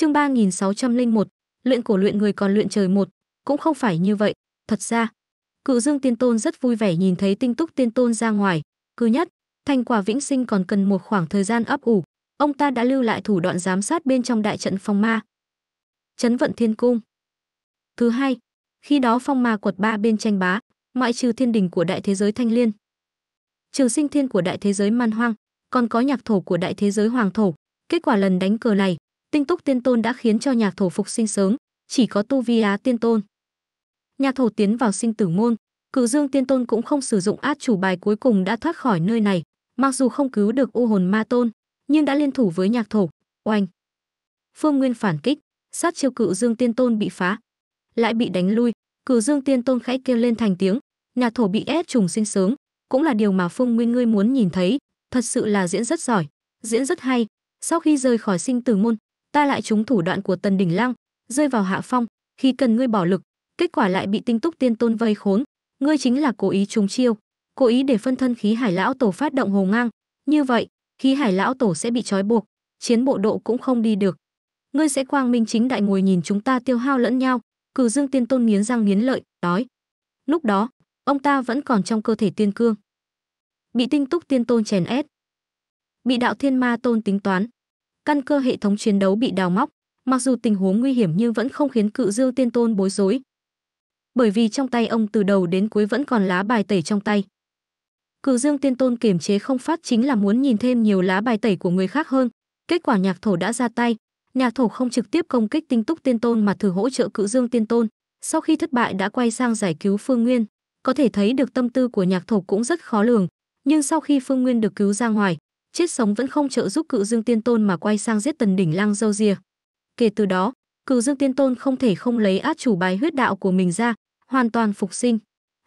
Chương 3601, luyện cổ luyện người còn luyện trời một, cũng không phải như vậy, thật ra, Cự Dương Tiên Tôn rất vui vẻ nhìn thấy Tinh Túc Tiên Tôn ra ngoài, cứ nhất, thành quả vĩnh sinh còn cần một khoảng thời gian ấp ủ, ông ta đã lưu lại thủ đoạn giám sát bên trong đại trận phong ma. Chấn vận thiên cung. Thứ hai, khi đó phong ma quật ba bên tranh bá, ngoại trừ thiên đình của đại thế giới thanh liên, trường sinh thiên của đại thế giới man hoang, còn có nhạc thổ của đại thế giới hoàng thổ. Kết quả lần đánh cờ này, Tinh túc tiên tôn đã khiến cho nhạc thổ phục sinh sớm, chỉ có tu vi á tiên tôn. Nhạc thổ tiến vào sinh tử môn, cử dương tiên tôn cũng không sử dụng át chủ bài cuối cùng đã thoát khỏi nơi này, mặc dù không cứu được u hồn ma tôn, nhưng đã liên thủ với nhạc thổ, oanh. Phương Nguyên phản kích, sát chiêu cự dương tiên tôn bị phá, lại bị đánh lui, cử dương tiên tôn khẽ kêu lên thành tiếng, nhạc thổ bị ép trùng sinh sướng, cũng là điều mà Phương Nguyên ngươi muốn nhìn thấy, thật sự là diễn rất giỏi, diễn rất hay. Sau khi rời khỏi sinh tử môn, ta lại trúng thủ đoạn của Tần Đỉnh Lăng, rơi vào hạ phong, khi cần ngươi bỏ lực, kết quả lại bị Tinh Túc Tiên Tôn vây khốn, ngươi chính là cố ý trúng chiêu, cố ý để phân thân khí Hải lão tổ phát động hồ ngang, như vậy, khí Hải lão tổ sẽ bị trói buộc, chiến bộ độ cũng không đi được. Ngươi sẽ quang minh chính đại ngồi nhìn chúng ta tiêu hao lẫn nhau, Cử Dương Tiên Tôn nghiến răng nghiến lợi, đói. "Lúc đó, ông ta vẫn còn trong cơ thể tiên cương." Bị Tinh Túc Tiên Tôn chèn ép, bị Đạo Thiên Ma Tôn tính toán, căn cơ hệ thống chiến đấu bị đào móc, mặc dù tình huống nguy hiểm nhưng vẫn không khiến cự Dư Tiên Tôn bối rối. Bởi vì trong tay ông từ đầu đến cuối vẫn còn lá bài tẩy trong tay. Cự Dương Tiên Tôn kiềm chế không phát chính là muốn nhìn thêm nhiều lá bài tẩy của người khác hơn, kết quả nhạc thổ đã ra tay, nhạc thổ không trực tiếp công kích Tinh Túc Tiên Tôn mà thử hỗ trợ Cự Dương Tiên Tôn, sau khi thất bại đã quay sang giải cứu Phương Nguyên, có thể thấy được tâm tư của nhạc thổ cũng rất khó lường, nhưng sau khi Phương Nguyên được cứu ra ngoài, chết sống vẫn không trợ giúp cự dương tiên tôn mà quay sang giết tần đỉnh lang dâu rìa kể từ đó cự dương tiên tôn không thể không lấy át chủ bài huyết đạo của mình ra hoàn toàn phục sinh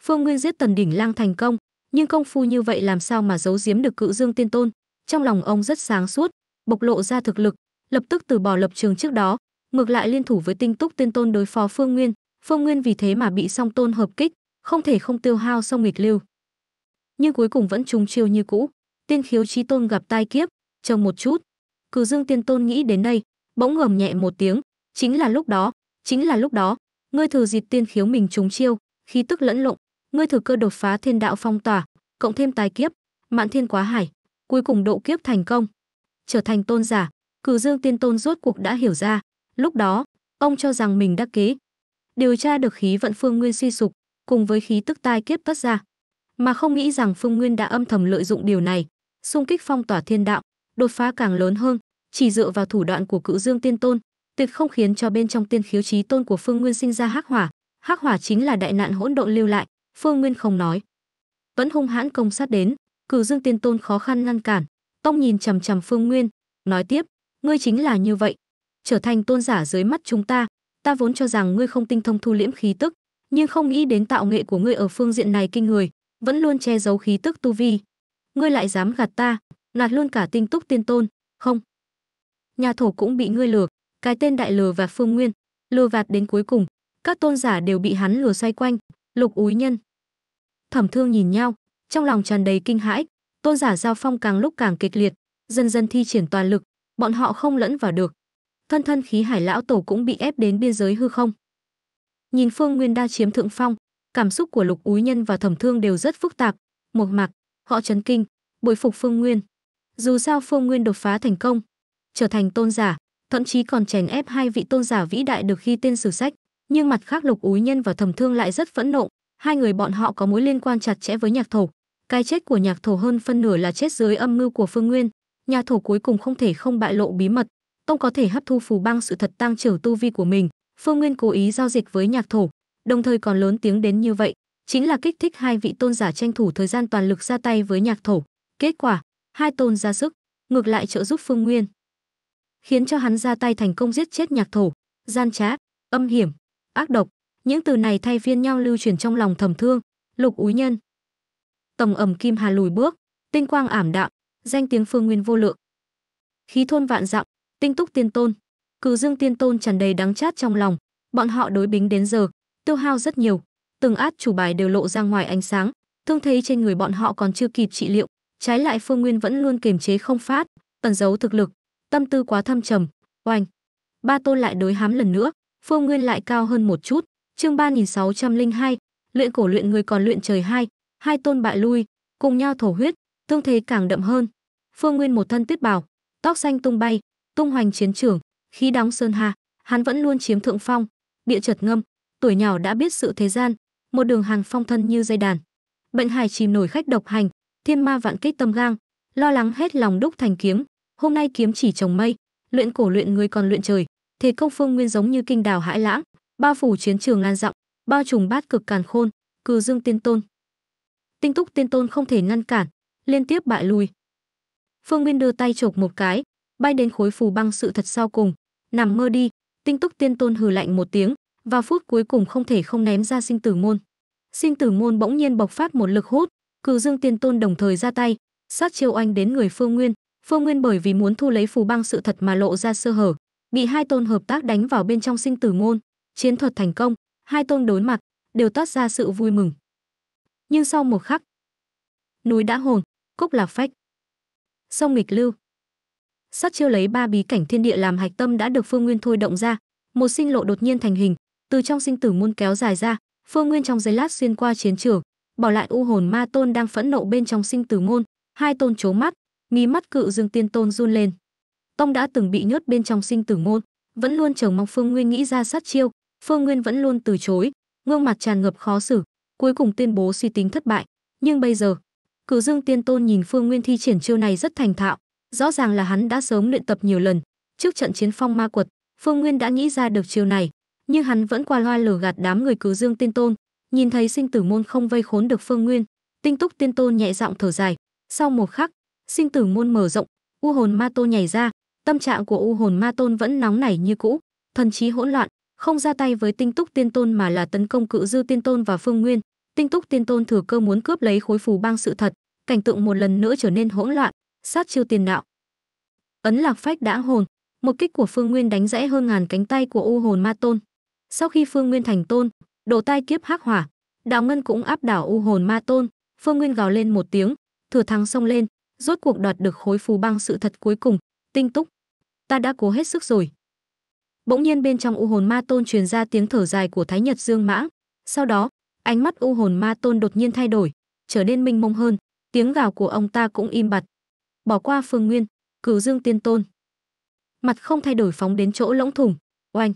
phương nguyên giết tần đỉnh lang thành công nhưng công phu như vậy làm sao mà giấu giếm được cự dương tiên tôn trong lòng ông rất sáng suốt bộc lộ ra thực lực lập tức từ bỏ lập trường trước đó ngược lại liên thủ với tinh túc tiên tôn đối phó phương nguyên phương nguyên vì thế mà bị song tôn hợp kích không thể không tiêu hao song nghịch lưu nhưng cuối cùng vẫn trùng chiêu như cũ Tiên khiếu chi tôn gặp tai kiếp, chờ một chút. Cử Dương Tiên Tôn nghĩ đến đây, bỗng ngầm nhẹ một tiếng, chính là lúc đó, chính là lúc đó, ngươi thử dịp tiên khiếu mình trúng chiêu, khí tức lẫn lộn, ngươi thử cơ đột phá thiên đạo phong tỏa, cộng thêm tài kiếp, mạn thiên quá hải, cuối cùng độ kiếp thành công. Trở thành tôn giả, Cử Dương Tiên Tôn rốt cuộc đã hiểu ra, lúc đó, ông cho rằng mình đã kế. Điều tra được khí vận Phương Nguyên suy sụp, cùng với khí tức tai kiếp tất ra. Mà không nghĩ rằng Phương Nguyên đã âm thầm lợi dụng điều này, xung kích phong tỏa thiên đạo, đột phá càng lớn hơn, chỉ dựa vào thủ đoạn của Cửu Dương Tiên Tôn, tuyệt không khiến cho bên trong tiên khiếu chí tôn của Phương Nguyên sinh ra hắc hỏa, hắc hỏa chính là đại nạn hỗn độn lưu lại, Phương Nguyên không nói. Vẫn hung hãn công sát đến, Cửu Dương Tiên Tôn khó khăn ngăn cản, tông nhìn chằm chằm Phương Nguyên, nói tiếp, ngươi chính là như vậy, trở thành tôn giả dưới mắt chúng ta, ta vốn cho rằng ngươi không tinh thông thu liễm khí tức, nhưng không nghĩ đến tạo nghệ của ngươi ở phương diện này kinh người, vẫn luôn che giấu khí tức tu vi, ngươi lại dám gạt ta, nạt luôn cả tinh túc tiên tôn, không. Nhà thổ cũng bị ngươi lừa, cái tên đại lừa và phương nguyên, lừa vạt đến cuối cùng, các tôn giả đều bị hắn lừa xoay quanh, lục úi nhân. Thẩm thương nhìn nhau, trong lòng tràn đầy kinh hãi, tôn giả giao phong càng lúc càng kịch liệt, dần dần thi triển toàn lực, bọn họ không lẫn vào được. Thân thân khí hải lão tổ cũng bị ép đến biên giới hư không. Nhìn phương nguyên đa chiếm thượng phong, cảm xúc của lục úi nhân và thẩm thương đều rất phức tạp, mộc mạc, Họ chấn kinh, bồi phục Phương Nguyên. Dù sao Phương Nguyên đột phá thành công, trở thành tôn giả, thậm chí còn chèn ép hai vị tôn giả vĩ đại được ghi tên sử sách, nhưng mặt khác Lục Úy Nhân và Thẩm Thương lại rất phẫn nộ, hai người bọn họ có mối liên quan chặt chẽ với Nhạc Thổ. Cái chết của Nhạc Thổ hơn phân nửa là chết dưới âm mưu của Phương Nguyên, nhà Thổ cuối cùng không thể không bại lộ bí mật, tông có thể hấp thu phù băng sự thật tăng trưởng tu vi của mình, Phương Nguyên cố ý giao dịch với Nhạc Thổ, đồng thời còn lớn tiếng đến như vậy, chính là kích thích hai vị tôn giả tranh thủ thời gian toàn lực ra tay với nhạc thổ. Kết quả, hai tôn ra sức, ngược lại trợ giúp Phương Nguyên, khiến cho hắn ra tay thành công giết chết nhạc thổ, gian trá, âm hiểm, ác độc, những từ này thay phiên nhau lưu truyền trong lòng thầm thương, Lục Úy Nhân. Tổng ẩm Kim Hà lùi bước, tinh quang ảm đạm, danh tiếng Phương Nguyên vô lượng. Khí thôn vạn dặm, tinh túc tiên tôn, Cử Dương tiên tôn tràn đầy đắng chát trong lòng, bọn họ đối bính đến giờ, tiêu hao rất nhiều, từng át chủ bài đều lộ ra ngoài ánh sáng, thương thế trên người bọn họ còn chưa kịp trị liệu, trái lại Phương Nguyên vẫn luôn kiềm chế không phát, tần giấu thực lực, tâm tư quá thâm trầm. Oanh. Ba tôn lại đối hám lần nữa, Phương Nguyên lại cao hơn một chút, chương hai luyện cổ luyện người còn luyện trời hai, hai tôn bại lui, cùng nhau thổ huyết, thương thế càng đậm hơn. Phương Nguyên một thân tuyết bào, tóc xanh tung bay, tung hoành chiến trường, khí đóng sơn hà, hắn vẫn luôn chiếm thượng phong, địa chợt ngâm, tuổi nhỏ đã biết sự thế gian, một đường hàng phong thân như dây đàn. Bệnh hải chìm nổi khách độc hành, thiên ma vạn kích tâm gang, lo lắng hết lòng đúc thành kiếm, hôm nay kiếm chỉ trồng mây, luyện cổ luyện người còn luyện trời, thế công phương nguyên giống như kinh đào hãi lãng, bao phủ chiến trường lan rộng, bao trùng bát cực càn khôn, cừ dương tiên tôn. Tinh túc tiên tôn không thể ngăn cản, liên tiếp bại lui. Phương Nguyên đưa tay chộp một cái, bay đến khối phù băng sự thật sau cùng, nằm mơ đi, Tinh Túc Tiên Tôn hừ lạnh một tiếng, và phút cuối cùng không thể không ném ra sinh tử môn. Sinh tử môn bỗng nhiên bộc phát một lực hút, cử dương tiên tôn đồng thời ra tay, sát chiêu oanh đến người Phương Nguyên. Phương Nguyên bởi vì muốn thu lấy phù băng sự thật mà lộ ra sơ hở, bị hai tôn hợp tác đánh vào bên trong sinh tử môn, chiến thuật thành công, hai tôn đối mặt, đều toát ra sự vui mừng. Nhưng sau một khắc, núi đã hồn, cốc là phách, sông nghịch lưu. Sát chiêu lấy ba bí cảnh thiên địa làm hạch tâm đã được Phương Nguyên thôi động ra, một sinh lộ đột nhiên thành hình, từ trong sinh tử môn kéo dài ra phương nguyên trong giây lát xuyên qua chiến trường bỏ lại u hồn ma tôn đang phẫn nộ bên trong sinh tử môn hai tôn chố mắt mí mắt cự dương tiên tôn run lên tông đã từng bị nhốt bên trong sinh tử môn vẫn luôn chờ mong phương nguyên nghĩ ra sát chiêu phương nguyên vẫn luôn từ chối gương mặt tràn ngập khó xử cuối cùng tuyên bố suy tính thất bại nhưng bây giờ cự dương tiên tôn nhìn phương nguyên thi triển chiêu này rất thành thạo rõ ràng là hắn đã sớm luyện tập nhiều lần trước trận chiến phong ma quật phương nguyên đã nghĩ ra được chiêu này nhưng hắn vẫn qua loa lửa gạt đám người cứ dương tiên tôn nhìn thấy sinh tử môn không vây khốn được phương nguyên tinh túc tiên tôn nhẹ giọng thở dài sau một khắc sinh tử môn mở rộng u hồn ma tôn nhảy ra tâm trạng của u hồn ma tôn vẫn nóng nảy như cũ thần trí hỗn loạn không ra tay với tinh túc tiên tôn mà là tấn công cự dư tiên tôn và phương nguyên tinh túc tiên tôn thừa cơ muốn cướp lấy khối phù bang sự thật cảnh tượng một lần nữa trở nên hỗn loạn sát chiêu tiền đạo ấn lạc phách đã hồn một kích của phương nguyên đánh rẽ hơn ngàn cánh tay của u hồn ma tôn sau khi Phương Nguyên thành tôn, đổ tai kiếp hắc hỏa, Đào Ngân cũng áp đảo u hồn ma tôn, Phương Nguyên gào lên một tiếng, thừa thắng xông lên, rốt cuộc đoạt được khối phù băng sự thật cuối cùng, tinh túc. Ta đã cố hết sức rồi. Bỗng nhiên bên trong u hồn ma tôn truyền ra tiếng thở dài của Thái Nhật Dương Mãng, sau đó, ánh mắt u hồn ma tôn đột nhiên thay đổi, trở nên minh mông hơn, tiếng gào của ông ta cũng im bặt. Bỏ qua Phương Nguyên, Cửu Dương Tiên Tôn. Mặt không thay đổi phóng đến chỗ lõng thủng, oanh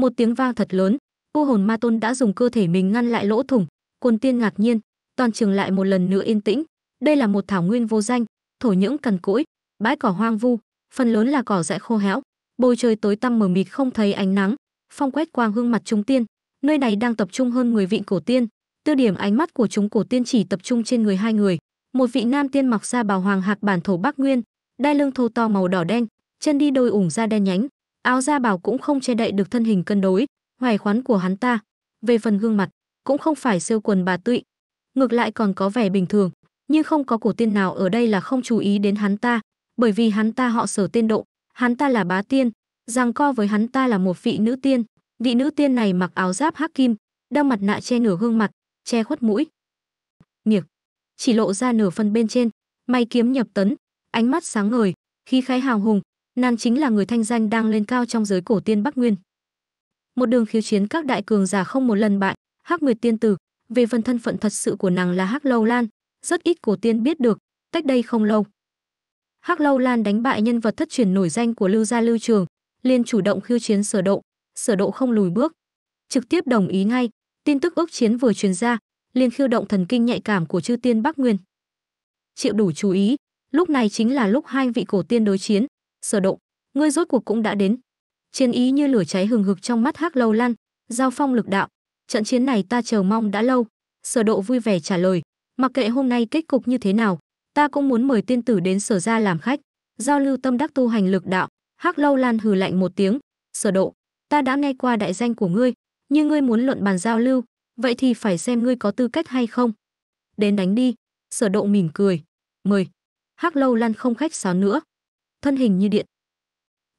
một tiếng vang thật lớn u hồn ma tôn đã dùng cơ thể mình ngăn lại lỗ thủng côn tiên ngạc nhiên toàn trường lại một lần nữa yên tĩnh đây là một thảo nguyên vô danh thổ nhưỡng cằn cỗi bãi cỏ hoang vu phần lớn là cỏ dại khô héo bầu trời tối tăm mờ mịt không thấy ánh nắng phong quét quang gương mặt chúng tiên nơi này đang tập trung hơn 10 vị cổ tiên tiêu điểm ánh mắt của chúng cổ tiên chỉ tập trung trên người hai người một vị nam tiên mặc ra bào hoàng hạc bản thổ bắc nguyên đai lưng thô to màu đỏ đen chân đi đôi ủng da đen nhánh áo da bảo cũng không che đậy được thân hình cân đối, hoài khoắn của hắn ta. Về phần gương mặt, cũng không phải siêu quần bà tụy, ngược lại còn có vẻ bình thường, nhưng không có cổ tiên nào ở đây là không chú ý đến hắn ta, bởi vì hắn ta họ sở tiên độ, hắn ta là bá tiên, rằng co với hắn ta là một vị nữ tiên, vị nữ tiên này mặc áo giáp hắc kim, đeo mặt nạ che nửa gương mặt, che khuất mũi. Miệng chỉ lộ ra nửa phần bên trên, mày kiếm nhập tấn, ánh mắt sáng ngời, khí khái hào hùng, nàng chính là người thanh danh đang lên cao trong giới cổ tiên Bắc Nguyên. Một đường khiêu chiến các đại cường giả không một lần bại, Hắc Nguyệt tiên tử, về phần thân phận thật sự của nàng là Hắc Lâu Lan, rất ít cổ tiên biết được, cách đây không lâu. Hắc Lâu Lan đánh bại nhân vật thất truyền nổi danh của Lưu gia Lưu Trường, liền chủ động khiêu chiến Sở Độ, Sở Độ không lùi bước, trực tiếp đồng ý ngay, tin tức ước chiến vừa truyền ra, liền khiêu động thần kinh nhạy cảm của chư tiên Bắc Nguyên. Chịu đủ chú ý, lúc này chính là lúc hai vị cổ tiên đối chiến, sở độ ngươi rốt cuộc cũng đã đến chiến ý như lửa cháy hừng hực trong mắt hắc lâu lan giao phong lực đạo trận chiến này ta chờ mong đã lâu sở độ vui vẻ trả lời mặc kệ hôm nay kết cục như thế nào ta cũng muốn mời tiên tử đến sở gia làm khách giao lưu tâm đắc tu hành lực đạo hắc lâu lan hừ lạnh một tiếng sở độ ta đã nghe qua đại danh của ngươi nhưng ngươi muốn luận bàn giao lưu vậy thì phải xem ngươi có tư cách hay không đến đánh đi sở độ mỉm cười mời hắc lâu lan không khách sáo nữa thân hình như điện.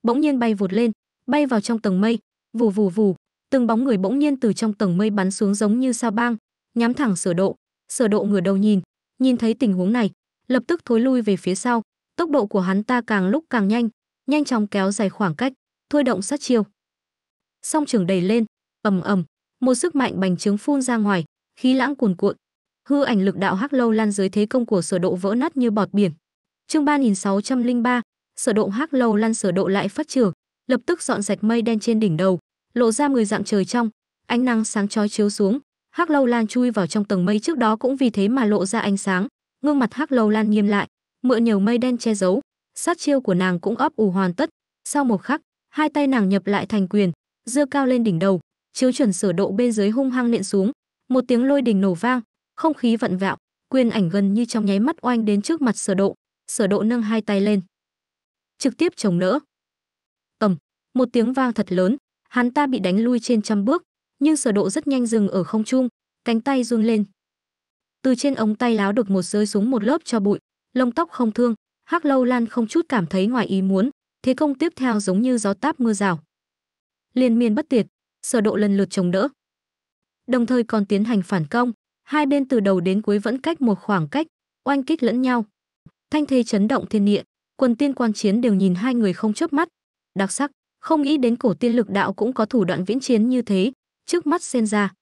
Bỗng nhiên bay vụt lên, bay vào trong tầng mây, vù vù vù, từng bóng người bỗng nhiên từ trong tầng mây bắn xuống giống như sao băng, nhắm thẳng Sở Độ. Sở Độ ngửa đầu nhìn, nhìn thấy tình huống này, lập tức thối lui về phía sau, tốc độ của hắn ta càng lúc càng nhanh, nhanh chóng kéo dài khoảng cách, thôi động sát chiêu. Song trường đầy lên, ầm ầm, một sức mạnh bành trướng phun ra ngoài, khí lãng cuồn cuộn. Hư ảnh lực đạo hắc lâu lan dưới thế công của Sở Độ vỡ nát như bọt biển. Chương 3603, sở độ hắc lâu lăn sở độ lại phát trưởng lập tức dọn dẹp mây đen trên đỉnh đầu lộ ra người dạng trời trong ánh nắng sáng chói chiếu xuống hắc lâu lan chui vào trong tầng mây trước đó cũng vì thế mà lộ ra ánh sáng gương mặt hắc lâu lan nghiêm lại mượn nhiều mây đen che giấu sát chiêu của nàng cũng ấp ủ hoàn tất sau một khắc hai tay nàng nhập lại thành quyền dưa cao lên đỉnh đầu chiếu chuẩn sở độ bên dưới hung hăng nện xuống một tiếng lôi đình nổ vang không khí vặn vẹo quyền ảnh gần như trong nháy mắt oanh đến trước mặt sở độ sở độ nâng hai tay lên trực tiếp chống đỡ. Ầm, một tiếng vang thật lớn, hắn ta bị đánh lui trên trăm bước, nhưng sở độ rất nhanh dừng ở không trung, cánh tay run lên. Từ trên ống tay láo đột một rơi xuống một lớp cho bụi, lông tóc không thương, Hắc Lâu Lan không chút cảm thấy ngoài ý muốn, thế công tiếp theo giống như gió táp mưa rào. Liên miên bất tuyệt, sở độ lần lượt chống đỡ. Đồng thời còn tiến hành phản công, hai bên từ đầu đến cuối vẫn cách một khoảng cách, oanh kích lẫn nhau. Thanh thế chấn động thiên địa, quần tiên quan chiến đều nhìn hai người không chớp mắt đặc sắc không nghĩ đến cổ tiên lực đạo cũng có thủ đoạn viễn chiến như thế trước mắt xen ra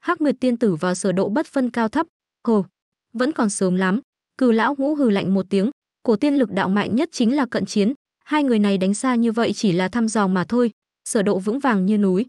hắc nguyệt tiên tử vào sở độ bất phân cao thấp hồ vẫn còn sớm lắm cừu lão ngũ hừ lạnh một tiếng cổ tiên lực đạo mạnh nhất chính là cận chiến hai người này đánh xa như vậy chỉ là thăm dò mà thôi sở độ vững vàng như núi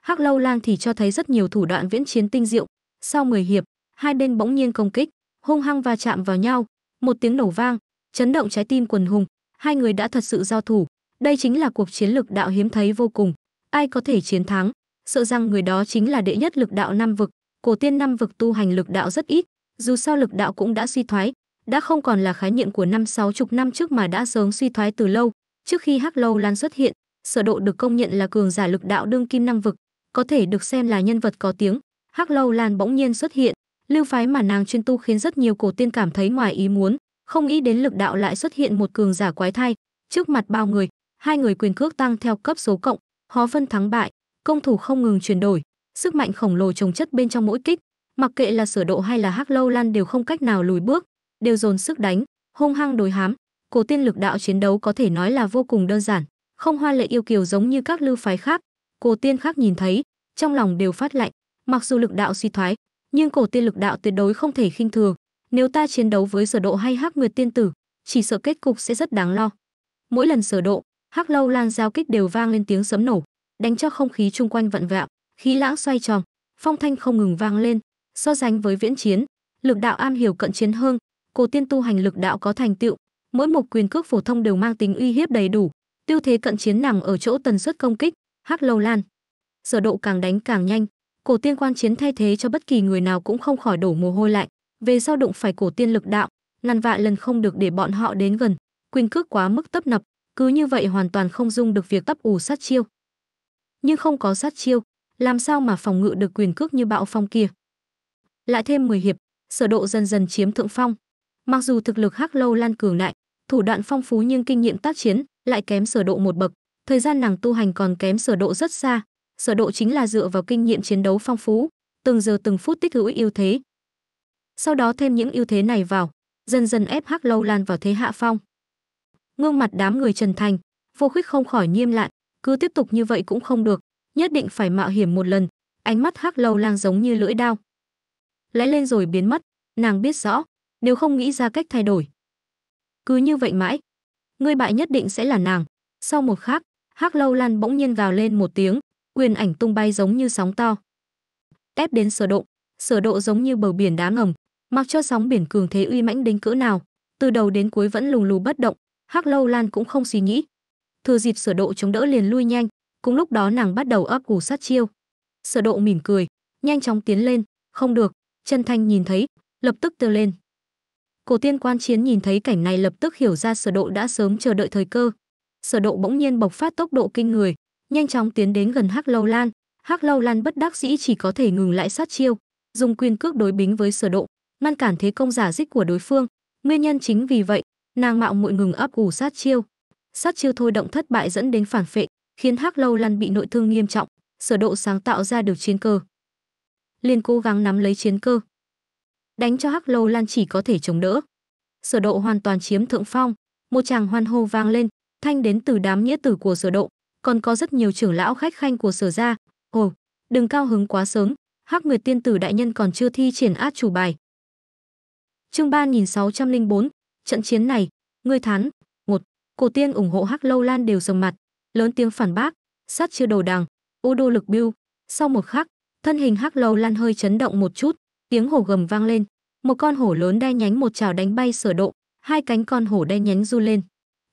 hắc lâu lang thì cho thấy rất nhiều thủ đoạn viễn chiến tinh diệu sau 10 hiệp hai bên bỗng nhiên công kích hung hăng va chạm vào nhau một tiếng nổ vang chấn động trái tim quần hùng, hai người đã thật sự giao thủ, đây chính là cuộc chiến lực đạo hiếm thấy vô cùng, ai có thể chiến thắng, sợ rằng người đó chính là đệ nhất lực đạo năm vực, cổ tiên năm vực tu hành lực đạo rất ít, dù sao lực đạo cũng đã suy thoái, đã không còn là khái niệm của năm sáu chục năm trước mà đã sớm suy thoái từ lâu, trước khi Hắc Lâu Lan xuất hiện, Sở Độ được công nhận là cường giả lực đạo đương kim năm vực, có thể được xem là nhân vật có tiếng. Hắc Lâu Lan bỗng nhiên xuất hiện, lưu phái mà nàng chuyên tu khiến rất nhiều cổ tiên cảm thấy ngoài ý muốn, không nghĩ đến lực đạo lại xuất hiện một cường giả quái thai, trước mặt bao người, hai người quyền cước tăng theo cấp số cộng, hó phân thắng bại, công thủ không ngừng chuyển đổi, sức mạnh khổng lồ trồng chất bên trong mỗi kích, mặc kệ là sửa độ hay là hắc lâu lan đều không cách nào lùi bước, đều dồn sức đánh, hung hăng đối hám. Cổ tiên lực đạo chiến đấu có thể nói là vô cùng đơn giản, không hoa lệ yêu kiều giống như các lưu phái khác. Cổ tiên khác nhìn thấy, trong lòng đều phát lạnh, mặc dù lực đạo suy thoái, nhưng cổ tiên lực đạo tuyệt đối không thể khinh thường, nếu ta chiến đấu với sở độ hay Hắc Nguyệt tiên tử, chỉ sợ kết cục sẽ rất đáng lo. Mỗi lần sở độ, Hắc Lâu Lan giao kích đều vang lên tiếng sấm nổ, đánh cho không khí chung quanh vặn vẹo, khí lãng xoay tròn, phong thanh không ngừng vang lên, so sánh với viễn chiến, lực đạo am hiểu cận chiến hơn, cổ tiên tu hành lực đạo có thành tựu, mỗi một quyền cước phổ thông đều mang tính uy hiếp đầy đủ, tiêu thế cận chiến nằm ở chỗ tần suất công kích, Hắc Lâu Lan. Sở độ càng đánh càng nhanh, cổ tiên quan chiến thay thế cho bất kỳ người nào cũng không khỏi đổ mồ hôi lạnh về sau đụng phải cổ tiên lực đạo, ngăn vạ lần không được để bọn họ đến gần, quyền cước quá mức tấp nập, cứ như vậy hoàn toàn không dung được việc tấp ủ sát chiêu. Nhưng không có sát chiêu, làm sao mà phòng ngự được quyền cước như bạo phong kia. Lại thêm 10 hiệp, sở độ dần dần chiếm thượng phong. Mặc dù thực lực Hắc Lâu Lan cường đại, thủ đoạn phong phú nhưng kinh nghiệm tác chiến lại kém sở độ một bậc, thời gian nàng tu hành còn kém sở độ rất xa. Sở độ chính là dựa vào kinh nghiệm chiến đấu phong phú, từng giờ từng phút tích hữu ưu thế, sau đó thêm những ưu thế này vào, dần dần ép Hắc Lâu Lan vào thế hạ phong. gương mặt đám người Trần Thành, vô khuyết không khỏi nghiêm lại, cứ tiếp tục như vậy cũng không được, nhất định phải mạo hiểm một lần. Ánh mắt Hắc Lâu Lan giống như lưỡi dao. Lẽ lên rồi biến mất, nàng biết rõ, nếu không nghĩ ra cách thay đổi. Cứ như vậy mãi, người bại nhất định sẽ là nàng. Sau một khắc, Hắc Lâu Lan bỗng nhiên gào lên một tiếng, quyền ảnh tung bay giống như sóng to. Ép đến sở độ, sở độ giống như bờ biển đá ngầm, mặc cho sóng biển cường thế uy mãnh đến cỡ nào từ đầu đến cuối vẫn lùng lù bất động hắc lâu lan cũng không suy nghĩ thừa dịp sửa độ chống đỡ liền lui nhanh cùng lúc đó nàng bắt đầu ấp ủ sát chiêu Sửa độ mỉm cười nhanh chóng tiến lên không được chân thanh nhìn thấy lập tức tơ lên cổ tiên quan chiến nhìn thấy cảnh này lập tức hiểu ra sửa độ đã sớm chờ đợi thời cơ sở độ bỗng nhiên bộc phát tốc độ kinh người nhanh chóng tiến đến gần hắc lâu lan hắc lâu lan bất đắc dĩ chỉ có thể ngừng lại sát chiêu dùng quyền cước đối bính với sở độ ngăn cản thế công giả dích của đối phương nguyên nhân chính vì vậy nàng mạo muội ngừng ấp ủ sát chiêu sát chiêu thôi động thất bại dẫn đến phản phệ khiến hắc lâu lăn bị nội thương nghiêm trọng sở độ sáng tạo ra được chiến cơ liền cố gắng nắm lấy chiến cơ đánh cho hắc lâu lan chỉ có thể chống đỡ sở độ hoàn toàn chiếm thượng phong một chàng hoan hô vang lên thanh đến từ đám nghĩa tử của sở độ còn có rất nhiều trưởng lão khách khanh của sở gia ồ đừng cao hứng quá sớm hắc nguyệt tiên tử đại nhân còn chưa thi triển át chủ bài Chương 3604, trận chiến này, ngươi thắng. Một, Cổ Tiên ủng hộ Hắc Lâu Lan đều sầm mặt, lớn tiếng phản bác, sát chưa đầu đằng, ô đô lực bưu. Sau một khắc, thân hình Hắc Lâu Lan hơi chấn động một chút, tiếng hổ gầm vang lên, một con hổ lớn đen nhánh một chảo đánh bay sở độ, hai cánh con hổ đen nhánh du lên.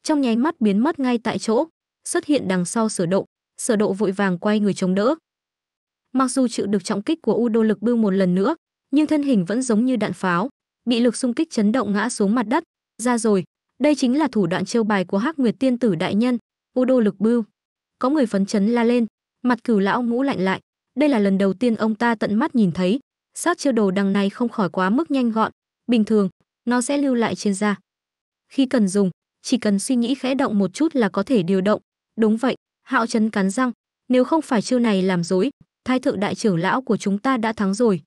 Trong nháy mắt biến mất ngay tại chỗ, xuất hiện đằng sau sở độ, sở độ vội vàng quay người chống đỡ. Mặc dù chịu được trọng kích của U Đô Lực Bưu một lần nữa, nhưng thân hình vẫn giống như đạn pháo, bị lực xung kích chấn động ngã xuống mặt đất ra rồi đây chính là thủ đoạn chiêu bài của hắc nguyệt tiên tử đại nhân u đô lực bưu có người phấn chấn la lên mặt cửu lão ngũ lạnh lại đây là lần đầu tiên ông ta tận mắt nhìn thấy sát chiêu đồ đằng này không khỏi quá mức nhanh gọn bình thường nó sẽ lưu lại trên da khi cần dùng chỉ cần suy nghĩ khẽ động một chút là có thể điều động đúng vậy hạo chấn cắn răng nếu không phải chiêu này làm dối thái thượng đại trưởng lão của chúng ta đã thắng rồi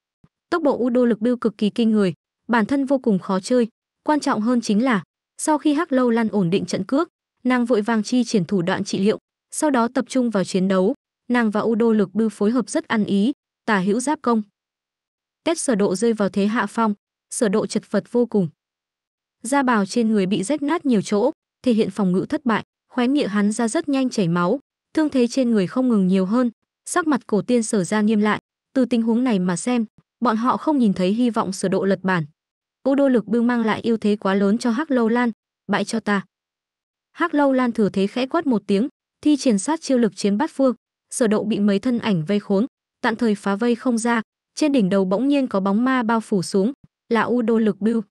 tốc độ u đô lực bưu cực kỳ kinh người bản thân vô cùng khó chơi quan trọng hơn chính là sau khi hắc lâu lan ổn định trận cước nàng vội vàng chi triển thủ đoạn trị liệu sau đó tập trung vào chiến đấu nàng và u đô lực bưu phối hợp rất ăn ý tả hữu giáp công tết sở độ rơi vào thế hạ phong sở độ chật vật vô cùng da bào trên người bị rách nát nhiều chỗ thể hiện phòng ngự thất bại khóe miệng hắn ra rất nhanh chảy máu thương thế trên người không ngừng nhiều hơn sắc mặt cổ tiên sở ra nghiêm lại từ tình huống này mà xem bọn họ không nhìn thấy hy vọng sở độ lật bản Cú đô lực bưu mang lại ưu thế quá lớn cho Hắc Lâu Lan, bại cho ta. Hắc Lâu Lan thừa thế khẽ quát một tiếng, thi triển sát chiêu lực chiến bát phương, Sở Độ bị mấy thân ảnh vây khốn, tạm thời phá vây không ra, trên đỉnh đầu bỗng nhiên có bóng ma bao phủ xuống, là U Đô lực bưu.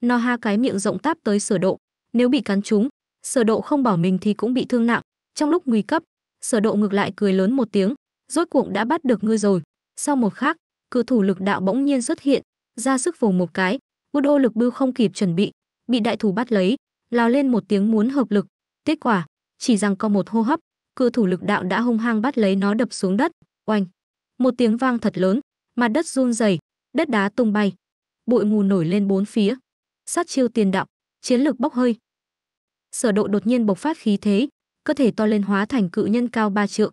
No ha cái miệng rộng táp tới Sở Độ, nếu bị cắn chúng, Sở Độ không bỏ mình thì cũng bị thương nặng, trong lúc nguy cấp, Sở Độ ngược lại cười lớn một tiếng, rốt cuộc đã bắt được ngươi rồi. Sau một khắc, cử thủ lực đạo bỗng nhiên xuất hiện, ra sức vồ một cái, bút ô lực bưu không kịp chuẩn bị, bị đại thủ bắt lấy, lao lên một tiếng muốn hợp lực. Kết quả, chỉ rằng có một hô hấp, cự thủ lực đạo đã hung hăng bắt lấy nó đập xuống đất, oanh. Một tiếng vang thật lớn, mặt đất run rẩy, đất đá tung bay, bụi mù nổi lên bốn phía. Sát chiêu tiền đạo, chiến lực bốc hơi. Sở Độ đột nhiên bộc phát khí thế, cơ thể to lên hóa thành cự nhân cao ba trượng.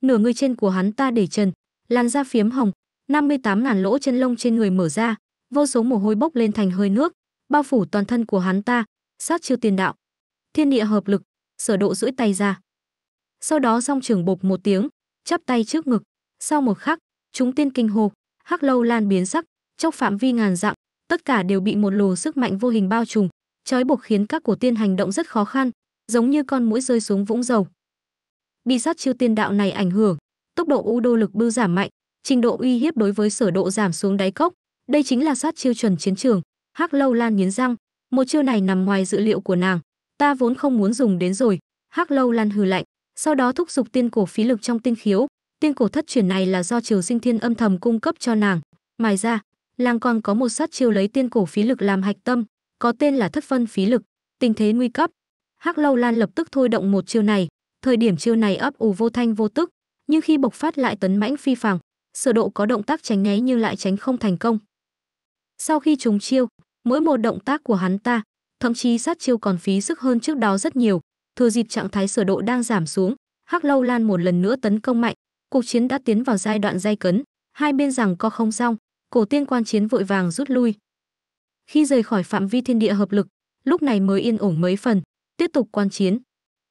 Nửa người trên của hắn ta để trần, làn da phiếm hồng, 58 ngàn lỗ chân lông trên người mở ra, vô số mồ hôi bốc lên thành hơi nước, bao phủ toàn thân của hắn ta, sát chiêu tiền đạo. Thiên địa hợp lực, sở độ duỗi tay ra. Sau đó song trưởng bộc một tiếng, chắp tay trước ngực. Sau một khắc, chúng tiên kinh hồ, hắc lâu lan biến sắc, trong phạm vi ngàn dặm, tất cả đều bị một lồ sức mạnh vô hình bao trùm, trói buộc khiến các cổ tiên hành động rất khó khăn, giống như con mũi rơi xuống vũng dầu. Bị sát chiêu tiên đạo này ảnh hưởng, tốc độ u đô lực bưu giảm mạnh, trình độ uy hiếp đối với sở độ giảm xuống đáy cốc đây chính là sát chiêu chuẩn chiến trường hắc lâu lan nghiến răng một chiêu này nằm ngoài dự liệu của nàng ta vốn không muốn dùng đến rồi hắc lâu lan hừ lạnh sau đó thúc giục tiên cổ phí lực trong tinh khiếu tiên cổ thất truyền này là do triều sinh thiên âm thầm cung cấp cho nàng mài ra lang còn có một sát chiêu lấy tiên cổ phí lực làm hạch tâm có tên là thất phân phí lực tình thế nguy cấp hắc lâu lan lập tức thôi động một chiêu này thời điểm chiêu này ấp ủ vô thanh vô tức nhưng khi bộc phát lại tấn mãnh phi phàng sở độ có động tác tránh né nhưng lại tránh không thành công. Sau khi trúng chiêu, mỗi một động tác của hắn ta, thậm chí sát chiêu còn phí sức hơn trước đó rất nhiều, thừa dịp trạng thái sở độ đang giảm xuống, Hắc Lâu Lan một lần nữa tấn công mạnh, cuộc chiến đã tiến vào giai đoạn dây cấn, hai bên rằng co không xong, cổ tiên quan chiến vội vàng rút lui. Khi rời khỏi phạm vi thiên địa hợp lực, lúc này mới yên ổn mấy phần, tiếp tục quan chiến.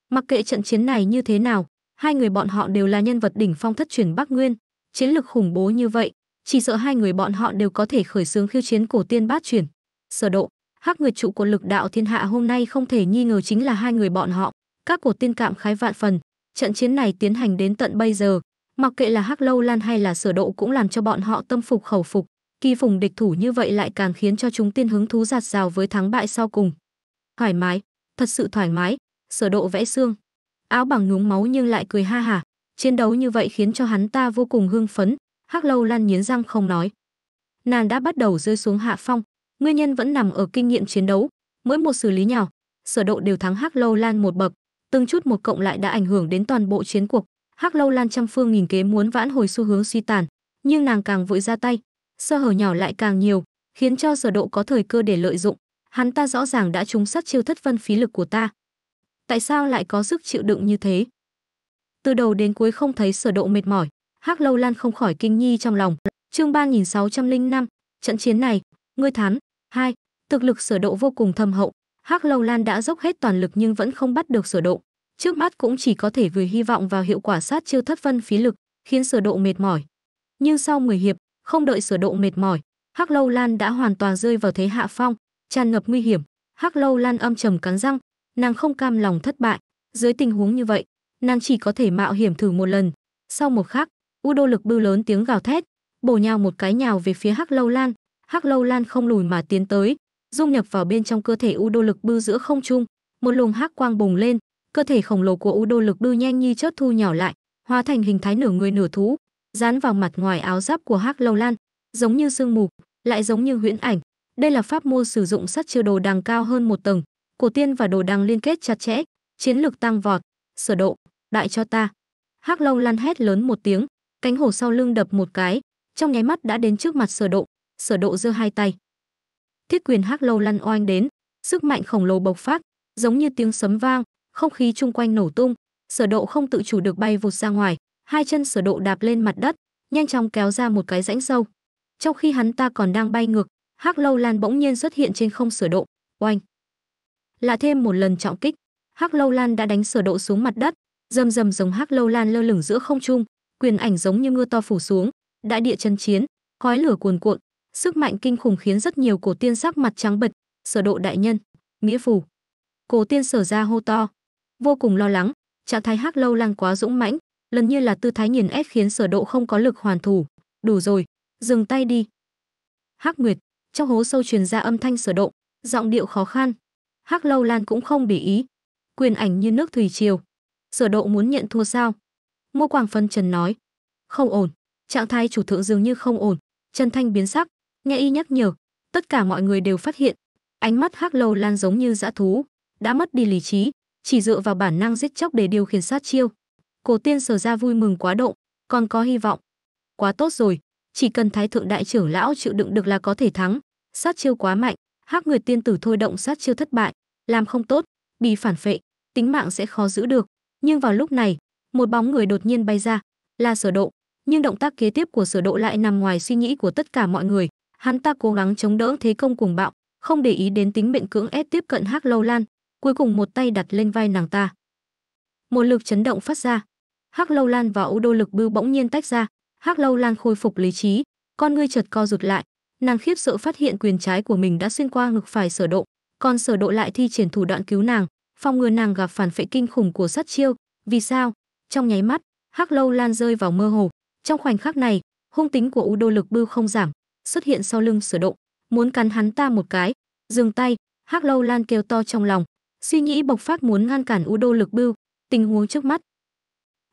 Mặc kệ trận chiến này như thế nào, hai người bọn họ đều là nhân vật đỉnh phong thất truyền Bắc Nguyên, chiến lực khủng bố như vậy, chỉ sợ hai người bọn họ đều có thể khởi xướng khiêu chiến cổ tiên bát chuyển. Sở độ, Hắc Nguyệt trụ của lực đạo thiên hạ hôm nay không thể nghi ngờ chính là hai người bọn họ. Các cổ tiên cảm khái vạn phần, trận chiến này tiến hành đến tận bây giờ, mặc kệ là Hắc Lâu Lan hay là Sở Độ cũng làm cho bọn họ tâm phục khẩu phục. Kỳ phùng địch thủ như vậy lại càng khiến cho chúng tiên hứng thú giạt rào với thắng bại sau cùng. Thoải mái, thật sự thoải mái, Sở Độ vẽ xương. Áo bằng nhúng máu nhưng lại cười ha hả, chiến đấu như vậy khiến cho hắn ta vô cùng hưng phấn, Hắc Lâu Lan nghiến răng không nói. Nàng đã bắt đầu rơi xuống hạ phong, nguyên nhân vẫn nằm ở kinh nghiệm chiến đấu, mỗi một xử lý nhỏ, sở độ đều thắng Hắc Lâu Lan một bậc, từng chút một cộng lại đã ảnh hưởng đến toàn bộ chiến cuộc. Hắc Lâu Lan trăm phương nghìn kế muốn vãn hồi xu hướng suy tàn, nhưng nàng càng vội ra tay, sơ hở nhỏ lại càng nhiều, khiến cho sở độ có thời cơ để lợi dụng. Hắn ta rõ ràng đã trúng sát chiêu thất vân phí lực của ta. Tại sao lại có sức chịu đựng như thế? từ đầu đến cuối không thấy sở độ mệt mỏi hắc lâu lan không khỏi kinh nhi trong lòng chương năm trận chiến này ngươi thắng hai thực lực sở độ vô cùng thâm hậu hắc lâu lan đã dốc hết toàn lực nhưng vẫn không bắt được sở độ trước mắt cũng chỉ có thể gửi hy vọng vào hiệu quả sát chiêu thất phân phí lực khiến sở độ mệt mỏi nhưng sau mười hiệp không đợi sở độ mệt mỏi hắc lâu lan đã hoàn toàn rơi vào thế hạ phong tràn ngập nguy hiểm hắc lâu lan âm trầm cắn răng nàng không cam lòng thất bại dưới tình huống như vậy nàng chỉ có thể mạo hiểm thử một lần. Sau một khắc, U Đô Lực bưu lớn tiếng gào thét, bổ nhào một cái nhào về phía Hắc Lâu Lan, Hắc Lâu Lan không lùi mà tiến tới, dung nhập vào bên trong cơ thể U Đô Lực bưu giữa không trung, một luồng hắc quang bùng lên, cơ thể khổng lồ của U Đô Lực bưu nhanh như chớp thu nhỏ lại, hóa thành hình thái nửa người nửa thú, dán vào mặt ngoài áo giáp của Hắc Lâu Lan, giống như sương mù, lại giống như huyễn ảnh. Đây là pháp môn sử dụng sắt chiêu đồ đằng cao hơn một tầng, cổ tiên và đồ đằng liên kết chặt chẽ, chiến lược tăng vọt, sở độ đại cho ta hắc long lăn hét lớn một tiếng cánh hổ sau lưng đập một cái trong nháy mắt đã đến trước mặt sở độ sở độ giơ hai tay thiết quyền hắc Long lăn oanh đến sức mạnh khổng lồ bộc phát giống như tiếng sấm vang không khí chung quanh nổ tung sở độ không tự chủ được bay vụt ra ngoài hai chân sở độ đạp lên mặt đất nhanh chóng kéo ra một cái rãnh sâu trong khi hắn ta còn đang bay ngược hắc Long lan bỗng nhiên xuất hiện trên không sở độ oanh là thêm một lần trọng kích hắc Long lan đã đánh sở độ xuống mặt đất Rầm rầm giống hắc lâu lan lơ lửng giữa không trung, quyền ảnh giống như mưa to phủ xuống, đại địa chân chiến, khói lửa cuồn cuộn, sức mạnh kinh khủng khiến rất nhiều cổ tiên sắc mặt trắng bệch, sở độ đại nhân, nghĩa phủ Cổ tiên sở ra hô to, vô cùng lo lắng, trạng thái hắc lâu lan quá dũng mãnh, lần như là tư thái nghiền ép khiến sở độ không có lực hoàn thủ, đủ rồi, dừng tay đi. Hắc Nguyệt, trong hố sâu truyền ra âm thanh sở độ, giọng điệu khó khăn. Hắc Lâu Lan cũng không để ý, quyền ảnh như nước thủy triều, Sở Độ muốn nhận thua sao? Ngô Quảng phân trần nói, không ổn, trạng thái chủ thượng dường như không ổn. Trần Thanh biến sắc, nghe y nhắc nhở, tất cả mọi người đều phát hiện, ánh mắt Hắc Lâu Lan giống như dã thú, đã mất đi lý trí, chỉ dựa vào bản năng giết chóc để điều khiển sát chiêu. Cổ Tiên sở ra vui mừng quá độ, còn có hy vọng. Quá tốt rồi, chỉ cần Thái thượng đại trưởng lão chịu đựng được là có thể thắng. Sát chiêu quá mạnh, Hắc người tiên tử thôi động sát chiêu thất bại, làm không tốt, bị phản phệ, tính mạng sẽ khó giữ được. Nhưng vào lúc này, một bóng người đột nhiên bay ra, là Sở Độ, nhưng động tác kế tiếp của Sở Độ lại nằm ngoài suy nghĩ của tất cả mọi người, hắn ta cố gắng chống đỡ thế công cuồng bạo, không để ý đến tính bệnh cưỡng ép tiếp cận Hắc Lâu Lan, cuối cùng một tay đặt lên vai nàng ta. Một lực chấn động phát ra, Hắc Lâu Lan và U Đô Lực Bưu bỗng nhiên tách ra, Hắc Lâu Lan khôi phục lý trí, con ngươi chợt co rụt lại, nàng khiếp sợ phát hiện quyền trái của mình đã xuyên qua ngực phải Sở Độ, còn Sở Độ lại thi triển thủ đoạn cứu nàng, phòng ngừa nàng gặp phản phệ kinh khủng của sát chiêu. Vì sao? Trong nháy mắt, Hắc Lâu Lan rơi vào mơ hồ. Trong khoảnh khắc này, hung tính của U Đô Lực Bưu không giảm, xuất hiện sau lưng sửa động, muốn cắn hắn ta một cái. Dừng tay, Hắc Lâu Lan kêu to trong lòng, suy nghĩ bộc phát muốn ngăn cản U Đô Lực Bưu, tình huống trước mắt.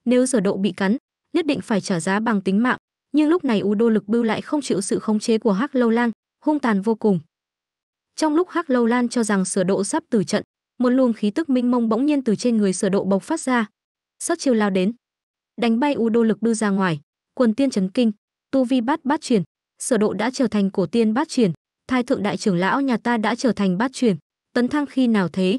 Nếu sửa độ bị cắn, nhất định phải trả giá bằng tính mạng, nhưng lúc này U Đô Lực Bưu lại không chịu sự khống chế của Hắc Lâu Lan, hung tàn vô cùng. Trong lúc Hắc Lâu Lan cho rằng sửa độ sắp tử trận, một luồng khí tức minh mông bỗng nhiên từ trên người sở độ bộc phát ra sót chiêu lao đến đánh bay u đô lực đưa ra ngoài quần tiên chấn kinh tu vi bát bát truyền sở độ đã trở thành cổ tiên bát truyền thái thượng đại trưởng lão nhà ta đã trở thành bát truyền tấn thăng khi nào thế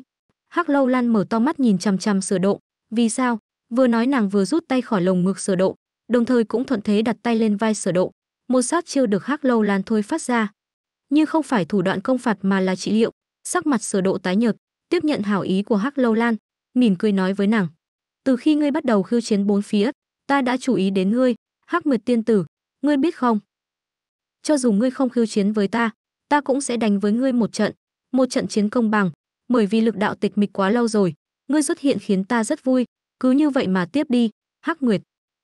hắc lâu lan mở to mắt nhìn chằm chằm sở độ vì sao vừa nói nàng vừa rút tay khỏi lồng ngực sở độ đồng thời cũng thuận thế đặt tay lên vai sở độ một sát chiêu được hắc lâu lan thôi phát ra nhưng không phải thủ đoạn công phạt mà là trị liệu sắc mặt sở độ tái nhợt tiếp nhận hảo ý của Hắc Lâu Lan, mỉm cười nói với nàng: "Từ khi ngươi bắt đầu khiêu chiến bốn phía, ta đã chú ý đến ngươi, Hắc Nguyệt tiên tử, ngươi biết không? Cho dù ngươi không khiêu chiến với ta, ta cũng sẽ đánh với ngươi một trận, một trận chiến công bằng, bởi vì lực đạo tịch mịch quá lâu rồi, ngươi xuất hiện khiến ta rất vui, cứ như vậy mà tiếp đi, Hắc Nguyệt."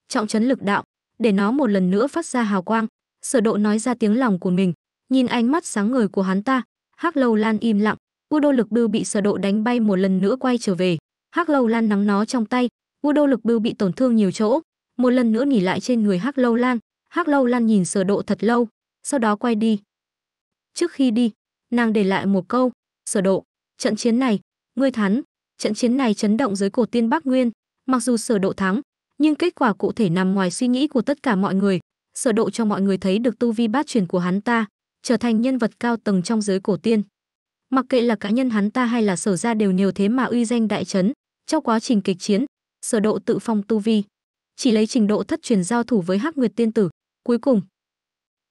Trọng trấn lực đạo, để nó một lần nữa phát ra hào quang, Sở Độ nói ra tiếng lòng của mình, nhìn ánh mắt sáng ngời của hắn ta, Hắc Lâu Lan im lặng, vua đô lực bưu bị sở độ đánh bay một lần nữa quay trở về hắc lâu lan nắm nó trong tay vua đô lực bưu bị tổn thương nhiều chỗ một lần nữa nghỉ lại trên người hắc lâu lan hắc lâu lan nhìn sở độ thật lâu sau đó quay đi trước khi đi nàng để lại một câu sở độ trận chiến này ngươi thắng trận chiến này chấn động giới cổ tiên bắc nguyên mặc dù sở độ thắng nhưng kết quả cụ thể nằm ngoài suy nghĩ của tất cả mọi người sở độ cho mọi người thấy được tu vi bát truyền của hắn ta trở thành nhân vật cao tầng trong giới cổ tiên mặc kệ là cá nhân hắn ta hay là sở ra đều nhiều thế mà uy danh đại trấn trong quá trình kịch chiến sở độ tự phong tu vi chỉ lấy trình độ thất truyền giao thủ với hắc nguyệt tiên tử cuối cùng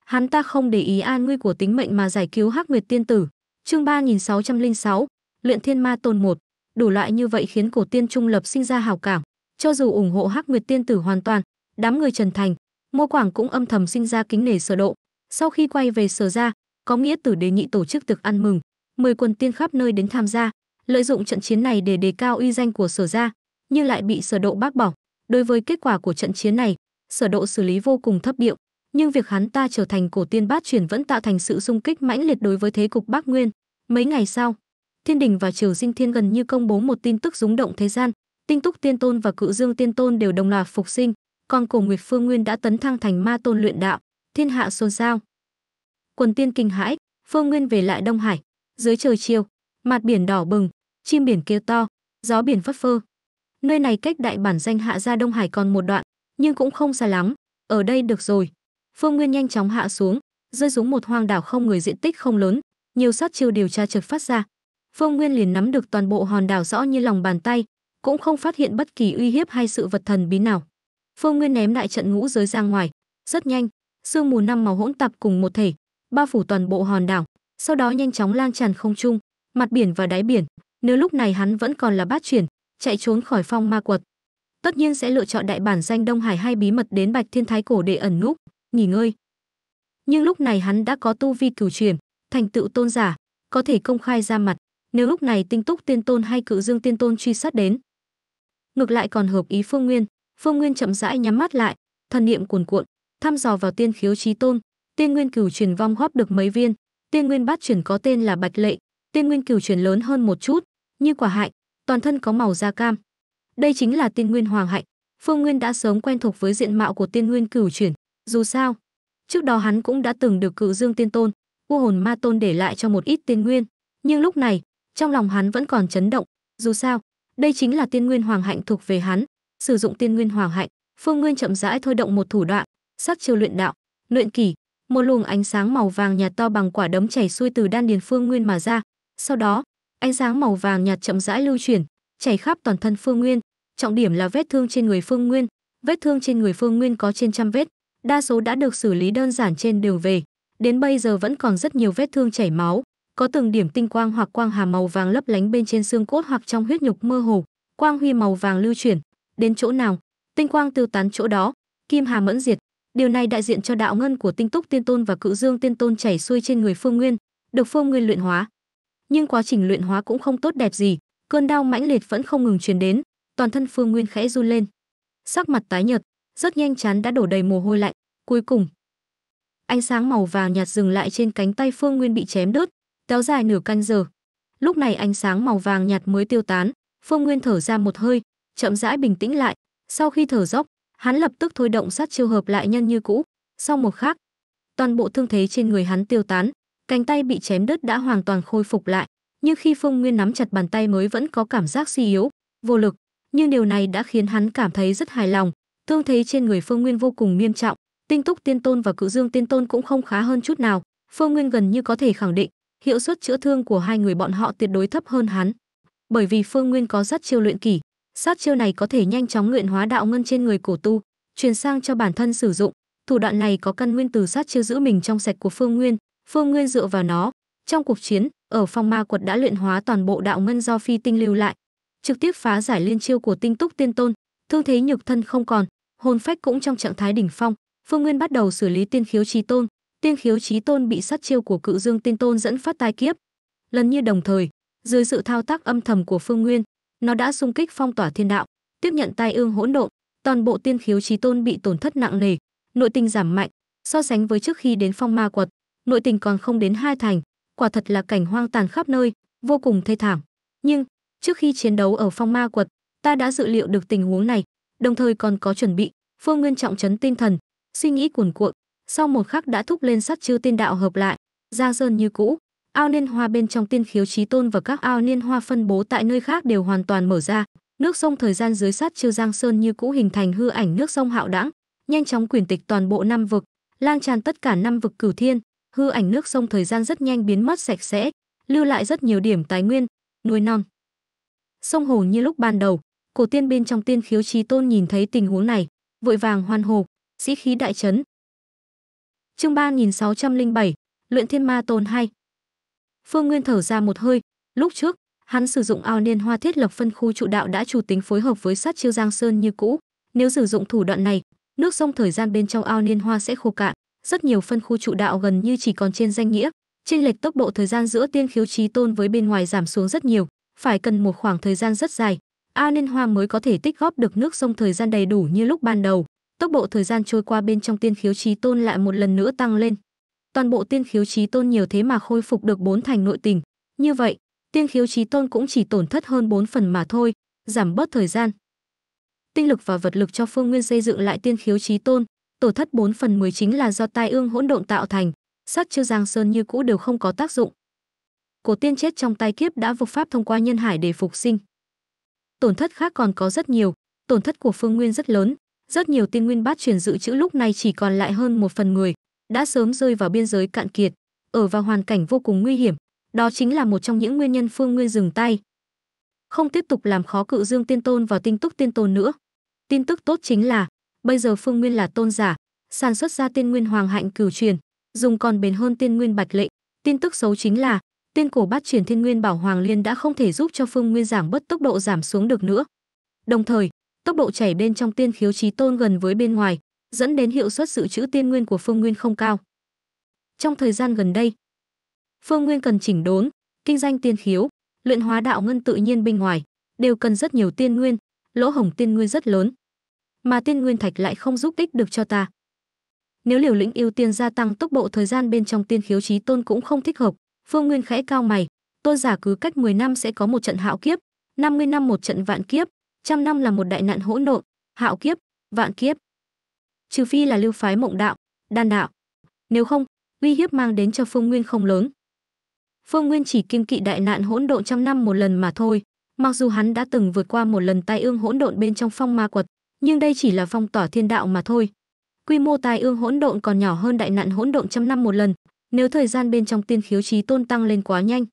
hắn ta không để ý an nguy của tính mệnh mà giải cứu hắc nguyệt tiên tử chương 3606, luyện thiên ma tôn một đủ loại như vậy khiến cổ tiên trung lập sinh ra hào cảm cho dù ủng hộ hắc nguyệt tiên tử hoàn toàn đám người trần thành Ngô Quảng cũng âm thầm sinh ra kính nể sở độ. Sau khi quay về sở ra, có nghĩa tử đề nghị tổ chức tiệc ăn mừng, 10 quần tiên khắp nơi đến tham gia, lợi dụng trận chiến này để đề cao uy danh của Sở gia, nhưng lại bị Sở Độ bác bỏ. Đối với kết quả của trận chiến này, Sở Độ xử lý vô cùng thấp điệu, nhưng việc hắn ta trở thành cổ tiên bát truyền vẫn tạo thành sự xung kích mãnh liệt đối với thế cục Bắc Nguyên. Mấy ngày sau, Thiên Đình và Triều Dinh Thiên gần như công bố một tin tức rúng động thế gian, Tinh Túc Tiên Tôn và Cự Dương Tiên Tôn đều đồng loạt phục sinh, còn Cổ Nguyệt Phương Nguyên đã tấn thăng thành Ma Tôn luyện đạo, thiên hạ xôn xao. Quần tiên kinh hãi, Phương Nguyên về lại Đông Hải, dưới trời chiều, mặt biển đỏ bừng, chim biển kêu to, gió biển phất phơ. Nơi này cách đại bản danh hạ ra Đông Hải còn một đoạn, nhưng cũng không xa lắm, ở đây được rồi. Phương Nguyên nhanh chóng hạ xuống, rơi xuống một hoang đảo không người diện tích không lớn, nhiều sát chiêu điều tra trực phát ra. Phương Nguyên liền nắm được toàn bộ hòn đảo rõ như lòng bàn tay, cũng không phát hiện bất kỳ uy hiếp hay sự vật thần bí nào. Phương Nguyên ném đại trận ngũ giới ra ngoài, rất nhanh, sương mù năm màu hỗn tạp cùng một thể, bao phủ toàn bộ hòn đảo, sau đó nhanh chóng lan tràn không trung, mặt biển và đáy biển. Nếu lúc này hắn vẫn còn là bát chuyển, chạy trốn khỏi phong ma quật, tất nhiên sẽ lựa chọn đại bản danh Đông Hải hay bí mật đến Bạch Thiên Thái Cổ để ẩn núp, nghỉ ngơi. Nhưng lúc này hắn đã có tu vi cửu truyền, thành tựu tôn giả, có thể công khai ra mặt, nếu lúc này Tinh Túc Tiên Tôn hay Cự Dương Tiên Tôn truy sát đến. Ngược lại còn hợp ý Phương Nguyên, Phương Nguyên chậm rãi nhắm mắt lại, thần niệm cuồn cuộn, thăm dò vào tiên khiếu chí tôn, tiên nguyên cửu truyền vong góp được mấy viên, Tiên nguyên bát chuyển có tên là Bạch Lệ, tiên nguyên cửu chuyển lớn hơn một chút, như quả hạnh, toàn thân có màu da cam. Đây chính là tiên nguyên hoàng hạnh. Phương Nguyên đã sớm quen thuộc với diện mạo của tiên nguyên cửu chuyển, dù sao, trước đó hắn cũng đã từng được Cửu Dương Tiên Tôn, U Hồn Ma Tôn để lại cho một ít tiên nguyên, nhưng lúc này, trong lòng hắn vẫn còn chấn động, dù sao, đây chính là tiên nguyên hoàng hạnh thuộc về hắn, sử dụng tiên nguyên hoàng hạnh, Phương Nguyên chậm rãi thôi động một thủ đoạn, sắc chiêu luyện đạo, luyện kỷ, một luồng ánh sáng màu vàng nhạt to bằng quả đấm chảy xuôi từ đan điền Phương Nguyên mà ra. Sau đó, ánh sáng màu vàng nhạt chậm rãi lưu chuyển, chảy khắp toàn thân Phương Nguyên, trọng điểm là vết thương trên người Phương Nguyên. Vết thương trên người Phương Nguyên có trên trăm vết, đa số đã được xử lý đơn giản trên đường về, đến bây giờ vẫn còn rất nhiều vết thương chảy máu, có từng điểm tinh quang hoặc quang hà màu vàng lấp lánh bên trên xương cốt hoặc trong huyết nhục mơ hồ, quang huy màu vàng lưu chuyển, đến chỗ nào, tinh quang tiêu tán chỗ đó, kim hà mẫn diệt, Điều này đại diện cho đạo ngân của Tinh Túc Tiên Tôn và Cự Dương Tiên Tôn chảy xuôi trên người Phương Nguyên, được Phương Nguyên luyện hóa. Nhưng quá trình luyện hóa cũng không tốt đẹp gì, cơn đau mãnh liệt vẫn không ngừng truyền đến, toàn thân Phương Nguyên khẽ run lên. Sắc mặt tái nhợt, rất nhanh chán đã đổ đầy mồ hôi lạnh, cuối cùng ánh sáng màu vàng nhạt dừng lại trên cánh tay Phương Nguyên bị chém đứt, kéo dài nửa canh giờ. Lúc này ánh sáng màu vàng nhạt mới tiêu tán, Phương Nguyên thở ra một hơi, chậm rãi bình tĩnh lại, sau khi thở dốc, hắn lập tức thôi động sát chiêu hợp lại nhân như cũ sau một khắc toàn bộ thương thế trên người hắn tiêu tán cánh tay bị chém đứt đã hoàn toàn khôi phục lại nhưng khi phương nguyên nắm chặt bàn tay mới vẫn có cảm giác suy yếu vô lực nhưng điều này đã khiến hắn cảm thấy rất hài lòng thương thế trên người phương nguyên vô cùng nghiêm trọng tinh túc tiên tôn và cự dương tiên tôn cũng không khá hơn chút nào phương nguyên gần như có thể khẳng định hiệu suất chữa thương của hai người bọn họ tuyệt đối thấp hơn hắn bởi vì phương nguyên có rất chiêu luyện kỷ sát chiêu này có thể nhanh chóng luyện hóa đạo ngân trên người cổ tu truyền sang cho bản thân sử dụng thủ đoạn này có căn nguyên từ sát chiêu giữ mình trong sạch của phương nguyên phương nguyên dựa vào nó trong cuộc chiến ở phong ma quật đã luyện hóa toàn bộ đạo ngân do phi tinh lưu lại trực tiếp phá giải liên chiêu của tinh túc tiên tôn thương thế nhục thân không còn hồn phách cũng trong trạng thái đỉnh phong phương nguyên bắt đầu xử lý tiên khiếu trí tôn tiên khiếu trí tôn bị sát chiêu của cự dương tiên tôn dẫn phát tai kiếp lần như đồng thời dưới sự thao tác âm thầm của phương nguyên nó đã xung kích phong tỏa thiên đạo, tiếp nhận tai ương hỗn độn, toàn bộ tiên khiếu trí tôn bị tổn thất nặng nề, nội tình giảm mạnh, so sánh với trước khi đến phong ma quật, nội tình còn không đến hai thành, quả thật là cảnh hoang tàn khắp nơi, vô cùng thê thảm. Nhưng, trước khi chiến đấu ở phong ma quật, ta đã dự liệu được tình huống này, đồng thời còn có chuẩn bị, Phương Nguyên trọng trấn tinh thần, suy nghĩ cuồn cuộn, sau một khắc đã thúc lên sắt chư tiên đạo hợp lại, Giang Sơn như cũ, ao niên hoa bên trong tiên khiếu trí tôn và các ao niên hoa phân bố tại nơi khác đều hoàn toàn mở ra nước sông thời gian dưới sát chiêu giang sơn như cũ hình thành hư ảnh nước sông hạo đãng nhanh chóng quyển tịch toàn bộ năm vực lan tràn tất cả năm vực cửu thiên hư ảnh nước sông thời gian rất nhanh biến mất sạch sẽ lưu lại rất nhiều điểm tài nguyên nuôi non sông hồ như lúc ban đầu cổ tiên bên trong tiên khiếu trí tôn nhìn thấy tình huống này vội vàng hoan hồ sĩ khí đại trấn chương bảy luyện thiên ma tôn hai Phương Nguyên thở ra một hơi, lúc trước, hắn sử dụng ao niên hoa thiết lập phân khu trụ đạo đã chủ tính phối hợp với sát chiêu Giang Sơn như cũ, nếu sử dụng thủ đoạn này, nước sông thời gian bên trong ao niên hoa sẽ khô cạn, rất nhiều phân khu trụ đạo gần như chỉ còn trên danh nghĩa, chênh lệch tốc độ thời gian giữa tiên khiếu chí tôn với bên ngoài giảm xuống rất nhiều, phải cần một khoảng thời gian rất dài, ao niên hoa mới có thể tích góp được nước sông thời gian đầy đủ như lúc ban đầu. Tốc độ thời gian trôi qua bên trong tiên khiếu chí tôn lại một lần nữa tăng lên, toàn bộ tiên khiếu chí tôn nhiều thế mà khôi phục được bốn thành nội tình. Như vậy, tiên khiếu chí tôn cũng chỉ tổn thất hơn bốn phần mà thôi, giảm bớt thời gian. Tinh lực và vật lực cho Phương Nguyên xây dựng lại tiên khiếu chí tôn, tổ thất bốn phần mười chính là do tai ương hỗn độn tạo thành, sắc chưa giang sơn như cũ đều không có tác dụng. Cổ tiên chết trong tay kiếp đã vô pháp thông qua nhân hải để phục sinh. Tổn thất khác còn có rất nhiều, tổn thất của Phương Nguyên rất lớn, rất nhiều tiên nguyên bát truyền dự trữ lúc này chỉ còn lại hơn một phần 10, đã sớm rơi vào biên giới cạn kiệt, ở vào hoàn cảnh vô cùng nguy hiểm. Đó chính là một trong những nguyên nhân Phương Nguyên dừng tay. Không tiếp tục làm khó cự Dương Tiên Tôn và tinh túc tiên tôn nữa. Tin tức tốt chính là, bây giờ Phương Nguyên là tôn giả, sản xuất ra tiên nguyên hoàng hạnh cửu truyền, dùng còn bền hơn tiên nguyên bạch lệ. Tin tức xấu chính là, tiên cổ bát truyền thiên nguyên bảo hoàng liên đã không thể giúp cho Phương Nguyên giảm bất tốc độ giảm xuống được nữa. Đồng thời, tốc độ chảy bên trong tiên khiếu trí tôn gần với bên ngoài, dẫn đến hiệu suất dự trữ tiên nguyên của Phương Nguyên không cao. Trong thời gian gần đây, Phương Nguyên cần chỉnh đốn, kinh doanh tiên khiếu, luyện hóa đạo ngân tự nhiên bên ngoài, đều cần rất nhiều tiên nguyên, lỗ hổng tiên nguyên rất lớn. Mà tiên nguyên thạch lại không giúp ích được cho ta. Nếu liều lĩnh ưu tiên gia tăng tốc độ thời gian bên trong tiên khiếu trí tôn cũng không thích hợp, Phương Nguyên khẽ cao mày, tôn giả cứ cách 10 năm sẽ có một trận hạo kiếp, 50 năm một trận vạn kiếp, trăm năm là một đại nạn hỗn độn, hạo kiếp, vạn kiếp trừ phi là lưu phái mộng đạo, đan đạo. Nếu không, uy hiếp mang đến cho Phương Nguyên không lớn. Phương Nguyên chỉ kim kỵ đại nạn hỗn độn trăm năm một lần mà thôi, mặc dù hắn đã từng vượt qua một lần tai ương hỗn độn bên trong phong ma quật, nhưng đây chỉ là phong tỏa thiên đạo mà thôi. Quy mô tai ương hỗn độn còn nhỏ hơn đại nạn hỗn độn trăm năm một lần, nếu thời gian bên trong tiên khiếu trí tôn tăng lên quá nhanh.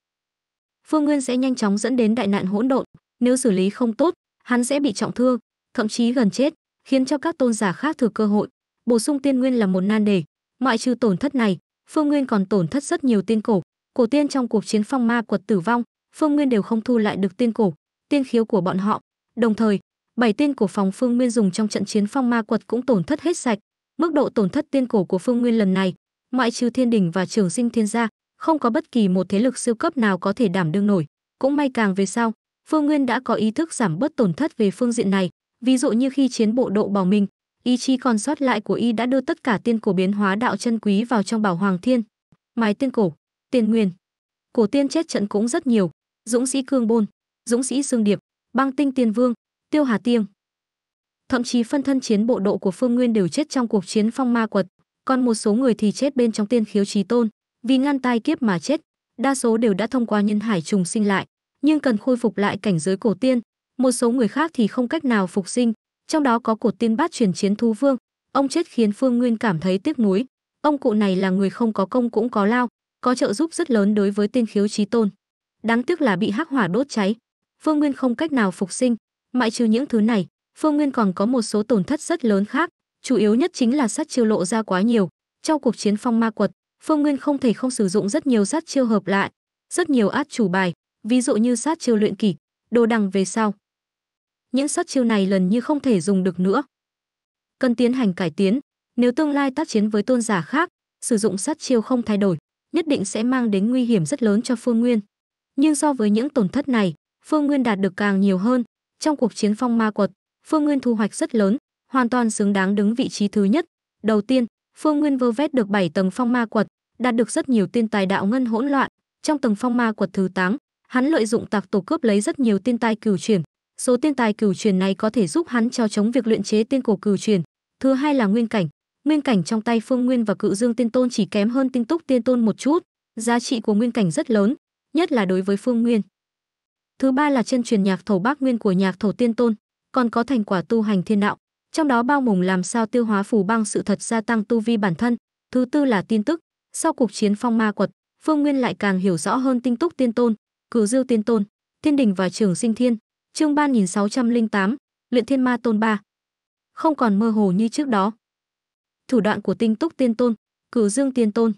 Phương Nguyên sẽ nhanh chóng dẫn đến đại nạn hỗn độn, nếu xử lý không tốt, hắn sẽ bị trọng thương, thậm chí gần chết khiến cho các tôn giả khác thừa cơ hội. Bổ sung tiên nguyên là một nan đề, ngoại trừ tổn thất này, Phương Nguyên còn tổn thất rất nhiều tiên cổ. Cổ tiên trong cuộc chiến phong ma quật tử vong, Phương Nguyên đều không thu lại được tiên cổ, tiên khiếu của bọn họ. Đồng thời, bảy tiên cổ phòng Phương Nguyên dùng trong trận chiến phong ma quật cũng tổn thất hết sạch. Mức độ tổn thất tiên cổ của Phương Nguyên lần này, ngoại trừ Thiên đình và Trường Sinh Thiên gia, không có bất kỳ một thế lực siêu cấp nào có thể đảm đương nổi. Cũng may càng về sau, Phương Nguyên đã có ý thức giảm bớt tổn thất về phương diện này, Ví dụ như khi chiến bộ độ bỏ mình, ý chí còn sót lại của y đã đưa tất cả tiên cổ biến hóa đạo chân quý vào trong bảo hoàng thiên. Mái tiên cổ, tiền nguyên. Cổ tiên chết trận cũng rất nhiều, dũng sĩ cương bôn, dũng sĩ dương điệp, băng tinh tiên vương, tiêu hà tiêm Thậm chí phân thân chiến bộ độ của Phương Nguyên đều chết trong cuộc chiến phong ma quật, còn một số người thì chết bên trong tiên khiếu trí tôn, vì ngăn tai kiếp mà chết, đa số đều đã thông qua nhân hải trùng sinh lại, nhưng cần khôi phục lại cảnh giới cổ tiên, một số người khác thì không cách nào phục sinh, trong đó có cột tiên bát chuyển chiến thú vương. Ông chết khiến Phương Nguyên cảm thấy tiếc nuối. Ông cụ này là người không có công cũng có lao, có trợ giúp rất lớn đối với tiên khiếu trí tôn. Đáng tiếc là bị hắc hỏa đốt cháy. Phương Nguyên không cách nào phục sinh, mại trừ những thứ này, Phương Nguyên còn có một số tổn thất rất lớn khác, chủ yếu nhất chính là sát chiêu lộ ra quá nhiều. Trong cuộc chiến phong ma quật, Phương Nguyên không thể không sử dụng rất nhiều sát chiêu hợp lại, rất nhiều át chủ bài, ví dụ như sát chiêu luyện kỷ, đồ đằng về sau những sát chiêu này lần như không thể dùng được nữa. Cần tiến hành cải tiến, nếu tương lai tác chiến với tôn giả khác, sử dụng sát chiêu không thay đổi, nhất định sẽ mang đến nguy hiểm rất lớn cho Phương Nguyên. Nhưng so với những tổn thất này, Phương Nguyên đạt được càng nhiều hơn. Trong cuộc chiến phong ma quật, Phương Nguyên thu hoạch rất lớn, hoàn toàn xứng đáng đứng vị trí thứ nhất. Đầu tiên, Phương Nguyên vơ vét được 7 tầng phong ma quật, đạt được rất nhiều tiên tài đạo ngân hỗn loạn. Trong tầng phong ma quật thứ 8, hắn lợi dụng tạc tổ cướp lấy rất nhiều tiên tài cửu chuyển, số tiên tài cửu truyền này có thể giúp hắn trao chống việc luyện chế tiên cổ cửu truyền. Thứ hai là nguyên cảnh, nguyên cảnh trong tay Phương Nguyên và Cự Dương Tiên Tôn chỉ kém hơn Tinh Túc Tiên Tôn một chút, giá trị của nguyên cảnh rất lớn, nhất là đối với Phương Nguyên. Thứ ba là chân truyền nhạc thổ bác nguyên của nhạc thổ tiên tôn, còn có thành quả tu hành thiên đạo, trong đó bao mồm làm sao tiêu hóa phù băng sự thật gia tăng tu vi bản thân. Thứ tư là tin tức, sau cuộc chiến phong ma quật, Phương Nguyên lại càng hiểu rõ hơn tinh túc tiên tôn, cửu diêu tiên tôn, thiên đình và trường sinh thiên, Chương 3608, Luyện Thiên Ma Tôn 3. Không còn mơ hồ như trước đó. Thủ đoạn của Tinh Túc Tiên Tôn, Cửu Dương Tiên Tôn.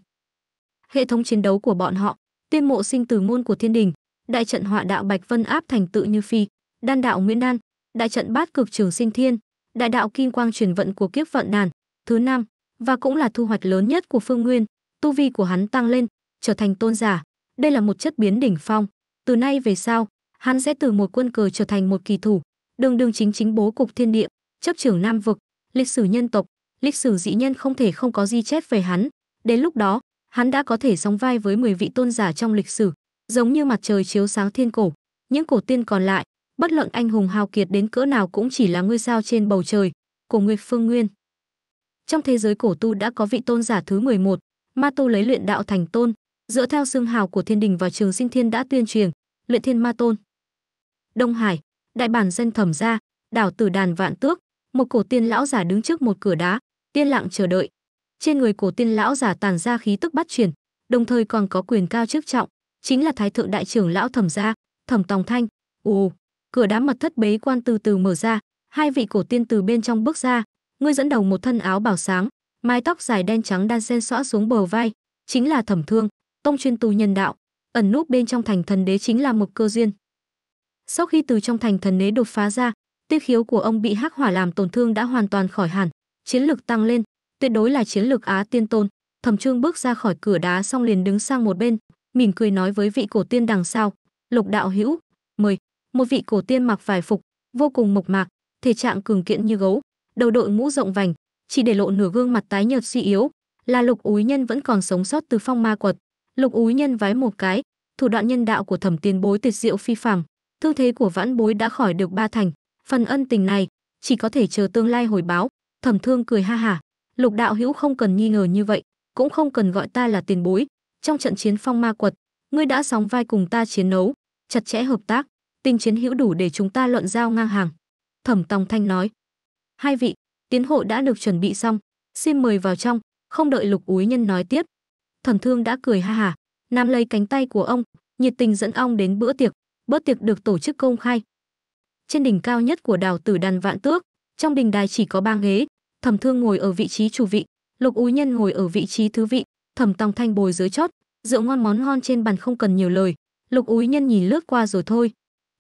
Hệ thống chiến đấu của bọn họ, Tiên Mộ Sinh Tử môn của Thiên Đình, đại trận Họa Đạo Bạch Vân áp thành tự như phi, Đan đạo Nguyễn Đan, đại trận Bát Cực Trường Sinh Thiên, đại đạo Kim Quang truyền vận của Kiếp Vận Đàn, thứ năm và cũng là thu hoạch lớn nhất của Phương Nguyên, tu vi của hắn tăng lên, trở thành tôn giả, đây là một chất biến đỉnh phong, từ nay về sau, hắn sẽ từ một quân cờ trở thành một kỳ thủ, đường đường chính chính bố cục thiên địa, chấp trưởng nam vực, lịch sử nhân tộc, lịch sử dị nhân không thể không có di chép về hắn. Đến lúc đó, hắn đã có thể sóng vai với 10 vị tôn giả trong lịch sử, giống như mặt trời chiếu sáng thiên cổ. Những cổ tiên còn lại, bất luận anh hùng hào kiệt đến cỡ nào cũng chỉ là ngôi sao trên bầu trời, của nguyệt phương nguyên. Trong thế giới cổ tu đã có vị tôn giả thứ 11, Ma Tu lấy luyện đạo thành tôn, dựa theo xương hào của thiên đình và trường sinh thiên đã tuyên truyền, luyện thiên ma tôn. Đông Hải, đại bản dân thẩm ra, đảo tử đàn vạn tước, một cổ tiên lão giả đứng trước một cửa đá, tiên lặng chờ đợi. Trên người cổ tiên lão giả tàn ra khí tức bắt chuyển, đồng thời còn có quyền cao chức trọng, chính là thái thượng đại trưởng lão thẩm gia, thẩm tòng thanh. Ồ, cửa đá mật thất bế quan từ từ mở ra, hai vị cổ tiên từ bên trong bước ra, người dẫn đầu một thân áo bảo sáng, mái tóc dài đen trắng đan xen xõa xuống bờ vai, chính là thẩm thương, tông chuyên tu nhân đạo, ẩn núp bên trong thành thần đế chính là một cơ duyên. Sau khi từ trong thành thần nế đột phá ra, tiêu khiếu của ông bị hắc hỏa làm tổn thương đã hoàn toàn khỏi hẳn, chiến lực tăng lên, tuyệt đối là chiến lực á tiên tôn. Thẩm Trương bước ra khỏi cửa đá xong liền đứng sang một bên, mỉm cười nói với vị cổ tiên đằng sau, "Lục đạo hữu, mời." Một vị cổ tiên mặc vải phục, vô cùng mộc mạc, thể trạng cường kiện như gấu, đầu đội mũ rộng vành, chỉ để lộ nửa gương mặt tái nhợt suy yếu, là Lục Úy Nhân vẫn còn sống sót từ phong ma quật. Lục Úy Nhân vái một cái, thủ đoạn nhân đạo của Thẩm Tiên Bối tuyệt diệu phi phàm, Tư thế của vãn bối đã khỏi được ba thành, phần ân tình này chỉ có thể chờ tương lai hồi báo. Thẩm Thương cười ha hả, Lục Đạo Hữu không cần nghi ngờ như vậy, cũng không cần gọi ta là tiền bối. Trong trận chiến phong ma quật, ngươi đã sóng vai cùng ta chiến đấu, chặt chẽ hợp tác, tình chiến hữu đủ để chúng ta luận giao ngang hàng. Thẩm Tòng Thanh nói. Hai vị, tiến hội đã được chuẩn bị xong, xin mời vào trong, không đợi Lục úy Nhân nói tiếp. Thẩm Thương đã cười ha hả, nắm lấy cánh tay của ông, nhiệt tình dẫn ông đến bữa tiệc, bữa tiệc được tổ chức công khai. Trên đỉnh cao nhất của đảo Tử Đàn Vạn Tước, trong đình đài chỉ có ba ghế, Thẩm Thương ngồi ở vị trí chủ vị, Lục Úy Nhân ngồi ở vị trí thứ vị, Thẩm Tòng Thanh bồi dưới chót, rượu ngon món ngon trên bàn không cần nhiều lời, Lục Úy Nhân nhìn lướt qua rồi thôi.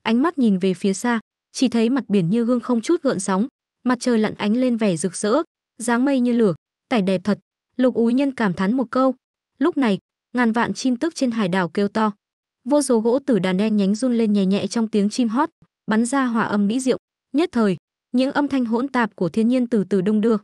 Ánh mắt nhìn về phía xa, chỉ thấy mặt biển như gương không chút gợn sóng, mặt trời lặn ánh lên vẻ rực rỡ, dáng mây như lửa, tải đẹp thật. Lục Úy Nhân cảm thán một câu. Lúc này, ngàn vạn chim tức trên hải đảo kêu to. Vô số gỗ tử đàn đen nhánh run lên nhẹ nhẹ trong tiếng chim hót, bắn ra hòa âm mỹ diệu, nhất thời, những âm thanh hỗn tạp của thiên nhiên từ từ đông đưa.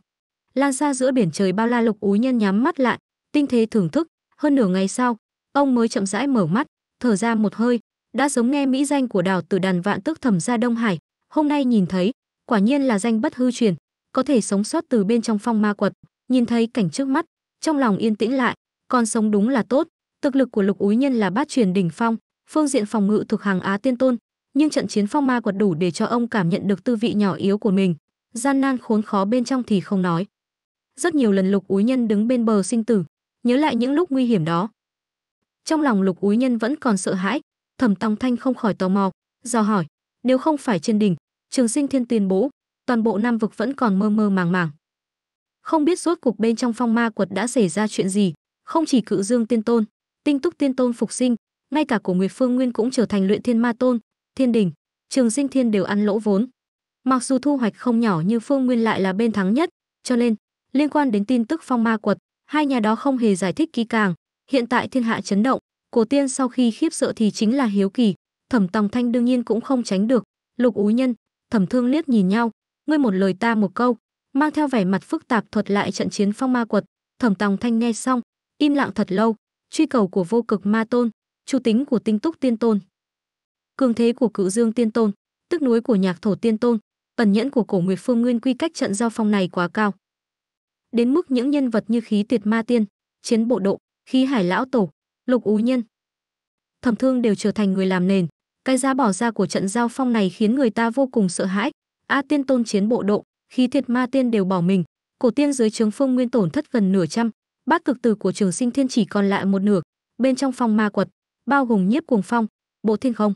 Lan xa giữa biển trời bao la lục úi nhân nhắm mắt lại, tinh thế thưởng thức, hơn nửa ngày sau, ông mới chậm rãi mở mắt, thở ra một hơi, đã giống nghe mỹ danh của đào tử đàn vạn tức thẩm ra Đông Hải, hôm nay nhìn thấy, quả nhiên là danh bất hư truyền, có thể sống sót từ bên trong phong ma quật, nhìn thấy cảnh trước mắt, trong lòng yên tĩnh lại, con sống đúng là tốt, Thực lực của Lục Úy Nhân là bát truyền đỉnh phong, phương diện phòng ngự thuộc hàng Á Tiên Tôn, nhưng trận chiến phong ma quật đủ để cho ông cảm nhận được tư vị nhỏ yếu của mình, gian nan khốn khó bên trong thì không nói. Rất nhiều lần Lục Úy Nhân đứng bên bờ sinh tử, nhớ lại những lúc nguy hiểm đó. Trong lòng Lục Úy Nhân vẫn còn sợ hãi, Thẩm Tòng Thanh không khỏi tò mò, do hỏi, nếu không phải trên đỉnh, Trường Sinh Thiên tuyên bố, toàn bộ Nam vực vẫn còn mơ mơ màng màng. Không biết rốt cuộc bên trong phong ma quật đã xảy ra chuyện gì, không chỉ Cự Dương Tiên Tôn, tinh túc tiên tôn phục sinh ngay cả cổ nguyệt phương nguyên cũng trở thành luyện thiên ma tôn thiên đình trường sinh thiên đều ăn lỗ vốn mặc dù thu hoạch không nhỏ như phương nguyên lại là bên thắng nhất cho nên liên quan đến tin tức phong ma quật hai nhà đó không hề giải thích kỹ càng hiện tại thiên hạ chấn động cổ tiên sau khi khiếp sợ thì chính là hiếu kỳ thẩm tòng thanh đương nhiên cũng không tránh được lục úi nhân thẩm thương liếc nhìn nhau ngươi một lời ta một câu mang theo vẻ mặt phức tạp thuật lại trận chiến phong ma quật thẩm tòng thanh nghe xong im lặng thật lâu truy cầu của vô cực ma tôn, chủ tính của tinh túc tiên tôn. Cường thế của cự dương tiên tôn, tức núi của nhạc thổ tiên tôn, tần nhẫn của cổ nguyệt phương nguyên quy cách trận giao phong này quá cao. Đến mức những nhân vật như khí tuyệt ma tiên, chiến bộ độ, khí hải lão tổ, lục ú nhân. Thẩm thương đều trở thành người làm nền, cái giá bỏ ra của trận giao phong này khiến người ta vô cùng sợ hãi. A tiên tôn chiến bộ độ, khí thiệt ma tiên đều bỏ mình, cổ tiên dưới trướng phương nguyên tổn thất gần nửa trăm, Bát cực tử của Trường Sinh Thiên chỉ còn lại một nửa, bên trong phong ma quật, bao gồm nhiếp cuồng phong, bộ thiên không.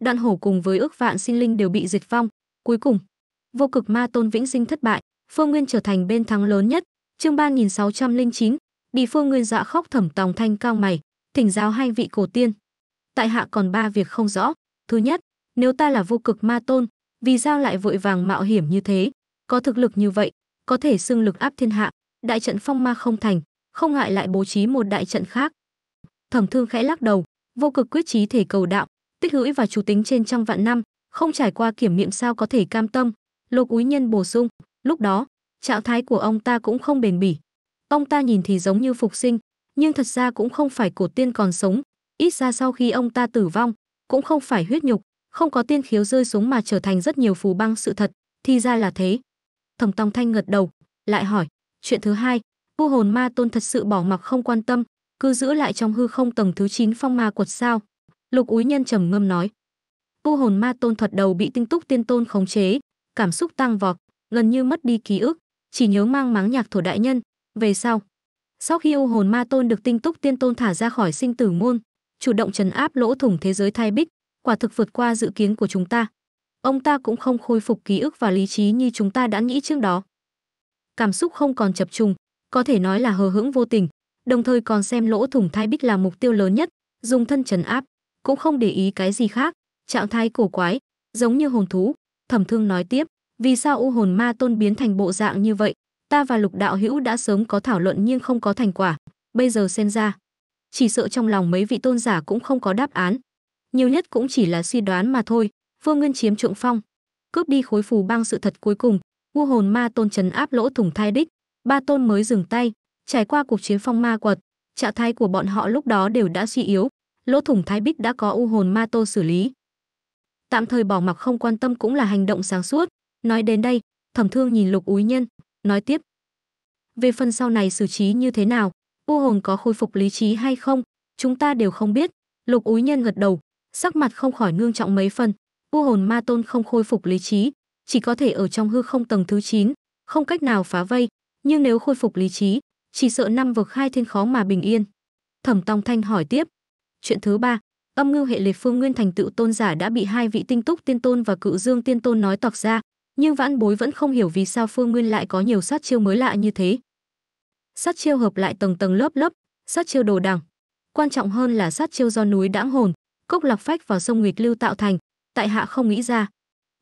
Đoạn hổ cùng với ước vạn sinh linh đều bị diệt vong, cuối cùng, vô cực ma tôn vĩnh sinh thất bại, Phương Nguyên trở thành bên thắng lớn nhất. Chương ba nghìn sáu trăm linh chín, Đi Phương Nguyên dạ khóc thẩm tòng thanh cao mày, thỉnh giáo hai vị cổ tiên. Tại hạ còn ba việc không rõ. Thứ nhất, nếu ta là vô cực ma tôn, vì sao lại vội vàng mạo hiểm như thế, có thực lực như vậy, có thể xưng lực áp thiên hạ, đại trận phong ma không thành, không ngại lại bố trí một đại trận khác. Thẩm Thương khẽ lắc đầu, vô cực quyết trí thể cầu đạo, tích lũy và chủ tính trên trăm vạn năm, không trải qua kiểm nghiệm sao có thể cam tâm. Lục Úy Nhân bổ sung, lúc đó, trạng thái của ông ta cũng không bền bỉ. Ông ta nhìn thì giống như phục sinh, nhưng thật ra cũng không phải cổ tiên còn sống, ít ra sau khi ông ta tử vong, cũng không phải huyết nhục, không có tiên khiếu rơi xuống mà trở thành rất nhiều phù băng sự thật, thì ra là thế. Thẩm Tòng Thanh ngật đầu, lại hỏi, Chuyện thứ hai, vua hồn ma tôn thật sự bỏ mặc không quan tâm, cứ giữ lại trong hư không tầng thứ 9 phong ma quật sao? Lục Úy Nhân trầm ngâm nói. Vua hồn ma tôn thuật đầu bị tinh túc tiên tôn khống chế, cảm xúc tăng vọt, gần như mất đi ký ức, chỉ nhớ mang máng nhạc thổ đại nhân. Về sau, sau khi u hồn ma tôn được tinh túc tiên tôn thả ra khỏi sinh tử môn, chủ động trấn áp lỗ thủng thế giới thai bích, quả thực vượt qua dự kiến của chúng ta. Ông ta cũng không khôi phục ký ức và lý trí như chúng ta đã nghĩ trước đó cảm xúc không còn chập trung, có thể nói là hờ hững vô tình, đồng thời còn xem lỗ thủng thai bích là mục tiêu lớn nhất, dùng thân trấn áp, cũng không để ý cái gì khác, trạng thái cổ quái, giống như hồn thú. Thẩm Thương nói tiếp, vì sao u hồn ma tôn biến thành bộ dạng như vậy? Ta và Lục Đạo Hữu đã sớm có thảo luận nhưng không có thành quả, bây giờ xem ra, chỉ sợ trong lòng mấy vị tôn giả cũng không có đáp án. Nhiều nhất cũng chỉ là suy đoán mà thôi, Vương Nguyên chiếm trượng phong, cướp đi khối phù băng sự thật cuối cùng, vua hồn ma tôn chấn áp lỗ thủng thai đích, ba tôn mới dừng tay, trải qua cuộc chiến phong ma quật, trạng thái của bọn họ lúc đó đều đã suy yếu, lỗ thủng thái bích đã có u hồn ma tôn xử lý. Tạm thời bỏ mặc không quan tâm cũng là hành động sáng suốt, nói đến đây, thẩm thương nhìn lục úy nhân, nói tiếp. Về phần sau này xử trí như thế nào, u hồn có khôi phục lý trí hay không, chúng ta đều không biết, lục úy nhân gật đầu, sắc mặt không khỏi ngương trọng mấy phần, u hồn ma tôn không khôi phục lý trí, chỉ có thể ở trong hư không tầng thứ 9, không cách nào phá vây, nhưng nếu khôi phục lý trí, chỉ sợ năm vực hai thiên khó mà bình yên. Thẩm tông Thanh hỏi tiếp, chuyện thứ ba, âm ngưu hệ liệt phương nguyên thành tựu tôn giả đã bị hai vị tinh túc tiên tôn và cự dương tiên tôn nói toạc ra, nhưng vãn bối vẫn không hiểu vì sao phương nguyên lại có nhiều sát chiêu mới lạ như thế. Sát chiêu hợp lại tầng tầng lớp lớp, sát chiêu đồ đằng. Quan trọng hơn là sát chiêu do núi đãng hồn, cốc lạc phách vào sông nguyệt lưu tạo thành, tại hạ không nghĩ ra,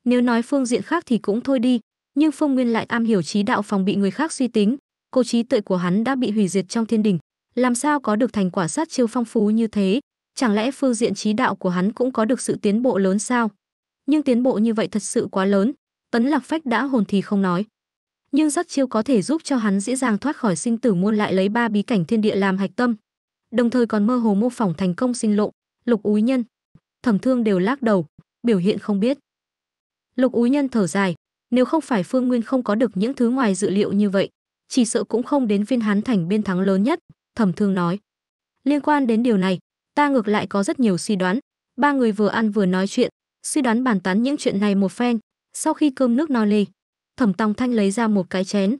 nếu nói phương diện khác thì cũng thôi đi, nhưng Phong Nguyên lại am hiểu trí đạo phòng bị người khác suy tính, cô trí tuệ của hắn đã bị hủy diệt trong thiên đình, làm sao có được thành quả sát chiêu phong phú như thế? Chẳng lẽ phương diện trí đạo của hắn cũng có được sự tiến bộ lớn sao? Nhưng tiến bộ như vậy thật sự quá lớn, Tấn Lạc Phách đã hồn thì không nói. Nhưng sát chiêu có thể giúp cho hắn dễ dàng thoát khỏi sinh tử muôn lại lấy ba bí cảnh thiên địa làm hạch tâm, đồng thời còn mơ hồ mô phỏng thành công sinh lộ, lục úy nhân, thẩm thương đều lắc đầu, biểu hiện không biết. Lục Úy Nhân thở dài, nếu không phải Phương Nguyên không có được những thứ ngoài dự liệu như vậy, chỉ sợ cũng không đến phiên hắn thành bên thắng lớn nhất, thầm thương nói. Liên quan đến điều này, ta ngược lại có rất nhiều suy đoán. Ba người vừa ăn vừa nói chuyện, suy đoán bàn tán những chuyện này một phen, sau khi cơm nước no lê, Thẩm Tòng Thanh lấy ra một cái chén,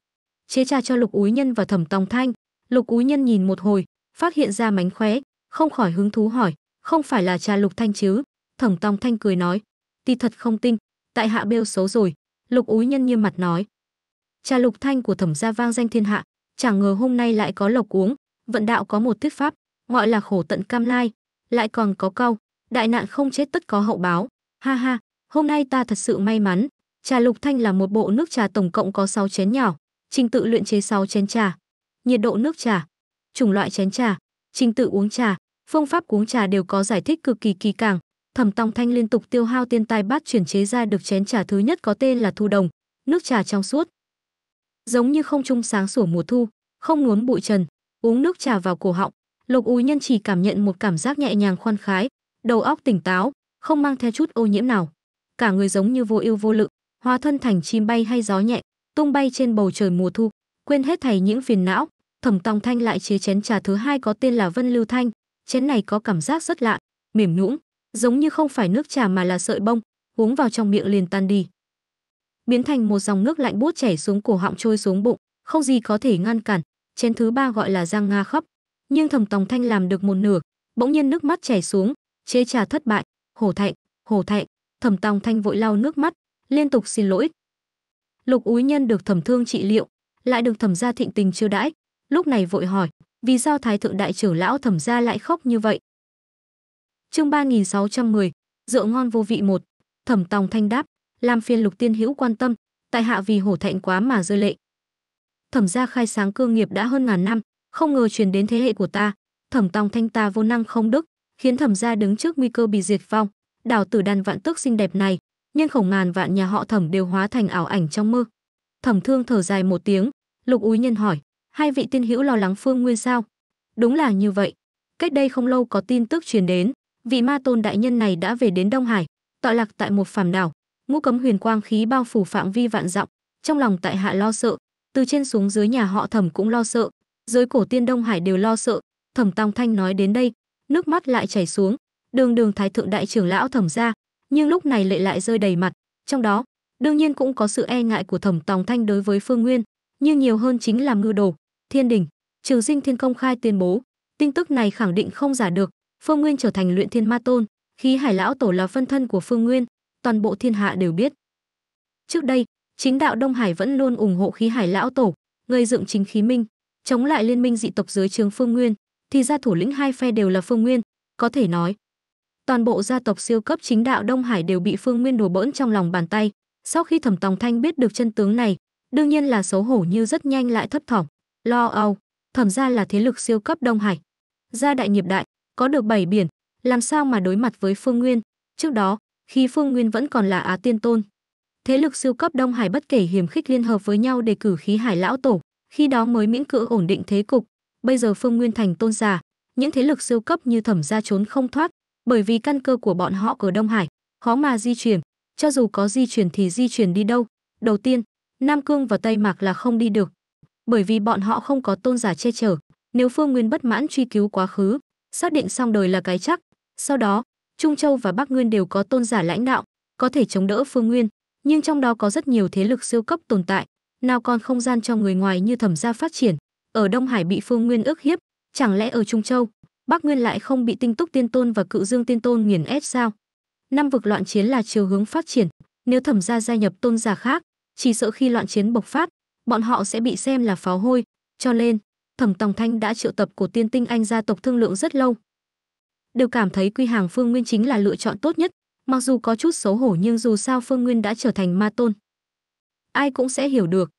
chế trà cho Lục Úy Nhân và Thẩm Tòng Thanh. Lục Úy Nhân nhìn một hồi, phát hiện ra mánh khóe, không khỏi hứng thú hỏi, không phải là trà Lục Thanh chứ? Thẩm Tòng Thanh cười nói, ti thật không tin, tại hạ bêu xấu rồi lục úi nhân nghiêm mặt nói trà lục thanh của thẩm gia vang danh thiên hạ chẳng ngờ hôm nay lại có lộc uống vận đạo có một thuyết pháp gọi là khổ tận cam lai lại còn có câu đại nạn không chết tất có hậu báo ha ha hôm nay ta thật sự may mắn trà lục thanh là một bộ nước trà tổng cộng có 6 chén nhỏ trình tự luyện chế 6 chén trà nhiệt độ nước trà chủng loại chén trà trình tự uống trà phương pháp uống trà đều có giải thích cực kỳ kỳ càng Thẩm Tòng Thanh liên tục tiêu hao tiên tài bát chuyển chế ra được chén trà thứ nhất có tên là Thu Đồng, nước trà trong suốt. Giống như không trung sáng sủa mùa thu, không nhuốm bụi trần, uống nước trà vào cổ họng, Lục Úi Nhân chỉ cảm nhận một cảm giác nhẹ nhàng khoan khái, đầu óc tỉnh táo, không mang theo chút ô nhiễm nào. Cả người giống như vô ưu vô lự, hóa thân thành chim bay hay gió nhẹ, tung bay trên bầu trời mùa thu, quên hết thảy những phiền não. Thẩm Tòng Thanh lại chế chén trà thứ hai có tên là Vân Lưu Thanh, chén này có cảm giác rất lạ, mềm nũng giống như không phải nước trà mà là sợi bông, uống vào trong miệng liền tan đi. Biến thành một dòng nước lạnh buốt chảy xuống cổ họng trôi xuống bụng, không gì có thể ngăn cản, chén thứ ba gọi là giang nga khóc, nhưng Thẩm Tòng Thanh làm được một nửa, bỗng nhiên nước mắt chảy xuống, chế trà thất bại, hổ thẹn, hổ thẹn, Thẩm Tòng Thanh vội lau nước mắt, liên tục xin lỗi. Lục Úy Nhân được Thẩm Thương trị liệu, lại được Thẩm gia thịnh tình chiêu đãi, lúc này vội hỏi, vì sao Thái thượng đại trưởng lão Thẩm gia lại khóc như vậy? Chương 3610, rượu ngon vô vị một. Thẩm Tòng Thanh đáp, làm phiền Lục Tiên hữu quan tâm, tại hạ vì hổ thẹn quá mà rơi lệ. Thẩm gia khai sáng cương nghiệp đã hơn ngàn năm, không ngờ truyền đến thế hệ của ta, Thẩm Tòng Thanh ta vô năng không đức, khiến Thẩm gia đứng trước nguy cơ bị diệt vong. đào tử đàn vạn tước xinh đẹp này, nhưng khổng ngàn vạn nhà họ Thẩm đều hóa thành ảo ảnh trong mơ. Thẩm Thương thở dài một tiếng, Lục Úy Nhân hỏi, hai vị tiên hữu lo lắng Phương Nguyên sao? Đúng là như vậy. Cách đây không lâu có tin tức truyền đến, vị ma tôn đại nhân này đã về đến đông hải tọa lạc tại một phàm đảo ngũ cấm huyền quang khí bao phủ phạm vi vạn dặm trong lòng tại hạ lo sợ từ trên xuống dưới nhà họ thẩm cũng lo sợ giới cổ tiên đông hải đều lo sợ thẩm tòng thanh nói đến đây nước mắt lại chảy xuống đường đường thái thượng đại trưởng lão thẩm ra nhưng lúc này lệ lại rơi đầy mặt trong đó đương nhiên cũng có sự e ngại của thẩm tòng thanh đối với phương nguyên nhưng nhiều hơn chính là ngư đồ thiên đình trường Dinh thiên công khai tuyên bố tin tức này khẳng định không giả được Phương Nguyên trở thành luyện thiên ma tôn, khí hải lão tổ là phân thân của Phương Nguyên, toàn bộ thiên hạ đều biết. Trước đây, chính đạo Đông Hải vẫn luôn ủng hộ khí hải lão tổ, người dựng chính khí minh, chống lại liên minh dị tộc dưới trường Phương Nguyên, thì gia thủ lĩnh hai phe đều là Phương Nguyên, có thể nói. Toàn bộ gia tộc siêu cấp chính đạo Đông Hải đều bị Phương Nguyên đùa bỡn trong lòng bàn tay, sau khi Thẩm Tòng Thanh biết được chân tướng này, đương nhiên là xấu hổ như rất nhanh lại thấp thỏm, lo âu, thẩm ra là thế lực siêu cấp Đông Hải. Gia đại nghiệp đại, có được bảy biển, làm sao mà đối mặt với Phương Nguyên? Trước đó, khi Phương Nguyên vẫn còn là Á Tiên Tôn, thế lực siêu cấp Đông Hải bất kể hiểm khích liên hợp với nhau để cử khí hải lão tổ, khi đó mới miễn cưỡng ổn định thế cục. Bây giờ Phương Nguyên thành tôn giả, những thế lực siêu cấp như thẩm gia trốn không thoát, bởi vì căn cơ của bọn họ ở Đông Hải, khó mà di chuyển, cho dù có di chuyển thì di chuyển đi đâu? Đầu tiên, Nam Cương và Tây Mạc là không đi được, bởi vì bọn họ không có tôn giả che chở. Nếu Phương Nguyên bất mãn truy cứu quá khứ, xác định xong đời là cái chắc. Sau đó, Trung Châu và Bắc Nguyên đều có tôn giả lãnh đạo, có thể chống đỡ Phương Nguyên, nhưng trong đó có rất nhiều thế lực siêu cấp tồn tại, nào còn không gian cho người ngoài như thẩm gia phát triển. Ở Đông Hải bị Phương Nguyên ức hiếp, chẳng lẽ ở Trung Châu, Bắc Nguyên lại không bị Tinh Túc Tiên Tôn và Cự Dương Tiên Tôn nghiền ép sao? Năm vực loạn chiến là chiều hướng phát triển, nếu thẩm gia gia nhập tôn giả khác, chỉ sợ khi loạn chiến bộc phát, bọn họ sẽ bị xem là pháo hôi, cho nên Thẩm Tòng Thanh đã triệu tập cổ tiên tinh anh gia tộc thương lượng rất lâu. Đều cảm thấy Quy Hàng Phương Nguyên chính là lựa chọn tốt nhất, mặc dù có chút xấu hổ nhưng dù sao Phương Nguyên đã trở thành ma tôn. Ai cũng sẽ hiểu được.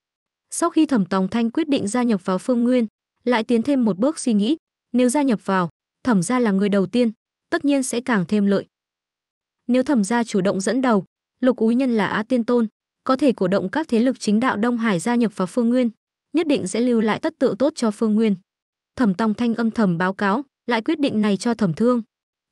Sau khi Thẩm Tòng Thanh quyết định gia nhập vào Phương Nguyên, lại tiến thêm một bước suy nghĩ, nếu gia nhập vào, Thẩm gia là người đầu tiên, tất nhiên sẽ càng thêm lợi. Nếu Thẩm gia chủ động dẫn đầu, Lục Úy Nhân là Á Tiên Tôn, có thể cổ động các thế lực chính đạo Đông Hải gia nhập vào Phương Nguyên, nhất định sẽ lưu lại tất tự tốt cho phương nguyên thẩm tòng thanh âm thầm báo cáo lại quyết định này cho thẩm thương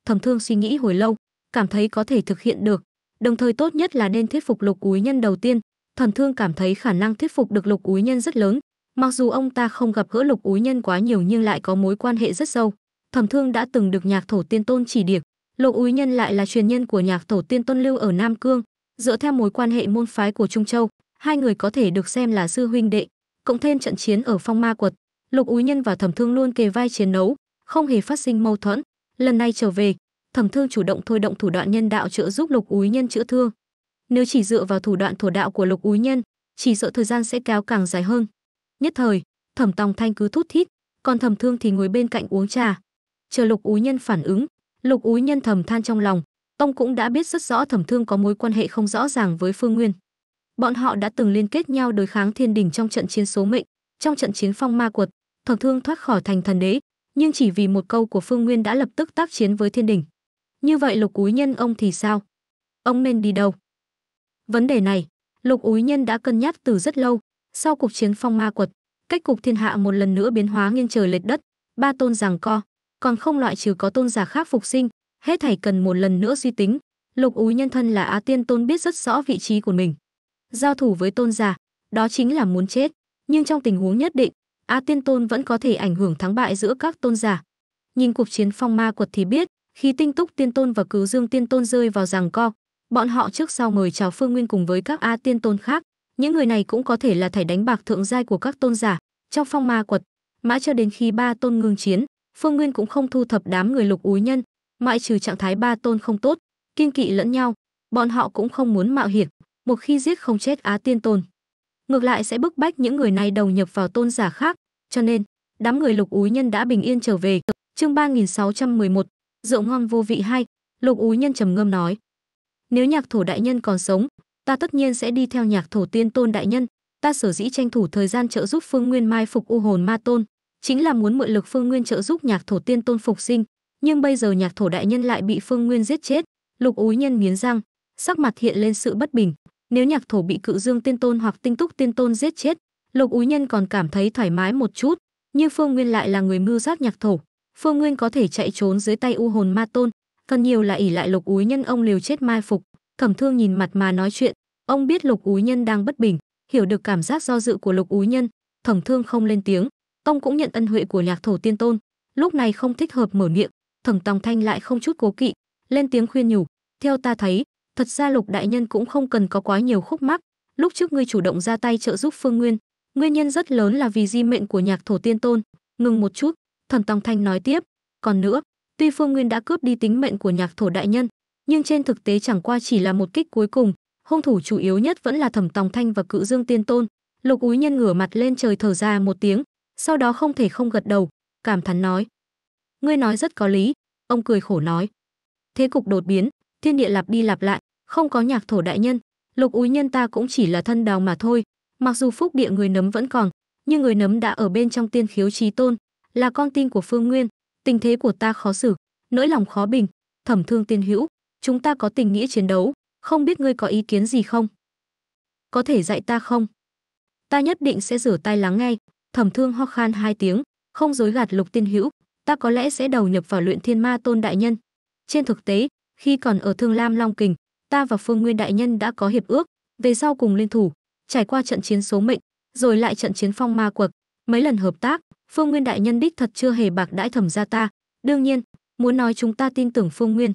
thẩm thương suy nghĩ hồi lâu cảm thấy có thể thực hiện được đồng thời tốt nhất là nên thuyết phục lục úy nhân đầu tiên thẩm thương cảm thấy khả năng thuyết phục được lục úy nhân rất lớn mặc dù ông ta không gặp gỡ lục úy nhân quá nhiều nhưng lại có mối quan hệ rất sâu thẩm thương đã từng được nhạc thổ tiên tôn chỉ điểm lục úy nhân lại là truyền nhân của nhạc thổ tiên tôn lưu ở nam cương dựa theo mối quan hệ môn phái của trung châu hai người có thể được xem là sư huynh đệ cộng thêm trận chiến ở phong ma quật lục úy nhân và thẩm thương luôn kề vai chiến đấu không hề phát sinh mâu thuẫn lần này trở về thẩm thương chủ động thôi động thủ đoạn nhân đạo trợ giúp lục úy nhân chữa thương nếu chỉ dựa vào thủ đoạn thủ đạo của lục úy nhân chỉ sợ thời gian sẽ kéo càng dài hơn nhất thời thẩm tòng thanh cứ thút thít còn thẩm thương thì ngồi bên cạnh uống trà chờ lục úy nhân phản ứng lục úy nhân thầm than trong lòng tông cũng đã biết rất rõ thẩm thương có mối quan hệ không rõ ràng với phương nguyên Bọn họ đã từng liên kết nhau đối kháng thiên đình trong trận chiến số mệnh, trong trận chiến phong ma quật, thẩm thương thoát khỏi thành thần đế, nhưng chỉ vì một câu của Phương Nguyên đã lập tức tác chiến với thiên đình. Như vậy lục úi nhân ông thì sao? Ông nên đi đâu? Vấn đề này, lục úi nhân đã cân nhắc từ rất lâu, sau cuộc chiến phong ma quật, cách cục thiên hạ một lần nữa biến hóa nghiêng trời lệch đất, ba tôn giằng co, còn không loại trừ có tôn giả khác phục sinh, hết thảy cần một lần nữa suy tính. Lục úi nhân thân là Á Tiên Tôn biết rất rõ vị trí của mình giao thủ với tôn giả, đó chính là muốn chết. Nhưng trong tình huống nhất định, a Tiên Tôn vẫn có thể ảnh hưởng thắng bại giữa các tôn giả. Nhìn cuộc chiến phong ma quật thì biết, khi Tinh Túc Tiên Tôn và Cứu Dương Tiên Tôn rơi vào giằng co, bọn họ trước sau mời chào Phương Nguyên cùng với các a Tiên Tôn khác. Những người này cũng có thể là thẻ đánh bạc thượng giai của các tôn giả. Trong phong ma quật, mãi cho đến khi ba tôn ngưng chiến, Phương Nguyên cũng không thu thập đám người lục úi nhân, ngoại trừ trạng thái ba tôn không tốt, kiên kỵ lẫn nhau, bọn họ cũng không muốn mạo hiểm, một khi giết không chết á tiên tôn. Ngược lại sẽ bức bách những người này đầu nhập vào tôn giả khác, cho nên, đám người lục úi nhân đã bình yên trở về. Chương 3611, Rượu ngon vô vị hay, lục úi nhân trầm ngâm nói. Nếu nhạc thổ đại nhân còn sống, ta tất nhiên sẽ đi theo nhạc thổ tiên tôn đại nhân. Ta sở dĩ tranh thủ thời gian trợ giúp Phương Nguyên mai phục u hồn ma tôn, chính là muốn mượn lực Phương Nguyên trợ giúp nhạc thổ tiên tôn phục sinh. Nhưng bây giờ nhạc thổ đại nhân lại bị Phương Nguyên giết chết, lục úi nhân nghiến răng sắc mặt hiện lên sự bất bình. Nếu nhạc thổ bị cự dương tiên tôn hoặc tinh túc tiên tôn giết chết, lục úy nhân còn cảm thấy thoải mái một chút, nhưng phương nguyên lại là người mưu sát nhạc thổ. Phương nguyên có thể chạy trốn dưới tay u hồn ma tôn, cần nhiều là ỉ lại lục úy nhân ông liều chết mai phục. Cẩm thương nhìn mặt mà nói chuyện, ông biết lục úy nhân đang bất bình, hiểu được cảm giác do dự của lục úy nhân, thẩm thương không lên tiếng. Ông cũng nhận ân huệ của nhạc thổ tiên tôn, lúc này không thích hợp mở miệng, thẩm tòng thanh lại không chút cố kỵ, lên tiếng khuyên nhủ, theo ta thấy, Thật ra Lục đại nhân cũng không cần có quá nhiều khúc mắc, lúc trước ngươi chủ động ra tay trợ giúp Phương Nguyên, nguyên nhân rất lớn là vì di mệnh của Nhạc Thổ Tiên Tôn." Ngừng một chút, Thẩm Tòng Thanh nói tiếp, "Còn nữa, tuy Phương Nguyên đã cướp đi tính mệnh của Nhạc Thổ đại nhân, nhưng trên thực tế chẳng qua chỉ là một kích cuối cùng, hung thủ chủ yếu nhất vẫn là Thẩm Tòng Thanh và Cự Dương Tiên Tôn." Lục Úy Nhân ngửa mặt lên trời thở ra một tiếng, sau đó không thể không gật đầu, cảm thán nói: "Ngươi nói rất có lý." Ông cười khổ nói: "Thế cục đột biến, thiên địa lặp đi lặp lại, không có nhạc thổ đại nhân, lục úi nhân ta cũng chỉ là thân đào mà thôi. Mặc dù phúc địa người nấm vẫn còn, nhưng người nấm đã ở bên trong tiên khiếu trí tôn, là con tin của phương nguyên. Tình thế của ta khó xử, nỗi lòng khó bình, thẩm thương tiên hữu. Chúng ta có tình nghĩa chiến đấu, không biết ngươi có ý kiến gì không? Có thể dạy ta không? Ta nhất định sẽ rửa tay lắng ngay. Thẩm thương ho khan hai tiếng, không dối gạt lục tiên hữu. Ta có lẽ sẽ đầu nhập vào luyện thiên ma tôn đại nhân. Trên thực tế, khi còn ở thương lam long kình, ta và Phương Nguyên đại nhân đã có hiệp ước, về sau cùng liên thủ, trải qua trận chiến số mệnh, rồi lại trận chiến phong ma quật, mấy lần hợp tác, Phương Nguyên đại nhân đích thật chưa hề bạc đãi thẩm gia ta, đương nhiên, muốn nói chúng ta tin tưởng Phương Nguyên.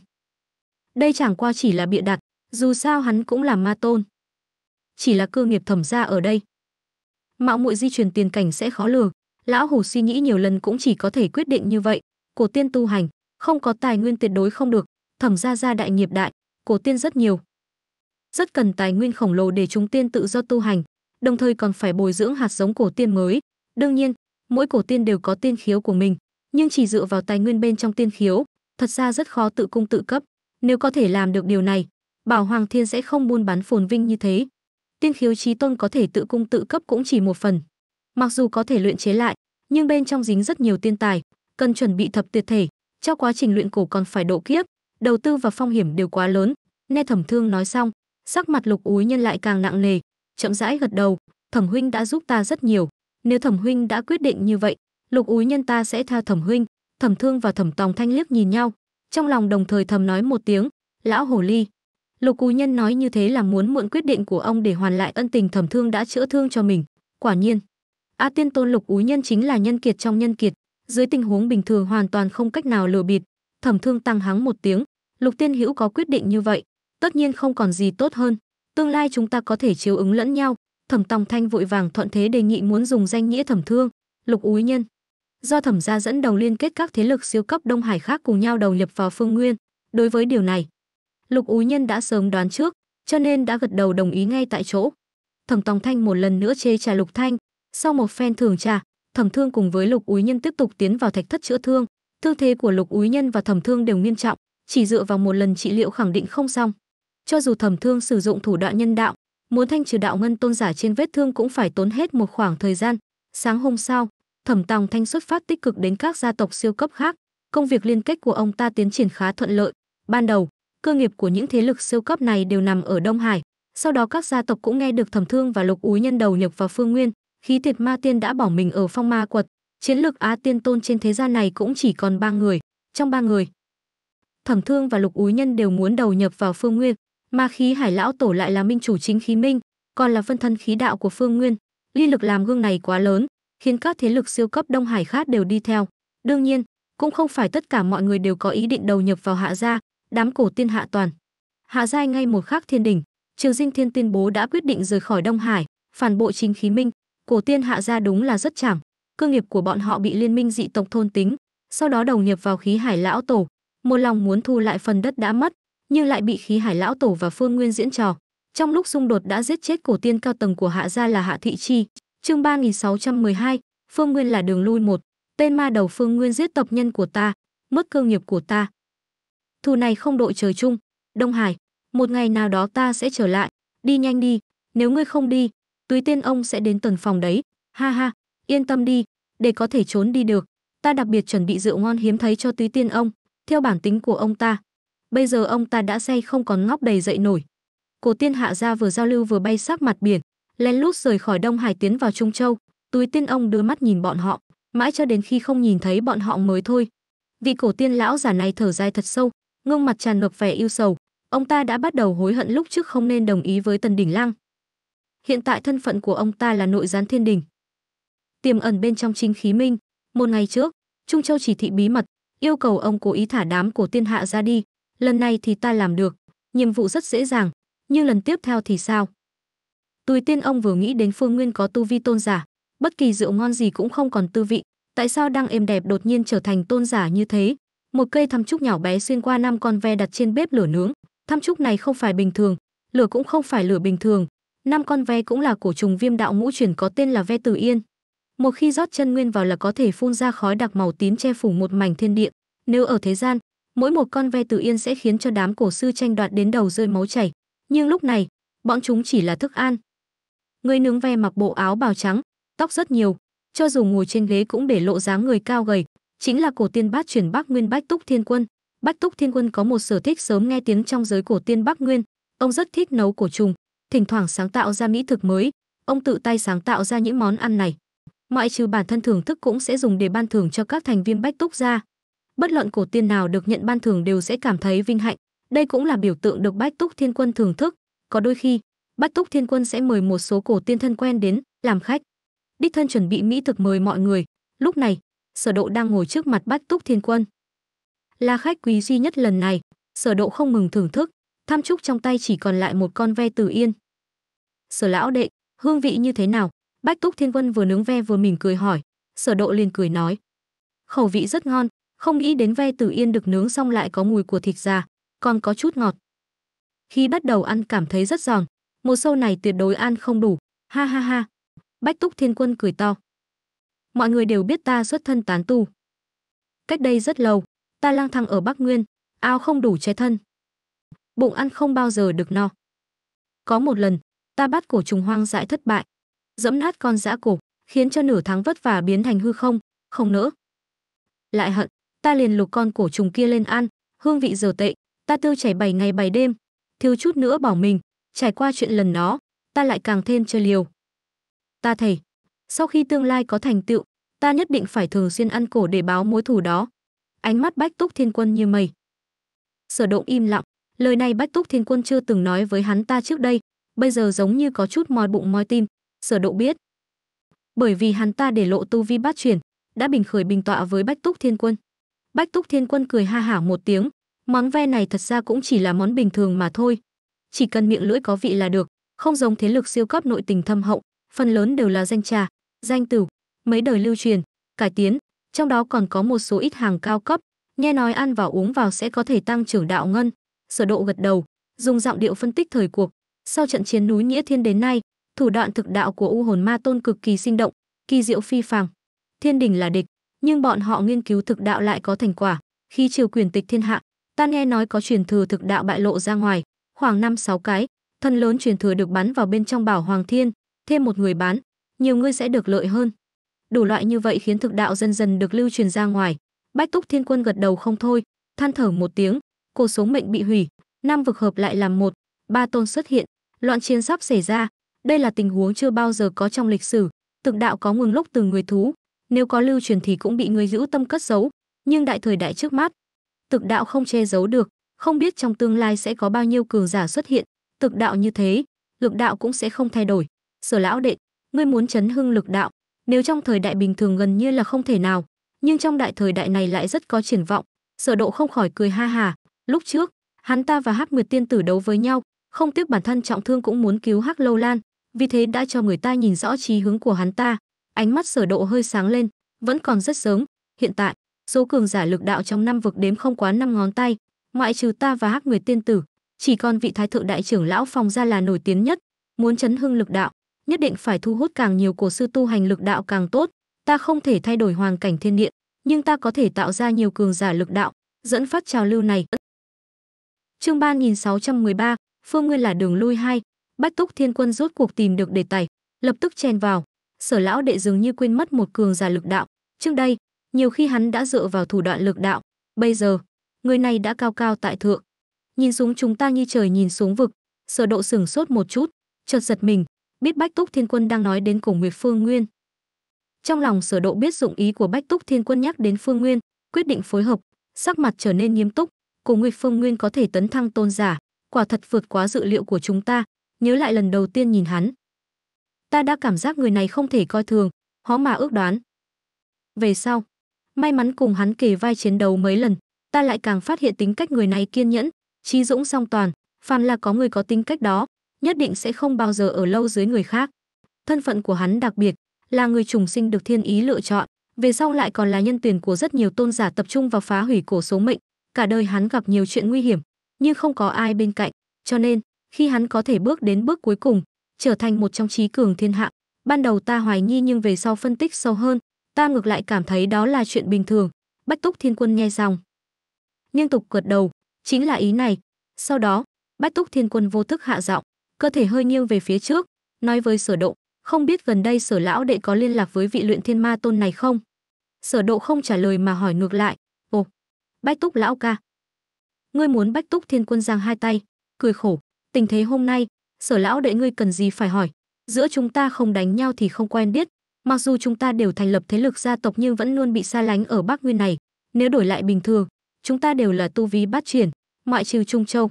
Đây chẳng qua chỉ là bịa đặt, dù sao hắn cũng là ma tôn. Chỉ là cơ nghiệp thẩm gia ở đây. Mạo muội di truyền tiền cảnh sẽ khó lường, lão hủ suy nghĩ nhiều lần cũng chỉ có thể quyết định như vậy, cổ tiên tu hành, không có tài nguyên tuyệt đối không được, thẩm gia gia đại nghiệp đại, cổ tiên rất nhiều. Rất cần tài nguyên khổng lồ để chúng tiên tự do tu hành, đồng thời còn phải bồi dưỡng hạt giống cổ tiên mới. Đương nhiên, mỗi cổ tiên đều có tiên khiếu của mình, nhưng chỉ dựa vào tài nguyên bên trong tiên khiếu, thật ra rất khó tự cung tự cấp. Nếu có thể làm được điều này, Bảo Hoàng Thiên sẽ không buôn bán phồn vinh như thế. Tiên khiếu trí tôn có thể tự cung tự cấp cũng chỉ một phần. Mặc dù có thể luyện chế lại, nhưng bên trong dính rất nhiều tiên tài, cần chuẩn bị thập tuyệt thể, trong quá trình luyện cổ còn phải độ kiếp, đầu tư và phong hiểm đều quá lớn nghe thẩm thương nói xong sắc mặt lục úi nhân lại càng nặng nề chậm rãi gật đầu thẩm huynh đã giúp ta rất nhiều nếu thẩm huynh đã quyết định như vậy lục úi nhân ta sẽ theo thẩm huynh thẩm thương và thẩm tòng thanh liếc nhìn nhau trong lòng đồng thời thầm nói một tiếng lão hồ ly lục úi nhân nói như thế là muốn mượn quyết định của ông để hoàn lại ân tình thẩm thương đã chữa thương cho mình quả nhiên a tiên tôn lục úi nhân chính là nhân kiệt trong nhân kiệt dưới tình huống bình thường hoàn toàn không cách nào lừa bịt Thẩm Thương tăng hắng một tiếng, Lục Tiên Hữu có quyết định như vậy, tất nhiên không còn gì tốt hơn, tương lai chúng ta có thể chiếu ứng lẫn nhau. Thẩm Tòng Thanh vội vàng thuận thế đề nghị muốn dùng danh nghĩa Thẩm Thương, Lục Úy Nhân. Do Thẩm gia dẫn đầu liên kết các thế lực siêu cấp Đông Hải khác cùng nhau đầu nhập vào Phương Nguyên, đối với điều này, Lục Úy Nhân đã sớm đoán trước, cho nên đã gật đầu đồng ý ngay tại chỗ. Thẩm Tòng Thanh một lần nữa chê trà Lục Thanh, sau một phen thường trà, Thẩm Thương cùng với Lục Úy Nhân tiếp tục tiến vào thạch thất chữa thương, Tư thế của Lục Úy Nhân và Thẩm Thương đều nghiêm trọng, chỉ dựa vào một lần trị liệu khẳng định không xong. Cho dù Thẩm Thương sử dụng thủ đoạn nhân đạo, muốn thanh trừ đạo ngân tôn giả trên vết thương cũng phải tốn hết một khoảng thời gian. Sáng hôm sau, Thẩm Tòng Thanh xuất phát tích cực đến các gia tộc siêu cấp khác, công việc liên kết của ông ta tiến triển khá thuận lợi. Ban đầu, cơ nghiệp của những thế lực siêu cấp này đều nằm ở Đông Hải, sau đó các gia tộc cũng nghe được Thẩm Thương và Lục Úy Nhân đầu nhập vào Phương Nguyên, khí tiệt ma tiên đã bỏ mình ở phong ma quật, chiến lược Á Tiên Tôn trên thế gian này cũng chỉ còn ba người, trong ba người. Thẩm Thương và Lục úy Nhân đều muốn đầu nhập vào Phương Nguyên, mà khí Hải lão tổ lại là minh chủ chính khí minh, còn là phân thân khí đạo của Phương Nguyên, ly lực làm gương này quá lớn, khiến các thế lực siêu cấp Đông Hải khác đều đi theo. Đương nhiên, cũng không phải tất cả mọi người đều có ý định đầu nhập vào Hạ gia, đám cổ tiên hạ toàn. Hạ gia ngay một khắc thiên đỉnh, Triều Dinh Thiên tuyên bố đã quyết định rời khỏi Đông Hải, phản bội chính khí minh, cổ tiên Hạ gia đúng là rất chẳng cơ nghiệp của bọn họ bị liên minh dị tộc thôn tính, sau đó đầu nhập vào khí hải lão tổ, một lòng muốn thu lại phần đất đã mất, nhưng lại bị khí hải lão tổ và phương nguyên diễn trò. Trong lúc xung đột đã giết chết cổ tiên cao tầng của hạ gia là Hạ Thị Chi, chương 3612, Phương Nguyên là đường lui một, tên ma đầu Phương Nguyên giết tộc nhân của ta, mất cơ nghiệp của ta. Thù này không đội trời chung, Đông Hải, một ngày nào đó ta sẽ trở lại, đi nhanh đi, nếu ngươi không đi, túi tên ông sẽ đến tần phòng đấy, ha ha yên tâm đi để có thể trốn đi được ta đặc biệt chuẩn bị rượu ngon hiếm thấy cho túy tiên ông theo bản tính của ông ta bây giờ ông ta đã say không còn ngóc đầy dậy nổi cổ tiên hạ Ra vừa giao lưu vừa bay sát mặt biển lén lút rời khỏi đông hải tiến vào trung châu túi tiên ông đưa mắt nhìn bọn họ mãi cho đến khi không nhìn thấy bọn họ mới thôi vị cổ tiên lão giả này thở dài thật sâu gương mặt tràn ngập vẻ yêu sầu ông ta đã bắt đầu hối hận lúc trước không nên đồng ý với tần đỉnh lang hiện tại thân phận của ông ta là nội gián thiên đình tiềm ẩn bên trong chính khí minh. Một ngày trước, Trung Châu chỉ thị bí mật, yêu cầu ông cố ý thả đám cổ tiên hạ ra đi. Lần này thì ta làm được, nhiệm vụ rất dễ dàng, nhưng lần tiếp theo thì sao? Tùy tiên ông vừa nghĩ đến Phương Nguyên có tu vi tôn giả, bất kỳ rượu ngon gì cũng không còn tư vị, tại sao đang êm đẹp đột nhiên trở thành tôn giả như thế? Một cây thăm trúc nhỏ bé xuyên qua năm con ve đặt trên bếp lửa nướng, thăm trúc này không phải bình thường, lửa cũng không phải lửa bình thường, năm con ve cũng là cổ trùng viêm đạo ngũ chuyển có tên là ve tử yên, một khi rót chân nguyên vào là có thể phun ra khói đặc màu tím che phủ một mảnh thiên địa. Nếu ở thế gian, mỗi một con ve tự yên sẽ khiến cho đám cổ sư tranh đoạt đến đầu rơi máu chảy, nhưng lúc này, bọn chúng chỉ là thức ăn. Người nướng ve mặc bộ áo bào trắng, tóc rất nhiều, cho dù ngồi trên ghế cũng để lộ dáng người cao gầy, chính là cổ tiên bát chuyển Bắc Nguyên Bách Túc Thiên Quân. Bách Túc Thiên Quân có một sở thích sớm nghe tiếng trong giới cổ tiên Bắc Nguyên, ông rất thích nấu cổ trùng, thỉnh thoảng sáng tạo ra mỹ thực mới, ông tự tay sáng tạo ra những món ăn này ngoại trừ bản thân thưởng thức cũng sẽ dùng để ban thưởng cho các thành viên bách túc gia bất luận cổ tiên nào được nhận ban thưởng đều sẽ cảm thấy vinh hạnh đây cũng là biểu tượng được bách túc thiên quân thưởng thức có đôi khi bách túc thiên quân sẽ mời một số cổ tiên thân quen đến làm khách đích thân chuẩn bị mỹ thực mời mọi người lúc này sở độ đang ngồi trước mặt bách túc thiên quân là khách quý duy nhất lần này sở độ không mừng thưởng thức tham trúc trong tay chỉ còn lại một con ve tử yên sở lão đệ hương vị như thế nào Bách Túc Thiên Quân vừa nướng ve vừa mỉm cười hỏi, Sở Độ liền cười nói: "Khẩu vị rất ngon, không nghĩ đến ve Tử Yên được nướng xong lại có mùi của thịt già, còn có chút ngọt." Khi bắt đầu ăn cảm thấy rất giòn, một sâu này tuyệt đối ăn không đủ, ha ha ha. Bách Túc Thiên Quân cười to. Mọi người đều biết ta xuất thân tán tu. Cách đây rất lâu, ta lang thang ở Bắc Nguyên, ao không đủ che thân. Bụng ăn không bao giờ được no. Có một lần, ta bắt cổ trùng hoang dại thất bại, dẫm nát con dã cổ khiến cho nửa tháng vất vả biến thành hư không không nỡ lại hận ta liền lục con cổ trùng kia lên ăn hương vị giờ tệ ta tiêu chảy bảy ngày bảy đêm thiếu chút nữa bảo mình trải qua chuyện lần đó ta lại càng thêm chơi liều ta thầy sau khi tương lai có thành tựu ta nhất định phải thường xuyên ăn cổ để báo mối thù đó ánh mắt bách túc thiên quân như mây sở động im lặng lời này bách túc thiên quân chưa từng nói với hắn ta trước đây bây giờ giống như có chút moi bụng moi tim sở độ biết. Bởi vì hắn ta để lộ tu vi bát chuyển, đã bình khởi bình tọa với Bách Túc Thiên Quân. Bách Túc Thiên Quân cười ha hả một tiếng, món ve này thật ra cũng chỉ là món bình thường mà thôi. Chỉ cần miệng lưỡi có vị là được, không giống thế lực siêu cấp nội tình thâm hậu, phần lớn đều là danh trà, danh tử, mấy đời lưu truyền, cải tiến, trong đó còn có một số ít hàng cao cấp, nghe nói ăn vào uống vào sẽ có thể tăng trưởng đạo ngân. Sở độ gật đầu, dùng giọng điệu phân tích thời cuộc. Sau trận chiến núi Nghĩa Thiên đến nay, Thủ đoạn thực đạo của U hồn ma tôn cực kỳ sinh động, kỳ diệu phi phàng. Thiên đình là địch, nhưng bọn họ nghiên cứu thực đạo lại có thành quả. Khi triều quyền tịch thiên hạ, ta nghe nói có truyền thừa thực đạo bại lộ ra ngoài, khoảng năm sáu cái, thân lớn truyền thừa được bắn vào bên trong bảo hoàng thiên, thêm một người bán, nhiều người sẽ được lợi hơn. Đủ loại như vậy khiến thực đạo dần dần được lưu truyền ra ngoài. Bách Túc Thiên Quân gật đầu không thôi, than thở một tiếng, cô số mệnh bị hủy, năm vực hợp lại làm một, ba tôn xuất hiện, loạn chiến sắp xảy ra, đây là tình huống chưa bao giờ có trong lịch sử, tượng đạo có nguồn gốc từ người thú, nếu có lưu truyền thì cũng bị người giữ tâm cất giấu, nhưng đại thời đại trước mắt, tượng đạo không che giấu được, không biết trong tương lai sẽ có bao nhiêu cường giả xuất hiện, tượng đạo như thế, lực đạo cũng sẽ không thay đổi. Sở lão đệ, ngươi muốn chấn hưng lực đạo, nếu trong thời đại bình thường gần như là không thể nào, nhưng trong đại thời đại này lại rất có triển vọng. Sở Độ không khỏi cười ha hà, lúc trước, hắn ta và Hắc Nguyệt tiên tử đấu với nhau, không tiếc bản thân trọng thương cũng muốn cứu Hắc Lâu Lan, vì thế đã cho người ta nhìn rõ trí hướng của hắn ta. Ánh mắt sở độ hơi sáng lên, vẫn còn rất sớm, hiện tại, số cường giả lực đạo trong năm vực đếm không quá năm ngón tay, ngoại trừ ta và Hắc người tiên tử, chỉ còn vị thái thượng đại trưởng lão phòng gia là nổi tiếng nhất, muốn chấn hưng lực đạo, nhất định phải thu hút càng nhiều cổ sư tu hành lực đạo càng tốt, ta không thể thay đổi hoàn cảnh thiên địa, nhưng ta có thể tạo ra nhiều cường giả lực đạo, dẫn phát trào lưu này. Chương ba Phương Nguyên là đường lui hai Bách Túc Thiên Quân rốt cuộc tìm được đề tài, lập tức chen vào. Sở lão đệ dường như quên mất một cường giả lực đạo, trước đây, nhiều khi hắn đã dựa vào thủ đoạn lực đạo, bây giờ, người này đã cao cao tại thượng. Nhìn xuống chúng ta như trời nhìn xuống vực, Sở Độ sửng sốt một chút, chợt giật mình, biết Bách Túc Thiên Quân đang nói đến Cổ Nguyệt Phương Nguyên. Trong lòng Sở Độ biết dụng ý của Bách Túc Thiên Quân nhắc đến Phương Nguyên, quyết định phối hợp, sắc mặt trở nên nghiêm túc, Cổ Nguyệt Phương Nguyên có thể tấn thăng tôn giả, quả thật vượt quá dự liệu của chúng ta, nhớ lại lần đầu tiên nhìn hắn. Ta đã cảm giác người này không thể coi thường, khó mà ước đoán. Về sau, may mắn cùng hắn kề vai chiến đấu mấy lần, ta lại càng phát hiện tính cách người này kiên nhẫn, trí dũng song toàn, phàm là có người có tính cách đó, nhất định sẽ không bao giờ ở lâu dưới người khác. Thân phận của hắn đặc biệt, là người trùng sinh được thiên ý lựa chọn, về sau lại còn là nhân tuyển của rất nhiều tôn giả tập trung vào phá hủy cổ số mệnh, cả đời hắn gặp nhiều chuyện nguy hiểm, nhưng không có ai bên cạnh, cho nên khi hắn có thể bước đến bước cuối cùng, trở thành một trong trí cường thiên hạ. Ban đầu ta hoài nghi nhưng về sau phân tích sâu hơn, ta ngược lại cảm thấy đó là chuyện bình thường. Bách Túc Thiên Quân nghe xong. Liên tục gật đầu, chính là ý này. Sau đó, Bách Túc Thiên Quân vô thức hạ giọng, cơ thể hơi nghiêng về phía trước, nói với sở độ, không biết gần đây sở lão đệ có liên lạc với vị luyện thiên ma tôn này không? Sở độ không trả lời mà hỏi ngược lại, ồ, Bách Túc lão ca. Ngươi muốn Bách Túc Thiên Quân giang hai tay, cười khổ, tình thế hôm nay sở lão đệ ngươi cần gì phải hỏi giữa chúng ta không đánh nhau thì không quen biết mặc dù chúng ta đều thành lập thế lực gia tộc nhưng vẫn luôn bị xa lánh ở bắc nguyên này nếu đổi lại bình thường chúng ta đều là tu vi bát triển ngoại trừ trung châu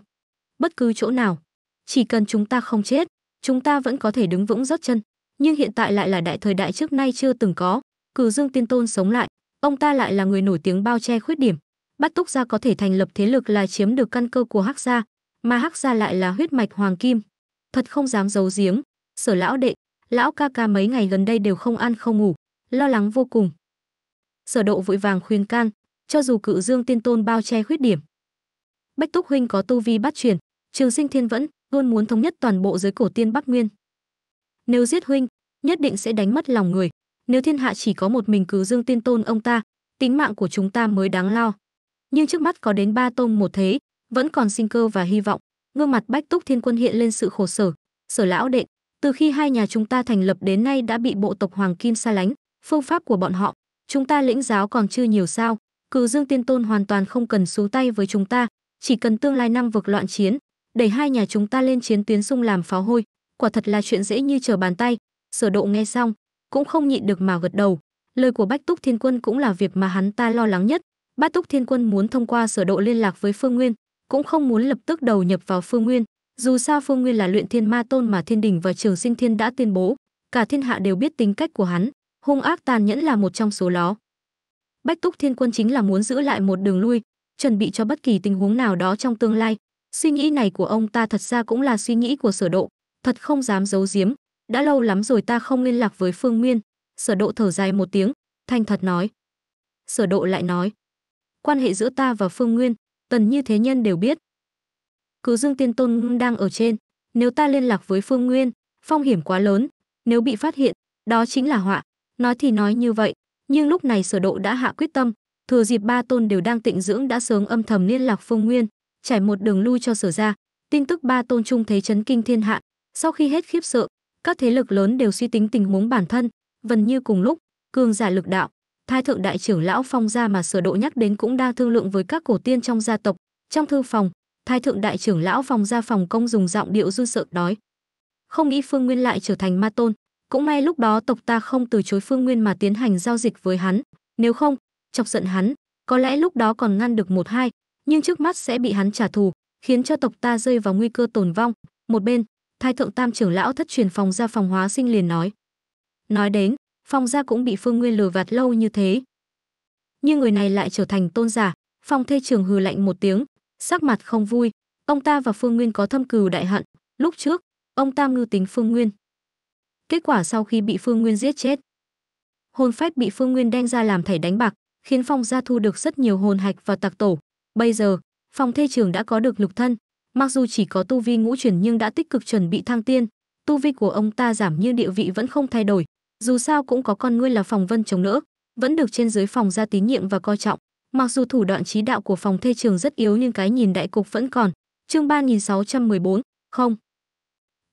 bất cứ chỗ nào chỉ cần chúng ta không chết chúng ta vẫn có thể đứng vững rất chân nhưng hiện tại lại là đại thời đại trước nay chưa từng có cử dương tiên tôn sống lại ông ta lại là người nổi tiếng bao che khuyết điểm bắt túc gia có thể thành lập thế lực là chiếm được căn cơ của hắc gia mà hắc ra lại là huyết mạch hoàng kim. Thật không dám giấu giếm, sở lão đệ, lão ca ca mấy ngày gần đây đều không ăn không ngủ, lo lắng vô cùng. Sở độ vội vàng khuyên can, cho dù cự dương tiên tôn bao che khuyết điểm. Bách Túc Huynh có tu vi bắt truyền, trường sinh thiên vẫn, luôn muốn thống nhất toàn bộ giới cổ tiên Bắc Nguyên. Nếu giết Huynh, nhất định sẽ đánh mất lòng người. Nếu thiên hạ chỉ có một mình cử dương tiên tôn ông ta, tính mạng của chúng ta mới đáng lo. Nhưng trước mắt có đến ba tôm một thế, vẫn còn sinh cơ và hy vọng gương mặt bách túc thiên quân hiện lên sự khổ sở sở lão đệ từ khi hai nhà chúng ta thành lập đến nay đã bị bộ tộc hoàng kim xa lánh phương pháp của bọn họ chúng ta lĩnh giáo còn chưa nhiều sao cử dương tiên tôn hoàn toàn không cần xuống tay với chúng ta chỉ cần tương lai năm vực loạn chiến đẩy hai nhà chúng ta lên chiến tuyến sung làm pháo hôi quả thật là chuyện dễ như trở bàn tay sở độ nghe xong cũng không nhịn được mà gật đầu lời của bách túc thiên quân cũng là việc mà hắn ta lo lắng nhất bách túc thiên quân muốn thông qua sở độ liên lạc với phương nguyên cũng không muốn lập tức đầu nhập vào Phương Nguyên, dù sao Phương Nguyên là luyện thiên ma tôn mà Thiên Đình và Trường Sinh Thiên đã tuyên bố, cả thiên hạ đều biết tính cách của hắn, hung ác tàn nhẫn là một trong số đó. Bách Túc Thiên Quân chính là muốn giữ lại một đường lui, chuẩn bị cho bất kỳ tình huống nào đó trong tương lai. Suy nghĩ này của ông ta thật ra cũng là suy nghĩ của Sở Độ, thật không dám giấu giếm, đã lâu lắm rồi ta không liên lạc với Phương Nguyên. Sở Độ thở dài một tiếng, thanh thật nói. Sở Độ lại nói, quan hệ giữa ta và Phương Nguyên tần như thế nhân đều biết. Cứ Dương Tiên Tôn đang ở trên, nếu ta liên lạc với Phương Nguyên, phong hiểm quá lớn, nếu bị phát hiện, đó chính là họa. Nói thì nói như vậy, nhưng lúc này sở độ đã hạ quyết tâm, thừa dịp ba tôn đều đang tịnh dưỡng đã sớm âm thầm liên lạc Phương Nguyên, trải một đường lui cho sở ra. Tin tức ba tôn trung thấy chấn kinh thiên hạ, sau khi hết khiếp sợ, các thế lực lớn đều suy tính tình huống bản thân, Vần như cùng lúc, cường giả lực đạo, Thái thượng đại trưởng lão Phong gia mà sửa Độ nhắc đến cũng đang thương lượng với các cổ tiên trong gia tộc. Trong thư phòng, Thái thượng đại trưởng lão Phong gia phòng công dùng giọng điệu run sợ nói: "Không nghĩ Phương Nguyên lại trở thành ma tôn, cũng may lúc đó tộc ta không từ chối Phương Nguyên mà tiến hành giao dịch với hắn, nếu không, chọc giận hắn, có lẽ lúc đó còn ngăn được một hai, nhưng trước mắt sẽ bị hắn trả thù, khiến cho tộc ta rơi vào nguy cơ tồn vong." Một bên, Thái thượng tam trưởng lão thất truyền phòng gia phòng hóa sinh liền nói: "Nói đến, phong gia cũng bị phương nguyên lừa vạt lâu như thế nhưng người này lại trở thành tôn giả phong thê trường hừ lạnh một tiếng sắc mặt không vui ông ta và phương nguyên có thâm cừu đại hận lúc trước ông ta ngư tính phương nguyên kết quả sau khi bị phương nguyên giết chết hồn phách bị phương nguyên đem ra làm thẻ đánh bạc khiến phong gia thu được rất nhiều hồn hạch và tạc tổ bây giờ phong thê trường đã có được lục thân mặc dù chỉ có tu vi ngũ chuyển nhưng đã tích cực chuẩn bị thăng tiên tu vi của ông ta giảm nhưng địa vị vẫn không thay đổi dù sao cũng có con ngươi là phòng vân chống đỡ vẫn được trên dưới phòng ra tín nhiệm và coi trọng mặc dù thủ đoạn trí đạo của phòng thê trường rất yếu nhưng cái nhìn đại cục vẫn còn chương 3614, không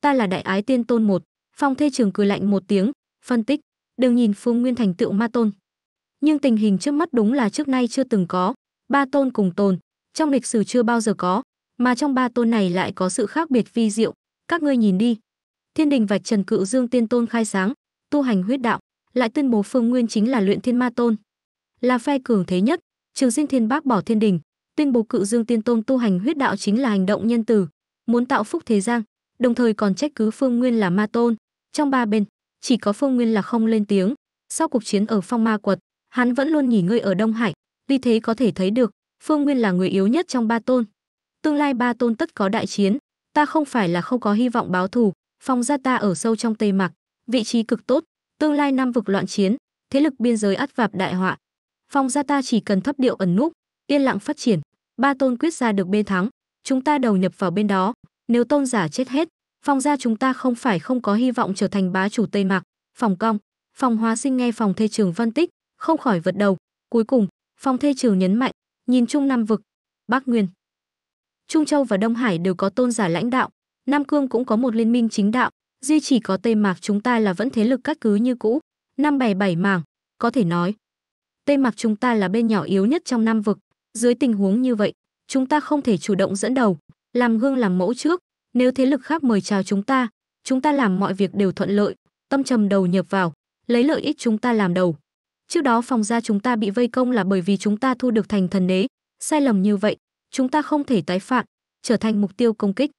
ta là đại ái tiên tôn một phòng thê trường cười lạnh một tiếng phân tích đừng nhìn phương nguyên thành tựu ma tôn nhưng tình hình trước mắt đúng là trước nay chưa từng có ba tôn cùng tồn trong lịch sử chưa bao giờ có mà trong ba tôn này lại có sự khác biệt vi diệu các ngươi nhìn đi thiên đình vạch trần cự dương tiên tôn khai sáng tu hành huyết đạo, lại tuyên bố Phương Nguyên chính là luyện thiên ma tôn, là phe cường thế nhất, Trường Sinh Thiên bác bỏ thiên đình, tuyên bố Cự Dương Tiên Tôn tu hành huyết đạo chính là hành động nhân từ, muốn tạo phúc thế gian, đồng thời còn trách cứ Phương Nguyên là ma tôn. Trong ba bên, chỉ có Phương Nguyên là không lên tiếng. Sau cuộc chiến ở Phong Ma Quật, hắn vẫn luôn nghỉ ngơi ở Đông Hải, vì thế có thể thấy được, Phương Nguyên là người yếu nhất trong ba tôn. Tương lai ba tôn tất có đại chiến, ta không phải là không có hy vọng báo thù, phong gia ta ở sâu trong Tây Mặc vị trí cực tốt, tương lai Nam vực loạn chiến, thế lực biên giới ắt vạp đại họa. Phong gia ta chỉ cần thấp điệu ẩn núp, yên lặng phát triển, ba tôn quyết ra được bên thắng, chúng ta đầu nhập vào bên đó, nếu tôn giả chết hết, phong gia chúng ta không phải không có hy vọng trở thành bá chủ Tây Mạc, phòng cong, phòng hóa sinh nghe phòng thê trường phân tích, không khỏi vật đầu, cuối cùng, phòng thê trường nhấn mạnh, nhìn chung Nam vực, Bắc Nguyên. Trung Châu và Đông Hải đều có tôn giả lãnh đạo, Nam Cương cũng có một liên minh chính đạo, duy chỉ có Tây Mạc chúng ta là vẫn thế lực cắt cứ như cũ, năm bè bảy mảng, có thể nói. Tây Mạc chúng ta là bên nhỏ yếu nhất trong năm vực, dưới tình huống như vậy, chúng ta không thể chủ động dẫn đầu, làm gương làm mẫu trước, nếu thế lực khác mời chào chúng ta, chúng ta làm mọi việc đều thuận lợi, tâm trầm đầu nhập vào, lấy lợi ích chúng ta làm đầu. Trước đó phòng gia chúng ta bị vây công là bởi vì chúng ta thu được thành thần đế, sai lầm như vậy, chúng ta không thể tái phạm, trở thành mục tiêu công kích.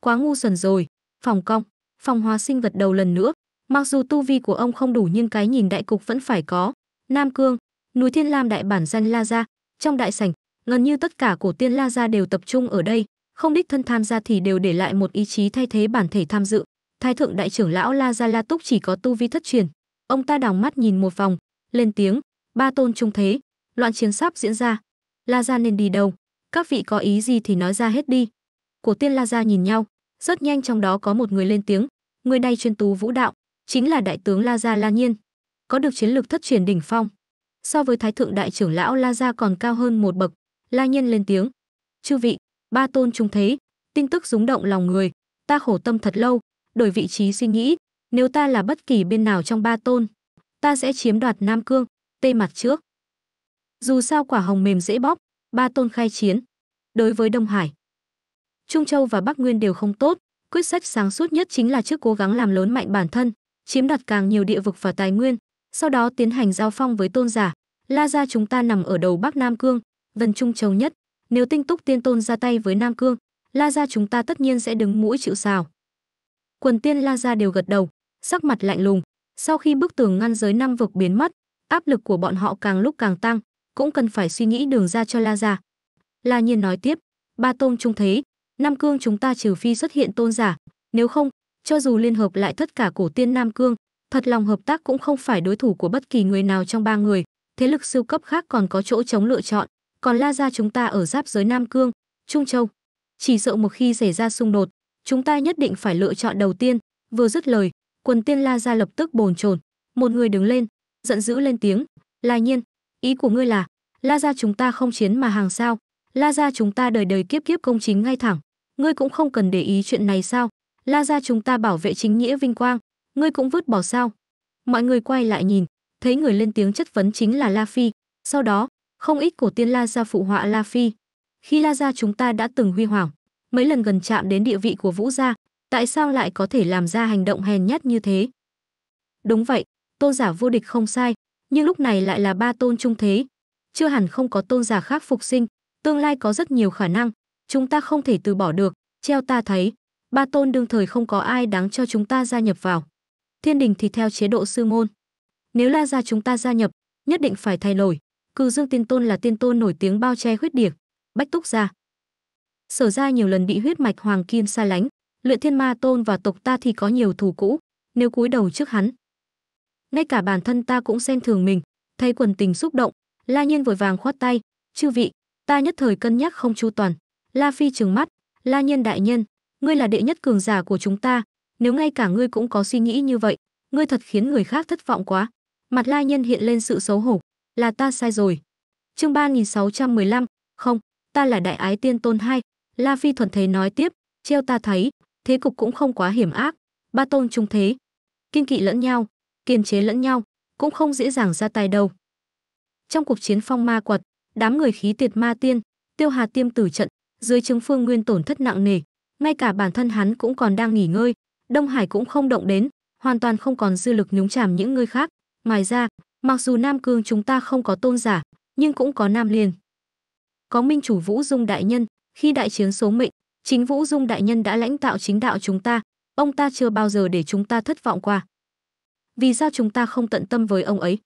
Quá ngu dần rồi, phòng công phòng hóa sinh vật đầu lần nữa. Mặc dù tu vi của ông không đủ nhưng cái nhìn đại cục vẫn phải có. Nam Cương, núi Thiên Lam đại bản danh La Gia, trong đại sảnh, gần như tất cả cổ tiên La Gia đều tập trung ở đây, không đích thân tham gia thì đều để lại một ý chí thay thế bản thể tham dự. Thái thượng đại trưởng lão La Gia La Túc chỉ có tu vi thất truyền. Ông ta đảo mắt nhìn một vòng, lên tiếng, ba tôn trung thế, loạn chiến sắp diễn ra. La Gia nên đi đâu? Các vị có ý gì thì nói ra hết đi. Cổ tiên La Gia nhìn nhau, rất nhanh trong đó có một người lên tiếng, người này chuyên tú vũ đạo, chính là đại tướng La Gia La Nhiên, có được chiến lược thất truyền đỉnh phong. So với thái thượng đại trưởng lão La Gia còn cao hơn một bậc, La Nhiên lên tiếng. Chư vị, ba tôn trung thế, tin tức rúng động lòng người, ta khổ tâm thật lâu, đổi vị trí suy nghĩ, nếu ta là bất kỳ bên nào trong ba tôn, ta sẽ chiếm đoạt Nam Cương, tê mặt trước. Dù sao quả hồng mềm dễ bóp, ba tôn khai chiến. Đối với Đông Hải, Trung Châu và Bắc Nguyên đều không tốt, quyết sách sáng suốt nhất chính là trước cố gắng làm lớn mạnh bản thân, chiếm đoạt càng nhiều địa vực và tài nguyên, sau đó tiến hành giao phong với tôn giả. La gia chúng ta nằm ở đầu Bắc Nam Cương, vân Trung Châu nhất, nếu Tinh Túc Tiên Tôn ra tay với Nam Cương, La gia chúng ta tất nhiên sẽ đứng mũi chịu sào. Quần tiên La gia đều gật đầu, sắc mặt lạnh lùng, sau khi bức tường ngăn giới năm vực biến mất, áp lực của bọn họ càng lúc càng tăng, cũng cần phải suy nghĩ đường ra cho La gia. La Nhiên nói tiếp, ba tôn trung thế, Nam Cương chúng ta trừ phi xuất hiện tôn giả, nếu không, cho dù liên hợp lại tất cả cổ tiên Nam Cương, thật lòng hợp tác cũng không phải đối thủ của bất kỳ người nào trong ba người, thế lực siêu cấp khác còn có chỗ chống lựa chọn, còn La gia chúng ta ở giáp giới Nam Cương, Trung Châu. Chỉ sợ một khi xảy ra xung đột, chúng ta nhất định phải lựa chọn đầu tiên, vừa dứt lời, quần tiên La gia lập tức bồn chồn, một người đứng lên, giận dữ lên tiếng, "La Nhiên, ý của ngươi là, La gia chúng ta không chiến mà hàng sao? La gia chúng ta đời đời kiếp kiếp công chính ngay thẳng, ngươi cũng không cần để ý chuyện này sao? La gia chúng ta bảo vệ chính nghĩa vinh quang, ngươi cũng vứt bỏ sao? Mọi người quay lại nhìn, thấy người lên tiếng chất vấn chính là La Phi, sau đó, không ít cổ tiên La gia phụ họa La Phi. Khi La gia chúng ta đã từng huy hoàng, mấy lần gần chạm đến địa vị của Vũ gia, tại sao lại có thể làm ra hành động hèn nhát như thế? Đúng vậy, tôn giả vô địch không sai, nhưng lúc này lại là ba tôn trung thế, chưa hẳn không có tôn giả khác phục sinh, tương lai có rất nhiều khả năng, chúng ta không thể từ bỏ được, treo ta thấy, ba tôn đương thời không có ai đáng cho chúng ta gia nhập vào. Thiên đình thì theo chế độ sư môn. Nếu La gia chúng ta gia nhập, nhất định phải thay đổi. Cừ Dương Tiên Tôn là tiên tôn nổi tiếng bao che huyết điệp, bách túc gia. Sở gia nhiều lần bị huyết mạch Hoàng Kim xa lánh, luyện thiên ma tôn và tộc ta thì có nhiều thù cũ, nếu cúi đầu trước hắn. Ngay cả bản thân ta cũng xen thường mình, thấy quần tình xúc động, La Nhiên vội vàng khoát tay, chư vị, ta nhất thời cân nhắc không chu toàn. La Phi trừng mắt, La Nhân đại nhân, ngươi là đệ nhất cường giả của chúng ta, nếu ngay cả ngươi cũng có suy nghĩ như vậy, ngươi thật khiến người khác thất vọng quá. Mặt La Nhân hiện lên sự xấu hổ, là ta sai rồi. Chương 3615, không, ta là đại ái tiên tôn hai. La Phi thuần thế nói tiếp, treo ta thấy, thế cục cũng không quá hiểm ác, ba tôn trung thế, kiên kỵ lẫn nhau, kiềm chế lẫn nhau, cũng không dễ dàng ra tay đâu. Trong cuộc chiến phong ma quật, đám người khí tiệt ma tiên, tiêu hà tiêm tử trận, dưới chứng phương nguyên tổn thất nặng nề ngay cả bản thân hắn cũng còn đang nghỉ ngơi đông hải cũng không động đến hoàn toàn không còn dư lực nhúng chàm những người khác ngoài ra mặc dù nam cương chúng ta không có tôn giả nhưng cũng có nam liên có minh chủ vũ dung đại nhân khi đại chiến số mệnh chính vũ dung đại nhân đã lãnh tạo chính đạo chúng ta ông ta chưa bao giờ để chúng ta thất vọng qua vì sao chúng ta không tận tâm với ông ấy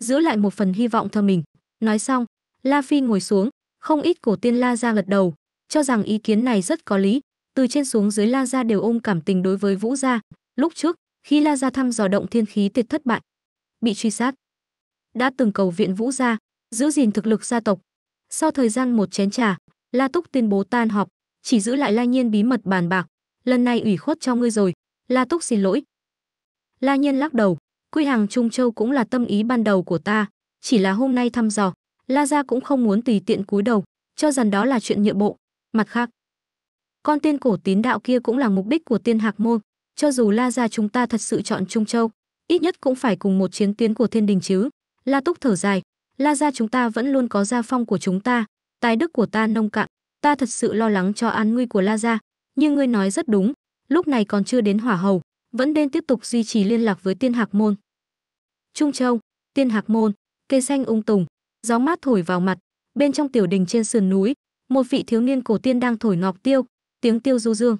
giữ lại một phần hy vọng cho mình nói xong la phi ngồi xuống không ít cổ tiên La Gia gật đầu, cho rằng ý kiến này rất có lý, từ trên xuống dưới La Gia đều ôm cảm tình đối với Vũ Gia. Lúc trước, khi La Gia thăm dò động thiên khí tuyệt thất bại, bị truy sát, đã từng cầu viện Vũ Gia, giữ gìn thực lực gia tộc. Sau thời gian một chén trà, La Túc tuyên bố tan họp, chỉ giữ lại La Nhiên bí mật bàn bạc. Lần này ủy khuất cho ngươi rồi, La Túc xin lỗi. La Nhiên lắc đầu, quy hàng Trung Châu cũng là tâm ý ban đầu của ta, chỉ là hôm nay thăm dò, La Gia cũng không muốn tùy tiện cúi đầu, cho rằng đó là chuyện nhượng bộ. Mặt khác, con tiên cổ tín đạo kia cũng là mục đích của tiên hạc môn, cho dù La Gia chúng ta thật sự chọn Trung Châu, ít nhất cũng phải cùng một chiến tuyến của thiên đình chứ. La Túc thở dài, La Gia chúng ta vẫn luôn có gia phong của chúng ta, tài đức của ta nông cạn, ta thật sự lo lắng cho an nguy của La Gia, nhưng ngươi nói rất đúng, lúc này còn chưa đến hỏa hầu, vẫn nên tiếp tục duy trì liên lạc với tiên hạc môn. Trung Châu, tiên hạc môn, cây xanh ung tùng, gió mát thổi vào mặt bên trong tiểu đình trên sườn núi một vị thiếu niên cổ tiên đang thổi ngọc tiêu tiếng tiêu du dương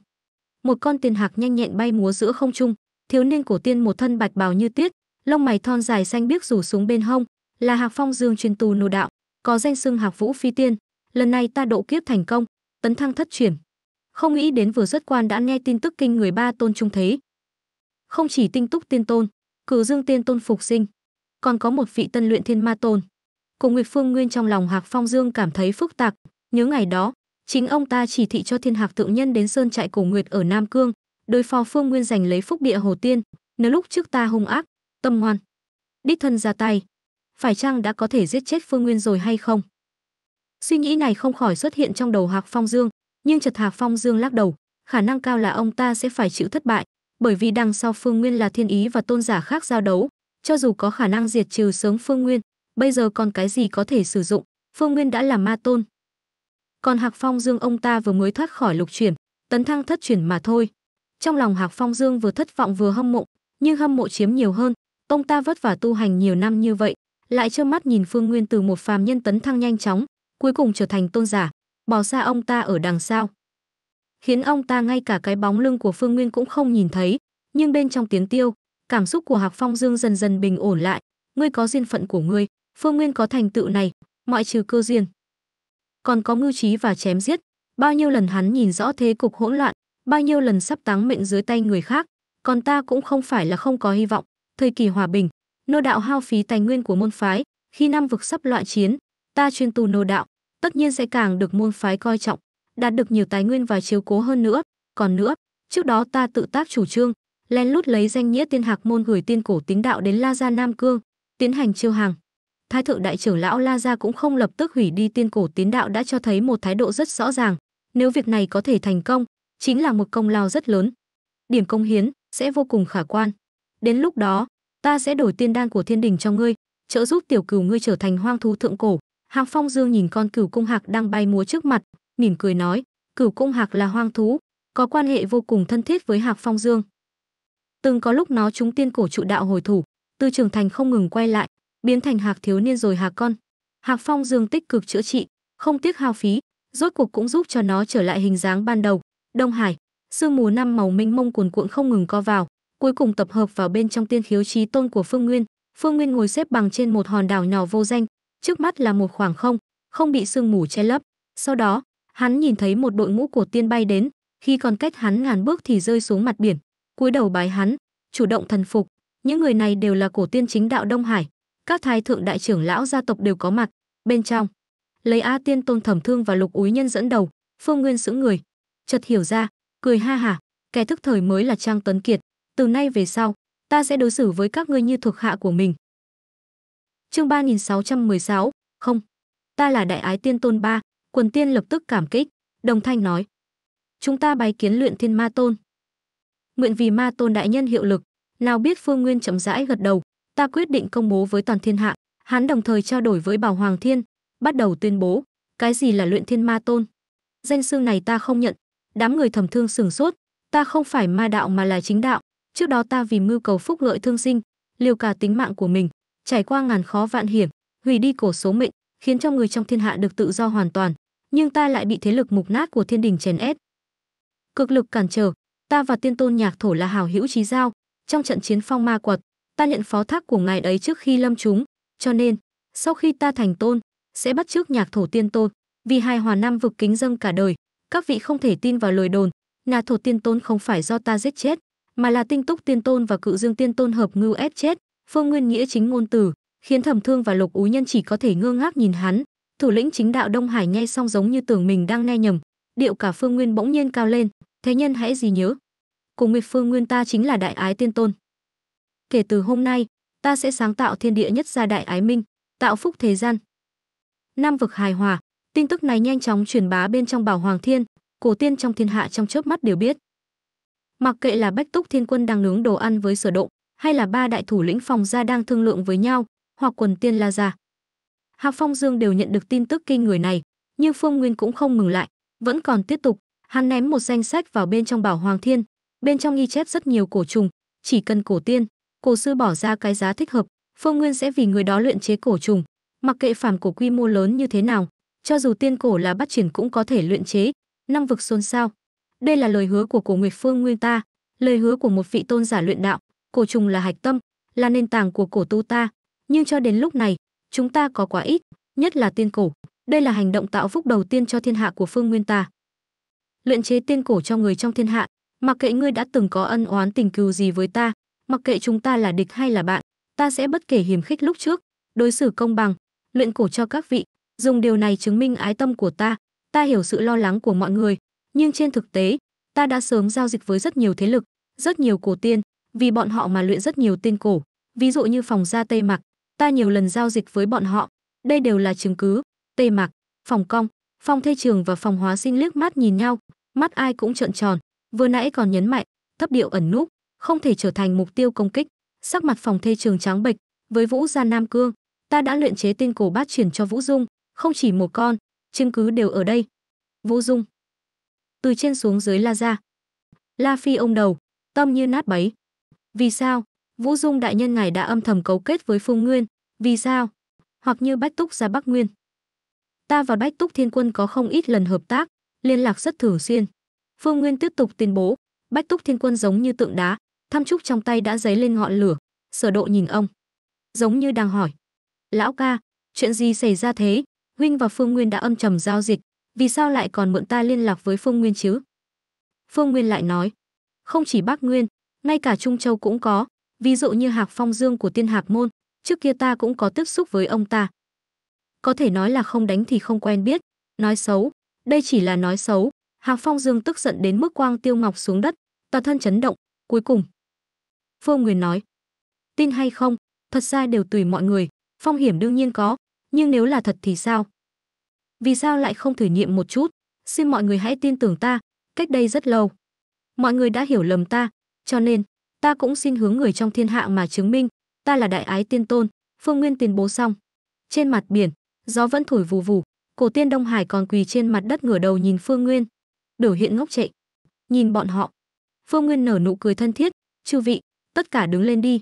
một con tiền hạc nhanh nhẹn bay múa giữa không trung thiếu niên cổ tiên một thân bạch bào như tiết lông mày thon dài xanh biếc rủ xuống bên hông là hạc phong dương truyền tù nô đạo có danh xưng hạc vũ phi tiên lần này ta độ kiếp thành công tấn thăng thất chuyển không nghĩ đến vừa xuất quan đã nghe tin tức kinh người ba tôn trung thế không chỉ tinh túc tiên tôn cử dương tiên tôn phục sinh còn có một vị tân luyện thiên ma tôn Cùng Nguyệt Phương Nguyên trong lòng Hạc Phong Dương cảm thấy phức tạp, nhớ ngày đó, chính ông ta chỉ thị cho Thiên Hạc Thượng Nhân đến sơn trại Cổ Nguyệt ở Nam Cương, đối phó Phương Nguyên giành lấy phúc địa Hồ Tiên, nếu lúc trước ta hung ác, tâm ngoan, đích thân ra tay, phải chăng đã có thể giết chết Phương Nguyên rồi hay không? Suy nghĩ này không khỏi xuất hiện trong đầu Hạc Phong Dương, nhưng chợt Hạc Phong Dương lắc đầu, khả năng cao là ông ta sẽ phải chịu thất bại, bởi vì đằng sau Phương Nguyên là thiên ý và tôn giả khác giao đấu, cho dù có khả năng diệt trừ sớm Phương Nguyên, bây giờ còn cái gì có thể sử dụng, Phương Nguyên đã làm ma tôn. Còn Hạc Phong Dương ông ta vừa mới thoát khỏi lục chuyển, tấn thăng thất chuyển mà thôi. Trong lòng Hạc Phong Dương vừa thất vọng vừa hâm mộ, nhưng hâm mộ chiếm nhiều hơn, ông ta vất vả tu hành nhiều năm như vậy, lại trơ mắt nhìn Phương Nguyên từ một phàm nhân tấn thăng nhanh chóng, cuối cùng trở thành tôn giả, bỏ xa ông ta ở đằng sau. Khiến ông ta ngay cả cái bóng lưng của Phương Nguyên cũng không nhìn thấy, nhưng bên trong tiếng tiêu, cảm xúc của Hạc Phong Dương dần dần bình ổn lại, ngươi có duyên phận của ngươi, Phương Nguyên có thành tựu này, ngoại trừ cơ duyên. Còn có mưu trí và chém giết, bao nhiêu lần hắn nhìn rõ thế cục hỗn loạn, bao nhiêu lần sắp táng mệnh dưới tay người khác, còn ta cũng không phải là không có hy vọng. Thời kỳ hòa bình, nô đạo hao phí tài nguyên của môn phái, khi năm vực sắp loạn chiến, ta chuyên tu nô đạo, tất nhiên sẽ càng được môn phái coi trọng, đạt được nhiều tài nguyên và chiếu cố hơn nữa. Còn nữa, trước đó ta tự tác chủ trương, lén lút lấy danh nghĩa tiên học môn gửi tiên cổ tín đạo đến La Gia Nam Cương, tiến hành chiêu hàng. Thái thượng đại trưởng lão La gia cũng không lập tức hủy đi tiên cổ tiến đạo đã cho thấy một thái độ rất rõ ràng, nếu việc này có thể thành công, chính là một công lao rất lớn. Điểm công hiến sẽ vô cùng khả quan. Đến lúc đó, ta sẽ đổi tiên đan của thiên đình cho ngươi, trợ giúp tiểu cửu ngươi trở thành hoang thú thượng cổ. Hạc Phong Dương nhìn con cửu cung hạc đang bay múa trước mặt, mỉm cười nói, cửu cung hạc là hoang thú, có quan hệ vô cùng thân thiết với Hạc Phong Dương. Từng có lúc nó chúng tiên cổ trụ đạo hồi thủ, từ Trường Thành không ngừng quay lại, biến thành hạc thiếu niên rồi hạc con. Hạc Phong dương tích cực chữa trị, không tiếc hao phí, rốt cuộc cũng giúp cho nó trở lại hình dáng ban đầu. Đông Hải, sương mù năm màu minh mông cuồn cuộn không ngừng co vào, cuối cùng tập hợp vào bên trong tiên khiếu trí tôn của Phương Nguyên. Phương Nguyên ngồi xếp bằng trên một hòn đảo nhỏ vô danh, trước mắt là một khoảng không, không bị sương mù che lấp. Sau đó, hắn nhìn thấy một đội ngũ cổ tiên bay đến, khi còn cách hắn ngàn bước thì rơi xuống mặt biển, cúi đầu bái hắn, chủ động thần phục. Những người này đều là cổ tiên chính đạo Đông Hải, các thái thượng đại trưởng lão gia tộc đều có mặt bên trong lấy a tiên tôn thẩm thương và lục úy nhân dẫn đầu phương nguyên sững người chợt hiểu ra cười ha hả kẻ thức thời mới là trang tuấn kiệt từ nay về sau ta sẽ đối xử với các ngươi như thuộc hạ của mình chương 3616, không ta là đại ái tiên tôn ba quần tiên lập tức cảm kích đồng thanh nói chúng ta bái kiến luyện thiên ma tôn nguyện vì ma tôn đại nhân hiệu lực nào biết phương nguyên chậm rãi gật đầu ta quyết định công bố với toàn thiên hạ hắn đồng thời trao đổi với bảo hoàng thiên bắt đầu tuyên bố cái gì là luyện thiên ma tôn danh xưng này ta không nhận đám người thầm thương sửng sốt ta không phải ma đạo mà là chính đạo trước đó ta vì mưu cầu phúc lợi thương sinh liều cả tính mạng của mình trải qua ngàn khó vạn hiểm hủy đi cổ số mệnh khiến cho người trong thiên hạ được tự do hoàn toàn nhưng ta lại bị thế lực mục nát của thiên đình chèn ép cực lực cản trở ta và tiên tôn nhạc thổ là hào hữu trí giao trong trận chiến phong ma quật ta nhận phó thác của ngài ấy trước khi lâm chúng, cho nên, sau khi ta thành tôn, sẽ bắt trước nhạc thổ tiên tôn, vì hài hòa nam vực kính dâng cả đời, các vị không thể tin vào lời đồn, nà thổ tiên tôn không phải do ta giết chết, mà là tinh túc tiên tôn và cự dương tiên tôn hợp ngưu ép chết, phương nguyên nghĩa chính ngôn tử, khiến thầm thương và lục úi nhân chỉ có thể ngơ ngác nhìn hắn, thủ lĩnh chính đạo Đông Hải nghe xong giống như tưởng mình đang nghe nhầm, điệu cả phương nguyên bỗng nhiên cao lên, thế nhân hãy gì nhớ, cùng nguyệt phương nguyên ta chính là đại ái tiên tôn kể từ hôm nay, ta sẽ sáng tạo thiên địa nhất gia đại ái minh, tạo phúc thế gian. Nam vực hài hòa, tin tức này nhanh chóng truyền bá bên trong Bảo Hoàng Thiên, cổ tiên trong thiên hạ trong chớp mắt đều biết. Mặc kệ là Bách Túc Thiên Quân đang nướng đồ ăn với Sở Độ, hay là ba đại thủ lĩnh phòng gia đang thương lượng với nhau, hoặc quần tiên La gia. Hạc Phong Dương đều nhận được tin tức kinh người này, nhưng Phương Nguyên cũng không ngừng lại, vẫn còn tiếp tục, hắn ném một danh sách vào bên trong Bảo Hoàng Thiên, bên trong ghi chép rất nhiều cổ trùng, chỉ cần cổ tiên cổ sư bỏ ra cái giá thích hợp, Phương Nguyên sẽ vì người đó luyện chế cổ trùng, mặc kệ phàm cổ quy mô lớn như thế nào, cho dù tiên cổ là bắt chuyển cũng có thể luyện chế, năng vực xôn xao. Đây là lời hứa của Cổ Nguyệt Phương Nguyên ta, lời hứa của một vị tôn giả luyện đạo, cổ trùng là hạch tâm, là nền tảng của cổ tu ta, nhưng cho đến lúc này, chúng ta có quá ít, nhất là tiên cổ, đây là hành động tạo phúc đầu tiên cho thiên hạ của Phương Nguyên ta. Luyện chế tiên cổ cho người trong thiên hạ, mặc kệ ngươi đã từng có ân oán tình cừu gì với ta, mặc kệ chúng ta là địch hay là bạn, ta sẽ bất kể hiềm khích lúc trước, đối xử công bằng, luyện cổ cho các vị, dùng điều này chứng minh ái tâm của ta, ta hiểu sự lo lắng của mọi người, nhưng trên thực tế, ta đã sớm giao dịch với rất nhiều thế lực, rất nhiều cổ tiên, vì bọn họ mà luyện rất nhiều tiên cổ, ví dụ như phòng gia Tây Mạc, ta nhiều lần giao dịch với bọn họ, đây đều là chứng cứ, Tây Mạc, phòng cong, phòng thê trường và phòng hóa sinh liếc mắt nhìn nhau, mắt ai cũng trợn tròn, vừa nãy còn nhấn mạnh, thấp điệu ẩn núp, không thể trở thành mục tiêu công kích. Sắc mặt phòng thê trường trắng bệch, với Vũ Gia Nam Cương, ta đã luyện chế tên cổ bát chuyển cho Vũ Dung, không chỉ một con, chứng cứ đều ở đây. Vũ Dung. Từ trên xuống dưới la ra. La Phi ông đầu, tâm như nát bấy. Vì sao? Vũ Dung đại nhân ngài đã âm thầm cấu kết với Phương Nguyên, vì sao? Hoặc như Bách Túc ra Bắc Nguyên. Ta và Bách Túc Thiên Quân có không ít lần hợp tác, liên lạc rất thường xuyên. Phương Nguyên tiếp tục tuyên bố, Bách Túc Thiên Quân giống như tượng đá, Thăm trúc trong tay đã dấy lên ngọn lửa, sở độ nhìn ông. Giống như đang hỏi. Lão ca, chuyện gì xảy ra thế? Huynh và Phương Nguyên đã âm trầm giao dịch, vì sao lại còn mượn ta liên lạc với Phương Nguyên chứ? Phương Nguyên lại nói. Không chỉ bác Nguyên, ngay cả Trung Châu cũng có, ví dụ như Hạc Phong Dương của Tiên Hạc Môn, trước kia ta cũng có tiếp xúc với ông ta. Có thể nói là không đánh thì không quen biết, nói xấu, đây chỉ là nói xấu. Hạc Phong Dương tức giận đến mức quang tiêu ngọc xuống đất, toàn thân chấn động, cuối cùng Phương Nguyên nói. Tin hay không, thật ra đều tùy mọi người, phong hiểm đương nhiên có, nhưng nếu là thật thì sao? Vì sao lại không thử nghiệm một chút? Xin mọi người hãy tin tưởng ta, cách đây rất lâu. Mọi người đã hiểu lầm ta, cho nên, ta cũng xin hướng người trong thiên hạ mà chứng minh, ta là đại ái tiên tôn, Phương Nguyên tuyên bố xong. Trên mặt biển, gió vẫn thổi vù vù, cổ tiên Đông Hải còn quỳ trên mặt đất ngửa đầu nhìn Phương Nguyên, biểu hiện ngốc trệ. Nhìn bọn họ, Phương Nguyên nở nụ cười thân thiết, "Chư vị, tất cả đứng lên đi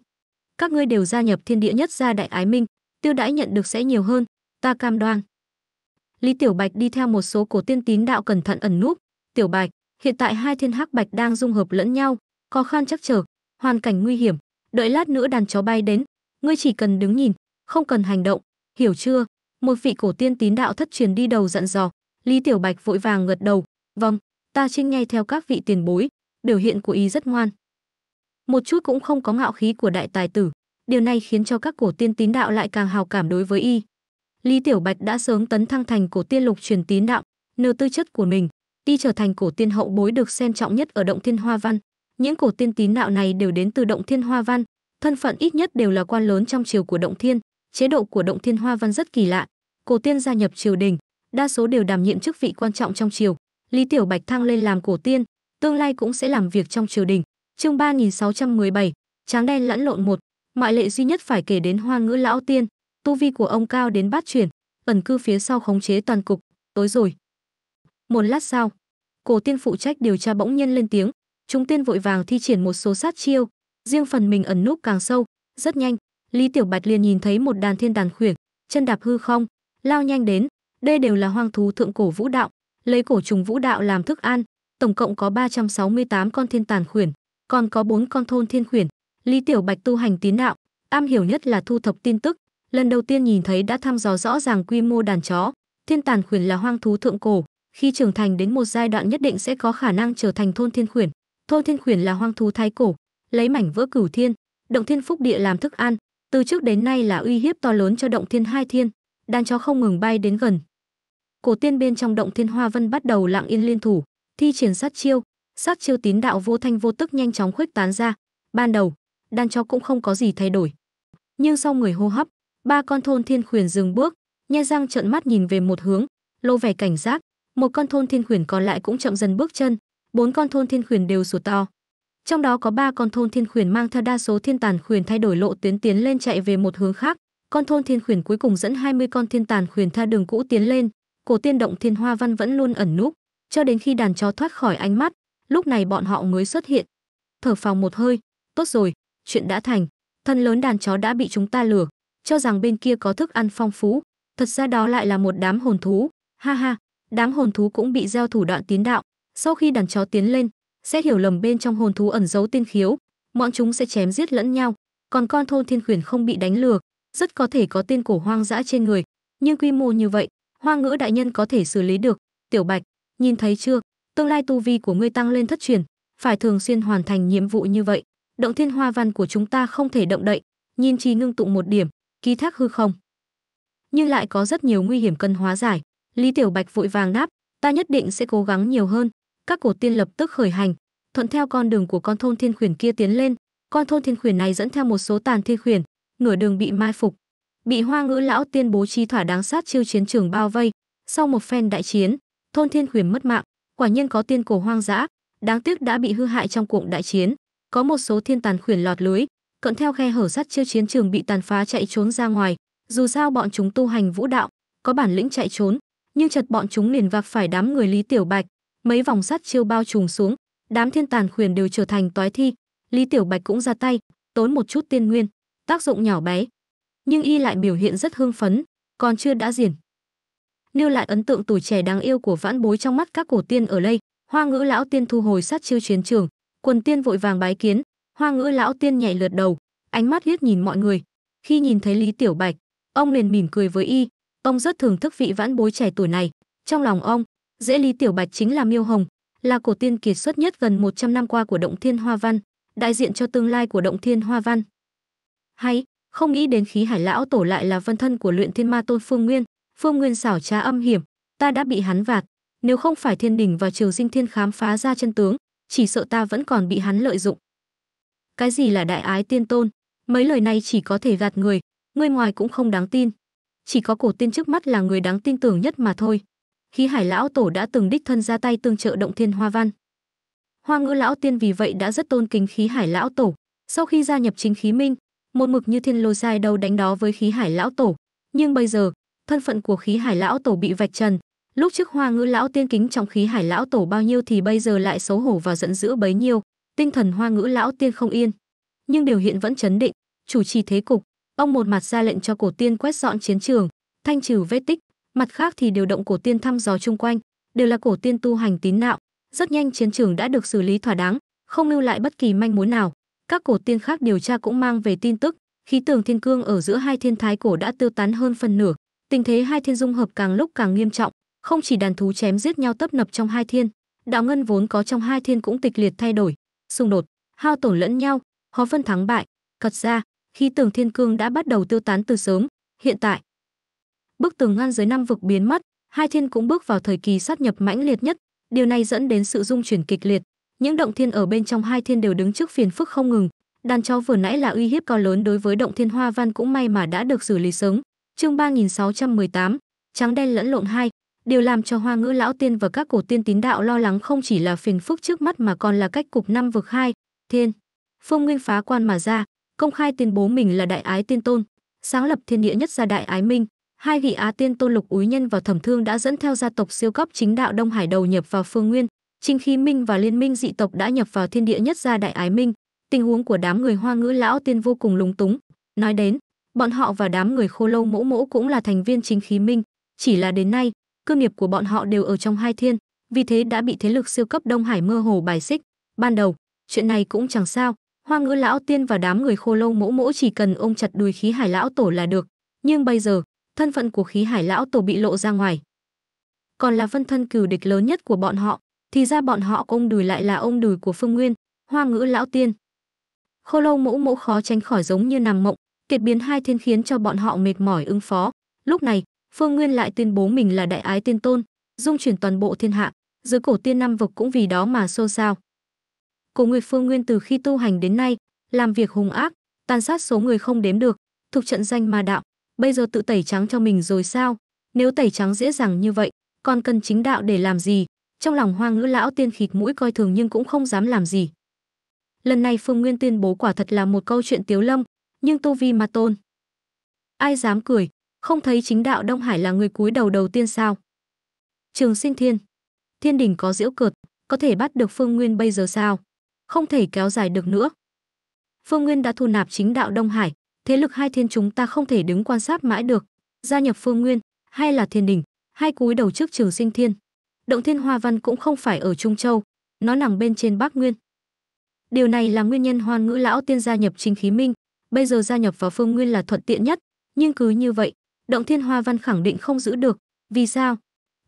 các ngươi đều gia nhập thiên địa nhất gia đại ái minh tiêu đãi nhận được sẽ nhiều hơn ta cam đoan lý tiểu bạch đi theo một số cổ tiên tín đạo cẩn thận ẩn núp tiểu bạch hiện tại hai thiên hắc bạch đang dung hợp lẫn nhau khó khăn chắc trở hoàn cảnh nguy hiểm đợi lát nữa đàn chó bay đến ngươi chỉ cần đứng nhìn không cần hành động hiểu chưa một vị cổ tiên tín đạo thất truyền đi đầu dặn dò lý tiểu bạch vội vàng gật đầu vâng ta trinh ngay theo các vị tiền bối biểu hiện của y rất ngoan một chút cũng không có ngạo khí của đại tài tử. Điều này khiến cho các cổ tiên tín đạo lại càng hào cảm đối với y. Lý Tiểu Bạch đã sớm tấn thăng thành cổ tiên lục truyền tín đạo, nêu tư chất của mình, đi trở thành cổ tiên hậu bối được xem trọng nhất ở động Thiên Hoa Văn. Những cổ tiên tín đạo này đều đến từ động Thiên Hoa Văn, thân phận ít nhất đều là quan lớn trong triều của động Thiên. Chế độ của động Thiên Hoa Văn rất kỳ lạ, cổ tiên gia nhập triều đình, đa số đều đảm nhiệm chức vị quan trọng trong triều. Lý Tiểu Bạch thăng lên làm cổ tiên, tương lai cũng sẽ làm việc trong triều đình, Chương 3617, Tráng đen lẫn lộn một, ngoại lệ duy nhất phải kể đến Hoa Ngữ lão tiên, tu vi của ông cao đến bát chuyển, ẩn cư phía sau khống chế toàn cục, tối rồi. Một lát sau, Cổ tiên phụ trách điều tra bỗng nhiên lên tiếng, chúng tiên vội vàng thi triển một số sát chiêu, riêng phần mình ẩn núp càng sâu, rất nhanh, Lý Tiểu Bạch liền nhìn thấy một đàn thiên đàn khuyển, chân đạp hư không, lao nhanh đến, đây đều là hoang thú thượng cổ vũ đạo, lấy cổ trùng vũ đạo làm thức ăn, tổng cộng có 368 con thiên tàn khuyển, còn có bốn con thôn thiên khuyển. Lý Tiểu Bạch tu hành tín đạo, am hiểu nhất là thu thập tin tức, lần đầu tiên nhìn thấy đã thăm dò rõ ràng quy mô đàn chó. Thiên tàn khuyển là hoang thú thượng cổ, khi trưởng thành đến một giai đoạn nhất định sẽ có khả năng trở thành thôn thiên khuyển. Thôn thiên khuyển là hoang thú thái cổ, lấy mảnh vỡ cửu thiên, động thiên phúc địa làm thức ăn, từ trước đến nay là uy hiếp to lớn cho động thiên hai thiên, đàn chó không ngừng bay đến gần. Cổ tiên bên trong động thiên hoa vân bắt đầu lặng yên liên thủ, thi triển sát chiêu, sát chiêu tín đạo vô thanh vô tức nhanh chóng khuếch tán ra ban đầu đan chó cũng không có gì thay đổi nhưng sau người hô hấp ba con thôn thiên khuyển dừng bước nhe răng trợn mắt nhìn về một hướng lô vẻ cảnh giác một con thôn thiên khuyển còn lại cũng chậm dần bước chân bốn con thôn thiên khuyển đều sủa to trong đó có ba con thôn thiên khuyển mang theo đa số thiên tàn khuyển thay đổi lộ tuyến tiến lên chạy về một hướng khác con thôn thiên khuyển cuối cùng dẫn 20 con thiên tàn khuyển theo đường cũ tiến lên cổ tiên động thiên hoa văn vẫn luôn ẩn núp cho đến khi đàn chó thoát khỏi ánh mắt Lúc này bọn họ mới xuất hiện. Thở phào một hơi, tốt rồi, chuyện đã thành. Thân lớn đàn chó đã bị chúng ta lừa, cho rằng bên kia có thức ăn phong phú, thật ra đó lại là một đám hồn thú. Ha ha, đám hồn thú cũng bị gieo thủ đoạn tiến đạo. Sau khi đàn chó tiến lên, sẽ hiểu lầm bên trong hồn thú ẩn giấu tiên khiếu, bọn chúng sẽ chém giết lẫn nhau. Còn con thôn thiên khuyển không bị đánh lừa, rất có thể có tiên cổ hoang dã trên người, nhưng quy mô như vậy, hoa ngữ đại nhân có thể xử lý được. Tiểu Bạch, nhìn thấy chưa, tương lai tu vi của ngươi tăng lên thất truyền phải thường xuyên hoàn thành nhiệm vụ như vậy động thiên hoa văn của chúng ta không thể động đậy nhìn trì ngưng tụng một điểm ký thác hư không nhưng lại có rất nhiều nguy hiểm cần hóa giải lý tiểu bạch vội vàng đáp ta nhất định sẽ cố gắng nhiều hơn các cổ tiên lập tức khởi hành thuận theo con đường của con thôn thiên khuyển kia tiến lên con thôn thiên khuyển này dẫn theo một số tàn thiên khuyển nửa đường bị mai phục bị hoa ngữ lão tiên bố trí thỏa đáng sát chiêu chiến trường bao vây sau một phen đại chiến thôn thiên khuyển mất mạng quả nhiên có tiên cổ hoang dã, đáng tiếc đã bị hư hại trong cuộc đại chiến, có một số thiên tàn khuyển lọt lưới, cận theo khe hở sắt chiêu chiến trường bị tàn phá chạy trốn ra ngoài, dù sao bọn chúng tu hành vũ đạo, có bản lĩnh chạy trốn, nhưng chợt bọn chúng liền vạc phải đám người Lý Tiểu Bạch, mấy vòng sắt chiêu bao trùm xuống, đám thiên tàn khuyển đều trở thành toái thi, Lý Tiểu Bạch cũng ra tay, tốn một chút tiên nguyên, tác dụng nhỏ bé, nhưng y lại biểu hiện rất hưng phấn, còn chưa đã diển, lưu lại ấn tượng tuổi trẻ đáng yêu của vãn bối trong mắt các cổ tiên ở đây hoa ngữ lão tiên thu hồi sát chiêu chiến trường quần tiên vội vàng bái kiến hoa ngữ lão tiên nhảy lượt đầu ánh mắt liếc nhìn mọi người khi nhìn thấy lý tiểu bạch ông liền mỉm cười với y ông rất thưởng thức vị vãn bối trẻ tuổi này trong lòng ông dễ lý tiểu bạch chính là miêu hồng là cổ tiên kiệt xuất nhất gần 100 năm qua của động thiên hoa văn đại diện cho tương lai của động thiên hoa văn hay không nghĩ đến khí hải lão tổ lại là vân thân của luyện thiên ma tôn phương nguyên Phương Nguyên xảo trá âm hiểm, ta đã bị hắn vạt, nếu không phải Thiên Đình và Triều Dinh Thiên khám phá ra chân tướng, chỉ sợ ta vẫn còn bị hắn lợi dụng. Cái gì là đại ái tiên tôn, mấy lời này chỉ có thể gạt người, người ngoài cũng không đáng tin. Chỉ có cổ tiên trước mắt là người đáng tin tưởng nhất mà thôi. Khí Hải lão tổ đã từng đích thân ra tay tương trợ động thiên hoa văn. Hoa Ngữ lão tiên vì vậy đã rất tôn kính Khí Hải lão tổ, sau khi gia nhập chính khí minh, một mực như thiên lôi sai đầu đánh đó với Khí Hải lão tổ, nhưng bây giờ, thân phận của khí hải lão tổ bị vạch trần lúc trước hoa ngữ lão tiên kính trọng khí hải lão tổ bao nhiêu thì bây giờ lại xấu hổ và giận dữ bấy nhiêu tinh thần hoa ngữ lão tiên không yên nhưng điều hiện vẫn chấn định chủ trì thế cục ông một mặt ra lệnh cho cổ tiên quét dọn chiến trường thanh trừ vết tích mặt khác thì điều động cổ tiên thăm dò chung quanh đều là cổ tiên tu hành tín nạo rất nhanh chiến trường đã được xử lý thỏa đáng không lưu lại bất kỳ manh mối nào các cổ tiên khác điều tra cũng mang về tin tức khí tường thiên cương ở giữa hai thiên thái cổ đã tiêu tán hơn phần nửa Tình thế hai thiên dung hợp càng lúc càng nghiêm trọng, không chỉ đàn thú chém giết nhau tấp nập trong hai thiên, đạo ngân vốn có trong hai thiên cũng tịch liệt thay đổi, xung đột, hao tổn lẫn nhau, khó phân thắng bại. Cật ra, khi tường thiên cương đã bắt đầu tiêu tán từ sớm, hiện tại bức tường ngăn giới năm vực biến mất, hai thiên cũng bước vào thời kỳ sát nhập mãnh liệt nhất, điều này dẫn đến sự dung chuyển kịch liệt. Những động thiên ở bên trong hai thiên đều đứng trước phiền phức không ngừng, đàn chó vừa nãy là uy hiếp cao lớn đối với động thiên hoa văn cũng may mà đã được xử lý sớm, Chương 3618, trắng đen lẫn lộn hai điều làm cho Hoa Ngữ lão tiên và các cổ tiên tín đạo lo lắng không chỉ là phiền phức trước mắt mà còn là cách cục năm vực hai thiên. Phong Nguyên phá quan mà ra, công khai tuyên bố mình là đại ái tiên tôn, sáng lập thiên địa nhất gia đại ái minh, hai vị á tiên tôn Lục Úy Nhân và Thẩm Thương đã dẫn theo gia tộc siêu cấp chính đạo Đông Hải đầu nhập vào Phương Nguyên, Trinh Khí Minh và Liên minh dị tộc đã nhập vào thiên địa nhất gia đại ái minh. Tình huống của đám người Hoa Ngữ lão tiên vô cùng lúng túng, nói đến bọn họ và đám người khô lâu mẫu mẫu cũng là thành viên chính khí minh, chỉ là đến nay, cơ nghiệp của bọn họ đều ở trong hai thiên, vì thế đã bị thế lực siêu cấp Đông Hải mơ hồ bài xích. Ban đầu, chuyện này cũng chẳng sao, Hoa Ngữ lão tiên và đám người khô lâu mẫu mẫu chỉ cần ôm chặt đùi khí hải lão tổ là được, nhưng bây giờ, thân phận của khí hải lão tổ bị lộ ra ngoài. Còn là phân thân cừu địch lớn nhất của bọn họ, thì ra bọn họ ông đùi lại là ông đùi của Phương Nguyên, Hoa Ngữ lão tiên. Khô lâu mẫu mẫu khó tránh khỏi giống như nằm mộng, Kiệt biến hai thiên khiến cho bọn họ mệt mỏi ứng phó. Lúc này, Phương Nguyên lại tuyên bố mình là đại ái tiên tôn, dung chuyển toàn bộ thiên hạ, dưới cổ tiên năm vực cũng vì đó mà xôn xao. Cổ Nguyệt Phương Nguyên từ khi tu hành đến nay, làm việc hung ác, tàn sát số người không đếm được, thuộc trận danh ma đạo, bây giờ tự tẩy trắng cho mình rồi sao? Nếu tẩy trắng dễ dàng như vậy, còn cần chính đạo để làm gì? Trong lòng Hoang Ngữ lão tiên khịt mũi coi thường nhưng cũng không dám làm gì. Lần này Phương Nguyên tuyên bố quả thật là một câu chuyện tiếu lâm, nhưng tu vi ma tôn. Ai dám cười, không thấy chính đạo Đông Hải là người cúi đầu đầu tiên sao? Trường sinh thiên, thiên đình có diễu cợt, có thể bắt được phương nguyên bây giờ sao? Không thể kéo dài được nữa. Phương Nguyên đã thu nạp chính đạo Đông Hải, thế lực hai thiên chúng ta không thể đứng quan sát mãi được. Gia nhập Phương Nguyên, hay là thiên đình, hay cúi đầu trước trường sinh thiên. Động thiên hoa văn cũng không phải ở Trung Châu, nó nằm bên trên Bắc Nguyên. Điều này là nguyên nhân hoan ngữ lão tiên gia nhập chính khí minh, bây giờ gia nhập vào Phương Nguyên là thuận tiện nhất, nhưng cứ như vậy, động thiên hoa văn khẳng định không giữ được, vì sao?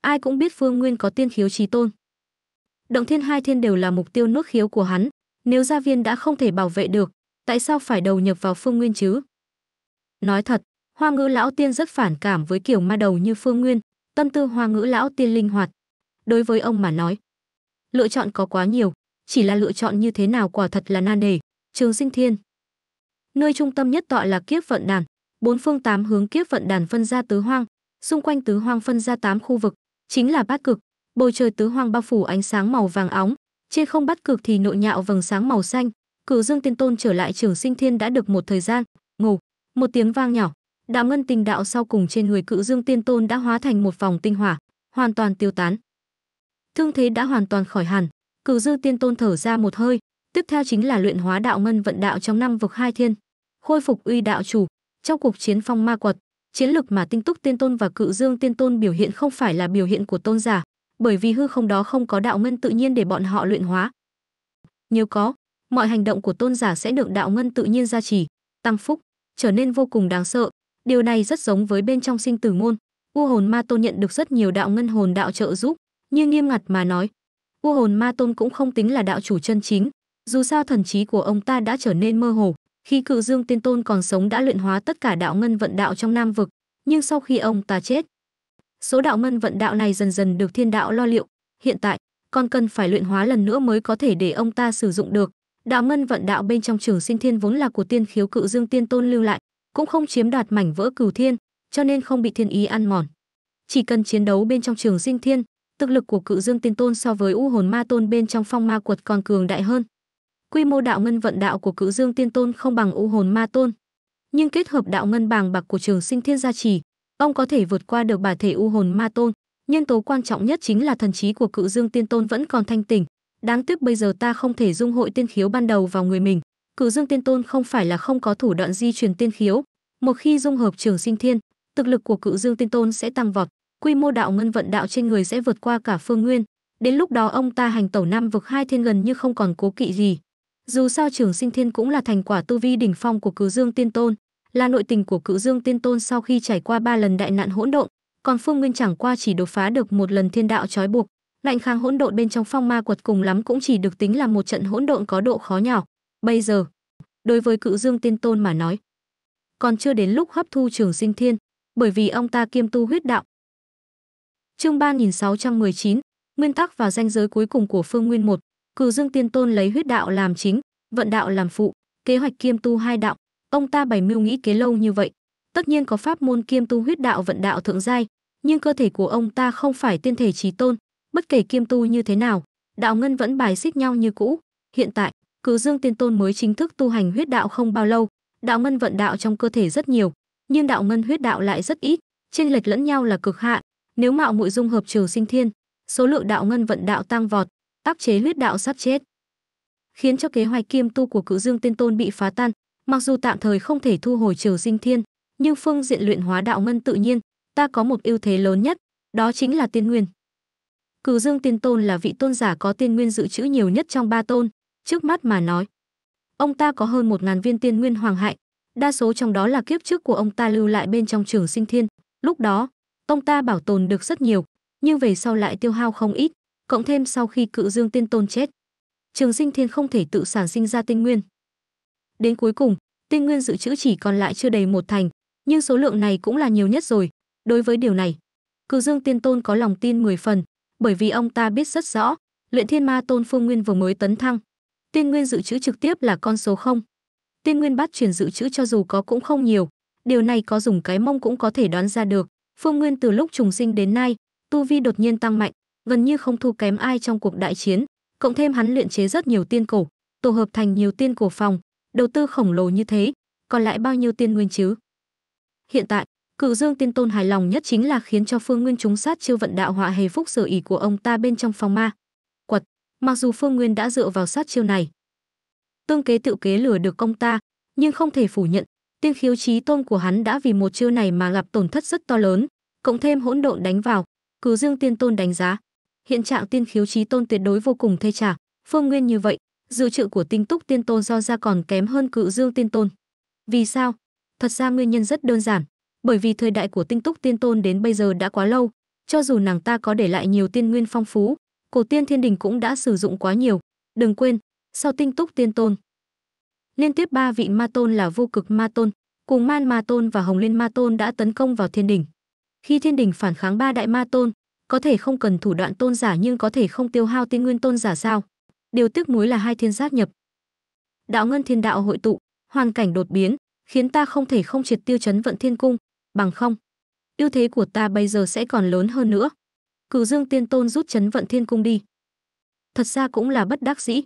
Ai cũng biết Phương Nguyên có tiên khiếu trí tôn. Động thiên hai thiên đều là mục tiêu nốt khiếu của hắn, nếu gia viên đã không thể bảo vệ được, tại sao phải đầu nhập vào Phương Nguyên chứ? Nói thật, hoa ngữ lão tiên rất phản cảm với kiểu ma đầu như Phương Nguyên, tâm tư hoa ngữ lão tiên linh hoạt. Đối với ông mà nói, lựa chọn có quá nhiều, chỉ là lựa chọn như thế nào quả thật là nan đề. Trường sinh thiên Nơi trung tâm nhất tọa là Kiếp Vận Đàn, bốn phương tám hướng Kiếp Vận Đàn phân ra tứ hoang, xung quanh tứ hoang phân ra tám khu vực, chính là bát cực, bầu trời tứ hoang bao phủ ánh sáng màu vàng óng, trên không bát cực thì nội nhạo vầng sáng màu xanh, Cửu Dương Tiên Tôn trở lại Trường Sinh Thiên đã được một thời gian, ngủ, một tiếng vang nhỏ, đạo ngân tình đạo sau cùng trên người Cửu Dương Tiên Tôn đã hóa thành một vòng tinh hỏa, hoàn toàn tiêu tán. Thương thế đã hoàn toàn khỏi hẳn, Cửu Dương Tiên Tôn thở ra một hơi, Tiếp theo chính là luyện hóa đạo ngân vận đạo trong năm vực hai thiên, khôi phục uy đạo chủ. Trong cuộc chiến phong ma quật, chiến lực mà Tinh Túc Tiên Tôn và Cự Dương Tiên Tôn biểu hiện không phải là biểu hiện của tôn giả, bởi vì hư không đó không có đạo ngân tự nhiên để bọn họ luyện hóa. Nếu có, mọi hành động của tôn giả sẽ được đạo ngân tự nhiên gia trì, tăng phúc, trở nên vô cùng đáng sợ. Điều này rất giống với bên trong sinh tử môn, U hồn ma tôn nhận được rất nhiều đạo ngân hồn đạo trợ giúp, nhưng nghiêm ngặt mà nói, U hồn ma tôn cũng không tính là đạo chủ chân chính, dù sao thần trí của ông ta đã trở nên mơ hồ, khi cự dương tiên tôn còn sống đã luyện hóa tất cả đạo ngân vận đạo trong nam vực, nhưng sau khi ông ta chết, số đạo ngân vận đạo này dần dần được thiên đạo lo liệu, hiện tại còn cần phải luyện hóa lần nữa mới có thể để ông ta sử dụng được. Đạo ngân vận đạo bên trong trường sinh thiên vốn là của tiên khiếu cự dương tiên tôn lưu lại, cũng không chiếm đoạt mảnh vỡ cửu thiên, cho nên không bị thiên ý ăn mòn. Chỉ cần chiến đấu bên trong trường sinh thiên, thực lực của cự dương tiên tôn so với u hồn ma tôn bên trong phong ma quật còn cường đại hơn, quy mô đạo ngân vận đạo của cự dương tiên tôn không bằng u hồn ma tôn nhưng kết hợp đạo ngân bàng bạc của trường sinh thiên gia trì ông có thể vượt qua được bà thể u hồn ma tôn nhân tố quan trọng nhất chính là thần trí của cự dương tiên tôn vẫn còn thanh tỉnh đáng tiếc bây giờ ta không thể dung hội tiên khiếu ban đầu vào người mình cự dương tiên tôn không phải là không có thủ đoạn di truyền tiên khiếu một khi dung hợp trường sinh thiên thực lực của cự dương tiên tôn sẽ tăng vọt quy mô đạo ngân vận đạo trên người sẽ vượt qua cả phương nguyên đến lúc đó ông ta hành tẩu năm vực hai thiên gần như không còn cố kỵ gì dù sao Trường Sinh Thiên cũng là thành quả tu vi đỉnh phong của Cửu Dương Tiên Tôn, là nội tình của Cửu Dương Tiên Tôn sau khi trải qua ba lần đại nạn hỗn độn, còn Phương Nguyên chẳng qua chỉ đột phá được một lần thiên đạo trói buộc, lạnh kháng hỗn độn bên trong phong ma quật cùng lắm cũng chỉ được tính là một trận hỗn độn có độ khó nhỏ. Bây giờ, đối với Cự Dương Tiên Tôn mà nói, còn chưa đến lúc hấp thu Trường Sinh Thiên, bởi vì ông ta kiêm tu huyết đạo. Chương ba nghìn sáu trăm mười chín nguyên tắc và danh giới cuối cùng của Phương Nguyên một. Cử Dương Tiên Tôn lấy huyết đạo làm chính, vận đạo làm phụ, kế hoạch kiêm tu hai đạo. Ông ta bày mưu nghĩ kế lâu như vậy, tất nhiên có pháp môn kiêm tu huyết đạo vận đạo thượng giai, nhưng cơ thể của ông ta không phải tiên thể chí tôn, bất kể kiêm tu như thế nào, đạo ngân vẫn bài xích nhau như cũ. Hiện tại, Cử Dương Tiên Tôn mới chính thức tu hành huyết đạo không bao lâu, đạo ngân vận đạo trong cơ thể rất nhiều, nhưng đạo ngân huyết đạo lại rất ít, chênh lệch lẫn nhau là cực hạn, nếu mạo muội dung hợp trừ sinh thiên, số lượng đạo ngân vận đạo tăng vọt, áp chế huyết đạo sắp chết khiến cho kế hoạch kiêm tu của cự dương tiên tôn bị phá tan mặc dù tạm thời không thể thu hồi trừ sinh thiên nhưng phương diện luyện hóa đạo ngân tự nhiên ta có một ưu thế lớn nhất đó chính là tiên nguyên cử dương tiên tôn là vị tôn giả có tiên nguyên dự trữ nhiều nhất trong ba tôn trước mắt mà nói ông ta có hơn một ngàn viên tiên nguyên hoàng hạnh đa số trong đó là kiếp trước của ông ta lưu lại bên trong trường sinh thiên lúc đó ông ta bảo tồn được rất nhiều nhưng về sau lại tiêu hao không ít cộng thêm sau khi cự dương tiên tôn chết trường sinh thiên không thể tự sản sinh ra tinh nguyên đến cuối cùng tinh nguyên dự trữ chỉ còn lại chưa đầy một thành nhưng số lượng này cũng là nhiều nhất rồi đối với điều này cự dương tiên tôn có lòng tin 10 phần bởi vì ông ta biết rất rõ luyện thiên ma tôn phương nguyên vừa mới tấn thăng tiên nguyên dự trữ trực tiếp là con số không tiên nguyên bát truyền dự trữ cho dù có cũng không nhiều điều này có dùng cái mông cũng có thể đoán ra được phương nguyên từ lúc trùng sinh đến nay tu vi đột nhiên tăng mạnh gần như không thua kém ai trong cuộc đại chiến, cộng thêm hắn luyện chế rất nhiều tiên cổ, tổ hợp thành nhiều tiên cổ phòng, đầu tư khổng lồ như thế, còn lại bao nhiêu tiên nguyên chứ? Hiện tại, Cửu Dương Tiên Tôn hài lòng nhất chính là khiến cho Phương Nguyên chúng sát chiêu vận đạo họa hề phúc sở ý của ông ta bên trong phòng ma. Quật, mặc dù Phương Nguyên đã dựa vào sát chiêu này, tương kế tự kế lừa được công ta, nhưng không thể phủ nhận, tiên khiếu trí tôn của hắn đã vì một chiêu này mà gặp tổn thất rất to lớn, cộng thêm hỗn độn đánh vào, cử Dương Tiên Tôn đánh giá, hiện trạng tiên khiếu trí tôn tuyệt đối vô cùng thê trả phương nguyên như vậy dự trữ của tinh túc tiên tôn do ra còn kém hơn cự dương tiên tôn vì sao thật ra nguyên nhân rất đơn giản bởi vì thời đại của tinh túc tiên tôn đến bây giờ đã quá lâu cho dù nàng ta có để lại nhiều tiên nguyên phong phú cổ tiên thiên đình cũng đã sử dụng quá nhiều đừng quên sau tinh túc tiên tôn liên tiếp ba vị ma tôn là vô cực ma tôn cùng man ma tôn và hồng liên ma tôn đã tấn công vào thiên đình khi thiên đình phản kháng ba đại ma tôn có thể không cần thủ đoạn tôn giả nhưng có thể không tiêu hao tiên nguyên tôn giả sao điều tiếc nuối là hai thiên sát nhập đạo ngân thiên đạo hội tụ hoàn cảnh đột biến khiến ta không thể không triệt tiêu chấn vận thiên cung bằng không ưu thế của ta bây giờ sẽ còn lớn hơn nữa cử dương tiên tôn rút chấn vận thiên cung đi thật ra cũng là bất đắc dĩ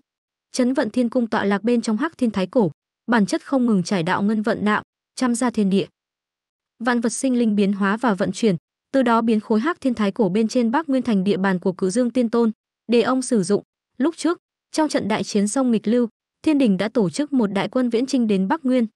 chấn vận thiên cung tọa lạc bên trong hắc thiên thái cổ bản chất không ngừng trải đạo ngân vận đạo chăm ra thiên địa vạn vật sinh linh biến hóa và vận chuyển từ đó biến khối hắc thiên thái cổ bên trên Bắc Nguyên thành địa bàn của cử Dương Tiên Tôn, để ông sử dụng. Lúc trước, trong trận đại chiến sông nghịch lưu, Thiên Đình đã tổ chức một đại quân viễn chinh đến Bắc Nguyên.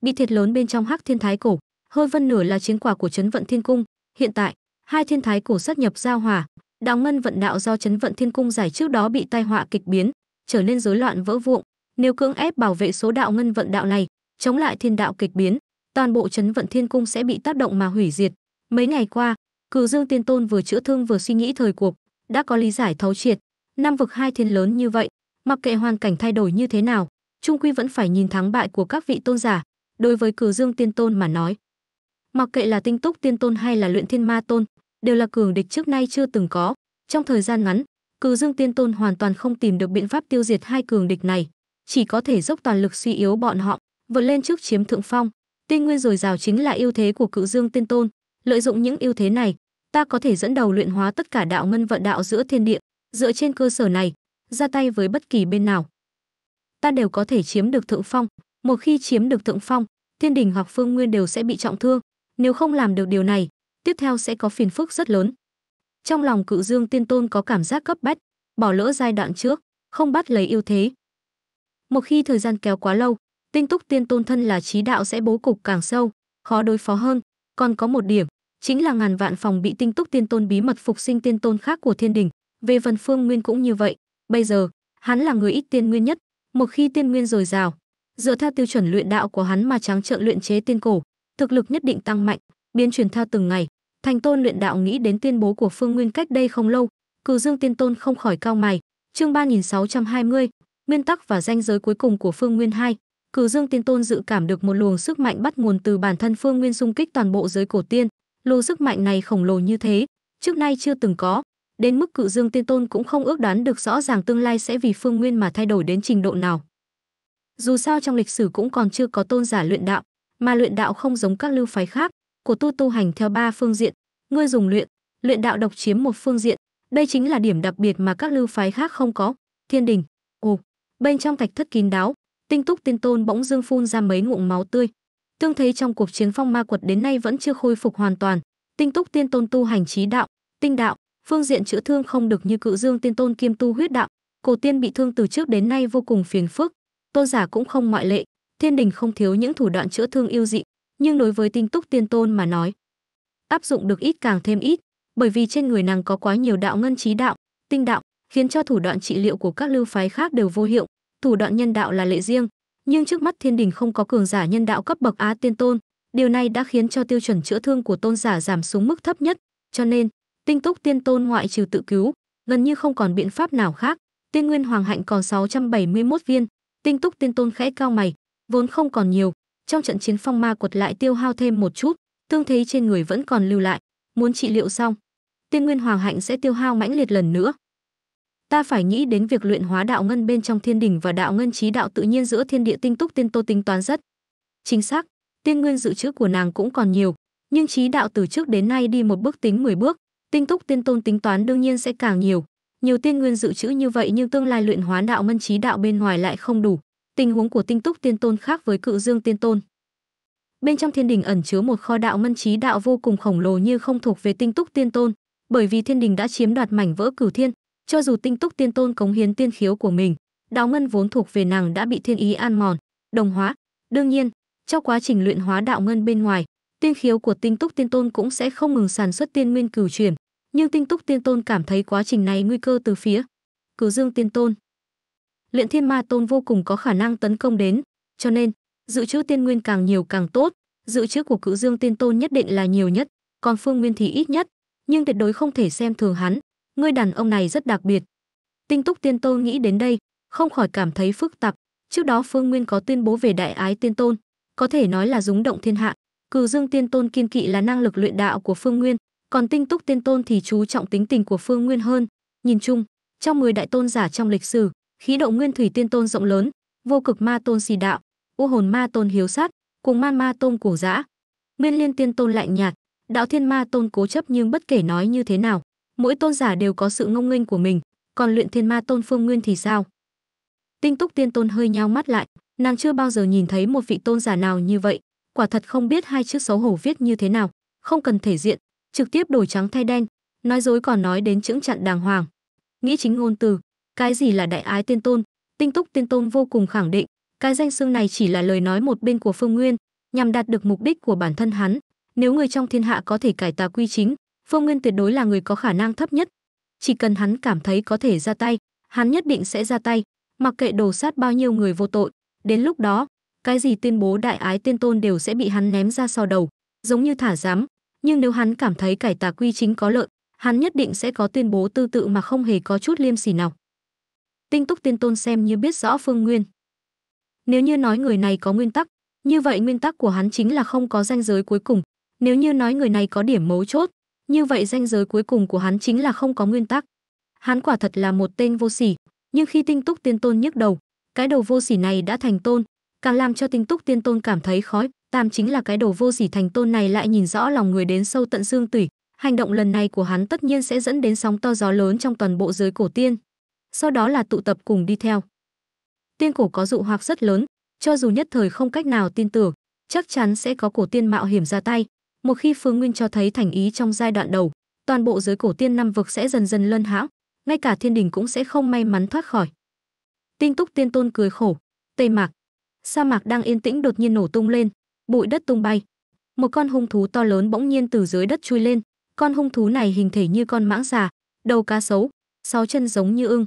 Bị thiệt lớn bên trong hắc thiên thái cổ, hơi vân nửa là chiến quả của Chấn Vận Thiên Cung, hiện tại, hai thiên thái cổ sát nhập giao hòa, đạo ngân vận đạo do Chấn Vận Thiên Cung giải trước đó bị tai họa kịch biến, trở nên rối loạn vỡ vụn, nếu cưỡng ép bảo vệ số đạo ngân vận đạo này, chống lại thiên đạo kịch biến, toàn bộ Chấn Vận Thiên Cung sẽ bị tác động mà hủy diệt, Mấy ngày qua, Cửu Dương Tiên Tôn vừa chữa thương vừa suy nghĩ thời cuộc, đã có lý giải thấu triệt. Năm vực hai thiên lớn như vậy, mặc kệ hoàn cảnh thay đổi như thế nào, trung quy vẫn phải nhìn thắng bại của các vị tôn giả. Đối với Cửu Dương Tiên Tôn mà nói, mặc kệ là Tinh Túc Tiên Tôn hay là Luyện Thiên Ma Tôn, đều là cường địch trước nay chưa từng có. Trong thời gian ngắn, Cửu Dương Tiên Tôn hoàn toàn không tìm được biện pháp tiêu diệt hai cường địch này, chỉ có thể dốc toàn lực suy yếu bọn họ, vượt lên trước chiếm thượng phong. tinh nguyên dồi dào chính là ưu thế của Cửu Dương Tiên Tôn, Lợi dụng những ưu thế này, ta có thể dẫn đầu luyện hóa tất cả đạo ngân vận đạo giữa thiên địa, dựa trên cơ sở này, ra tay với bất kỳ bên nào. Ta đều có thể chiếm được thượng phong, một khi chiếm được thượng phong, thiên đình hoặc phương nguyên đều sẽ bị trọng thương, nếu không làm được điều này, tiếp theo sẽ có phiền phức rất lớn. Trong lòng cự dương tiên tôn có cảm giác cấp bách, bỏ lỡ giai đoạn trước, không bắt lấy ưu thế. Một khi thời gian kéo quá lâu, tinh túc tiên tôn thân là trí đạo sẽ bố cục càng sâu, khó đối phó hơn, còn có một điểm, chính là ngàn vạn phòng bị tinh túc tiên tôn bí mật phục sinh tiên tôn khác của thiên đình. Về Vân Phương Nguyên cũng như vậy, bây giờ, hắn là người ít tiên nguyên nhất, một khi tiên nguyên dồi dào, dựa theo tiêu chuẩn luyện đạo của hắn mà trắng trợn luyện chế tiên cổ, thực lực nhất định tăng mạnh, biến chuyển theo từng ngày. Thành Tôn luyện đạo nghĩ đến tuyên bố của Phương Nguyên cách đây không lâu, Cử Dương Tiên Tôn không khỏi cao mày. Chương 3620, nguyên tắc và danh giới cuối cùng của Phương Nguyên 2, Cửu Dương Tiên Tôn dự cảm được một luồng sức mạnh bắt nguồn từ bản thân Phương Nguyên xung kích toàn bộ giới cổ tiên, luồng sức mạnh này khổng lồ như thế, trước nay chưa từng có, đến mức Cửu Dương Tiên Tôn cũng không ước đoán được rõ ràng tương lai sẽ vì Phương Nguyên mà thay đổi đến trình độ nào. Dù sao trong lịch sử cũng còn chưa có tôn giả luyện đạo, mà luyện đạo không giống các lưu phái khác, của tu tu hành theo ba phương diện, ngươi dùng luyện, luyện đạo độc chiếm một phương diện, đây chính là điểm đặc biệt mà các lưu phái khác không có. Thiên đình, ồ, bên trong thạch thất kín đáo, Tinh Túc Tiên Tôn bỗng dương phun ra mấy ngụm máu tươi. Tương thấy trong cuộc chiến phong ma quật đến nay vẫn chưa khôi phục hoàn toàn, Tinh Túc Tiên Tôn tu hành trí đạo, tinh đạo, phương diện chữa thương không được như Cự Dương Tiên Tôn kiêm tu huyết đạo. Cổ tiên bị thương từ trước đến nay vô cùng phiền phức, tôn giả cũng không ngoại lệ, thiên đình không thiếu những thủ đoạn chữa thương yêu dị, nhưng đối với Tinh Túc Tiên Tôn mà nói, áp dụng được ít càng thêm ít, bởi vì trên người nàng có quá nhiều đạo ngân trí đạo, tinh đạo, khiến cho thủ đoạn trị liệu của các lưu phái khác đều vô hiệu, thủ đoạn nhân đạo là lệ riêng nhưng trước mắt thiên đình không có cường giả nhân đạo cấp bậc á tiên tôn điều này đã khiến cho tiêu chuẩn chữa thương của tôn giả giảm xuống mức thấp nhất cho nên tinh túc tiên tôn ngoại trừ tự cứu gần như không còn biện pháp nào khác tiên nguyên hoàng hạnh còn 671 viên tinh túc tiên tôn khẽ cao mày vốn không còn nhiều trong trận chiến phong ma quật lại tiêu hao thêm một chút tương thế trên người vẫn còn lưu lại muốn trị liệu xong tiên nguyên hoàng hạnh sẽ tiêu hao mãnh liệt lần nữa ta phải nghĩ đến việc luyện hóa đạo ngân bên trong thiên đỉnh và đạo ngân trí đạo tự nhiên giữa thiên địa tinh túc tiên tô tính toán rất chính xác tiên nguyên dự trữ của nàng cũng còn nhiều nhưng trí đạo từ trước đến nay đi một bước tính 10 bước tinh túc tiên tôn tính toán đương nhiên sẽ càng nhiều nhiều tiên nguyên dự trữ như vậy nhưng tương lai luyện hóa đạo ngân trí đạo bên ngoài lại không đủ tình huống của tinh túc tiên tôn khác với cự dương tiên tôn bên trong thiên đình ẩn chứa một kho đạo ngân trí đạo vô cùng khổng lồ như không thuộc về tinh túc tiên tôn bởi vì thiên đình đã chiếm đoạt mảnh vỡ cửu thiên cho dù tinh túc tiên tôn cống hiến tiên khiếu của mình, đào ngân vốn thuộc về nàng đã bị thiên ý an mòn, đồng hóa. Đương nhiên, trong quá trình luyện hóa đạo ngân bên ngoài, tiên khiếu của tinh túc tiên tôn cũng sẽ không ngừng sản xuất tiên nguyên cửu chuyển. Nhưng tinh túc tiên tôn cảm thấy quá trình này nguy cơ từ phía cửu dương tiên tôn. Luyện thiên ma tôn vô cùng có khả năng tấn công đến, cho nên dự trữ tiên nguyên càng nhiều càng tốt. Dự trữ của cửu dương tiên tôn nhất định là nhiều nhất, còn phương nguyên thì ít nhất, nhưng tuyệt đối không thể xem thường hắn. Người đàn ông này rất đặc biệt. Tinh túc tiên tôn nghĩ đến đây, không khỏi cảm thấy phức tạp. Trước đó Phương Nguyên có tuyên bố về đại ái tiên tôn, có thể nói là rúng động thiên hạ. Cử Dương tiên tôn kiên kỵ là năng lực luyện đạo của Phương Nguyên, còn Tinh Túc tiên tôn thì chú trọng tính tình của Phương Nguyên hơn. Nhìn chung, trong 10 đại tôn giả trong lịch sử, khí độ Nguyên Thủy tiên tôn rộng lớn, vô cực ma tôn xì đạo, u hồn ma tôn hiếu sát, cùng man ma tôn cổ dã, Nguyên Liên tiên tôn lạnh nhạt, đạo thiên ma tôn cố chấp nhưng bất kể nói như thế nào, mỗi tôn giả đều có sự ngông nghênh của mình, còn luyện thiên ma tôn Phương Nguyên thì sao? Tinh Túc Tiên Tôn hơi nheo mắt lại, nàng chưa bao giờ nhìn thấy một vị tôn giả nào như vậy, quả thật không biết hai chữ xấu hổ viết như thế nào, không cần thể diện, trực tiếp đổi trắng thay đen, nói dối còn nói đến chững chặn đàng hoàng. Nghĩ chính ngôn từ, cái gì là đại ái tiên tôn? Tinh Túc Tiên Tôn vô cùng khẳng định, cái danh xưng này chỉ là lời nói một bên của Phương Nguyên, nhằm đạt được mục đích của bản thân hắn, nếu người trong thiên hạ có thể cải tà quy chính, Phương Nguyên tuyệt đối là người có khả năng thấp nhất. Chỉ cần hắn cảm thấy có thể ra tay, hắn nhất định sẽ ra tay, mặc kệ đổ sát bao nhiêu người vô tội. Đến lúc đó, cái gì tuyên bố đại ái tiên tôn đều sẽ bị hắn ném ra sau đầu, giống như thả giám. Nhưng nếu hắn cảm thấy cải tà quy chính có lợi, hắn nhất định sẽ có tuyên bố tư tự mà không hề có chút liêm sỉ nào. Tinh túc tiên tôn xem như biết rõ Phương Nguyên. Nếu như nói người này có nguyên tắc, như vậy nguyên tắc của hắn chính là không có ranh giới cuối cùng. Nếu như nói người này có điểm mấu chốt, như vậy ranh giới cuối cùng của hắn chính là không có nguyên tắc. Hắn quả thật là một tên vô sỉ, nhưng khi Tinh Túc Tiên Tôn nhức đầu, cái đầu vô sỉ này đã thành tôn, càng làm cho Tinh Túc Tiên Tôn cảm thấy khói, tam chính là cái đầu vô sỉ thành tôn này lại nhìn rõ lòng người đến sâu tận xương tủy, hành động lần này của hắn tất nhiên sẽ dẫn đến sóng to gió lớn trong toàn bộ giới cổ tiên. Sau đó là tụ tập cùng đi theo. Tiên cổ có dụ hoặc rất lớn, cho dù nhất thời không cách nào tin tưởng, chắc chắn sẽ có cổ tiên mạo hiểm ra tay, một khi Phương Nguyên cho thấy thành ý trong giai đoạn đầu, toàn bộ giới cổ tiên năm vực sẽ dần dần lân hãng, ngay cả thiên đình cũng sẽ không may mắn thoát khỏi. Tinh Túc Tiên Tôn cười khổ, Tây Mạc, sa mạc đang yên tĩnh đột nhiên nổ tung lên, bụi đất tung bay. Một con hung thú to lớn bỗng nhiên từ dưới đất chui lên, con hung thú này hình thể như con mãng xà, đầu cá sấu, sáu chân giống như ưng,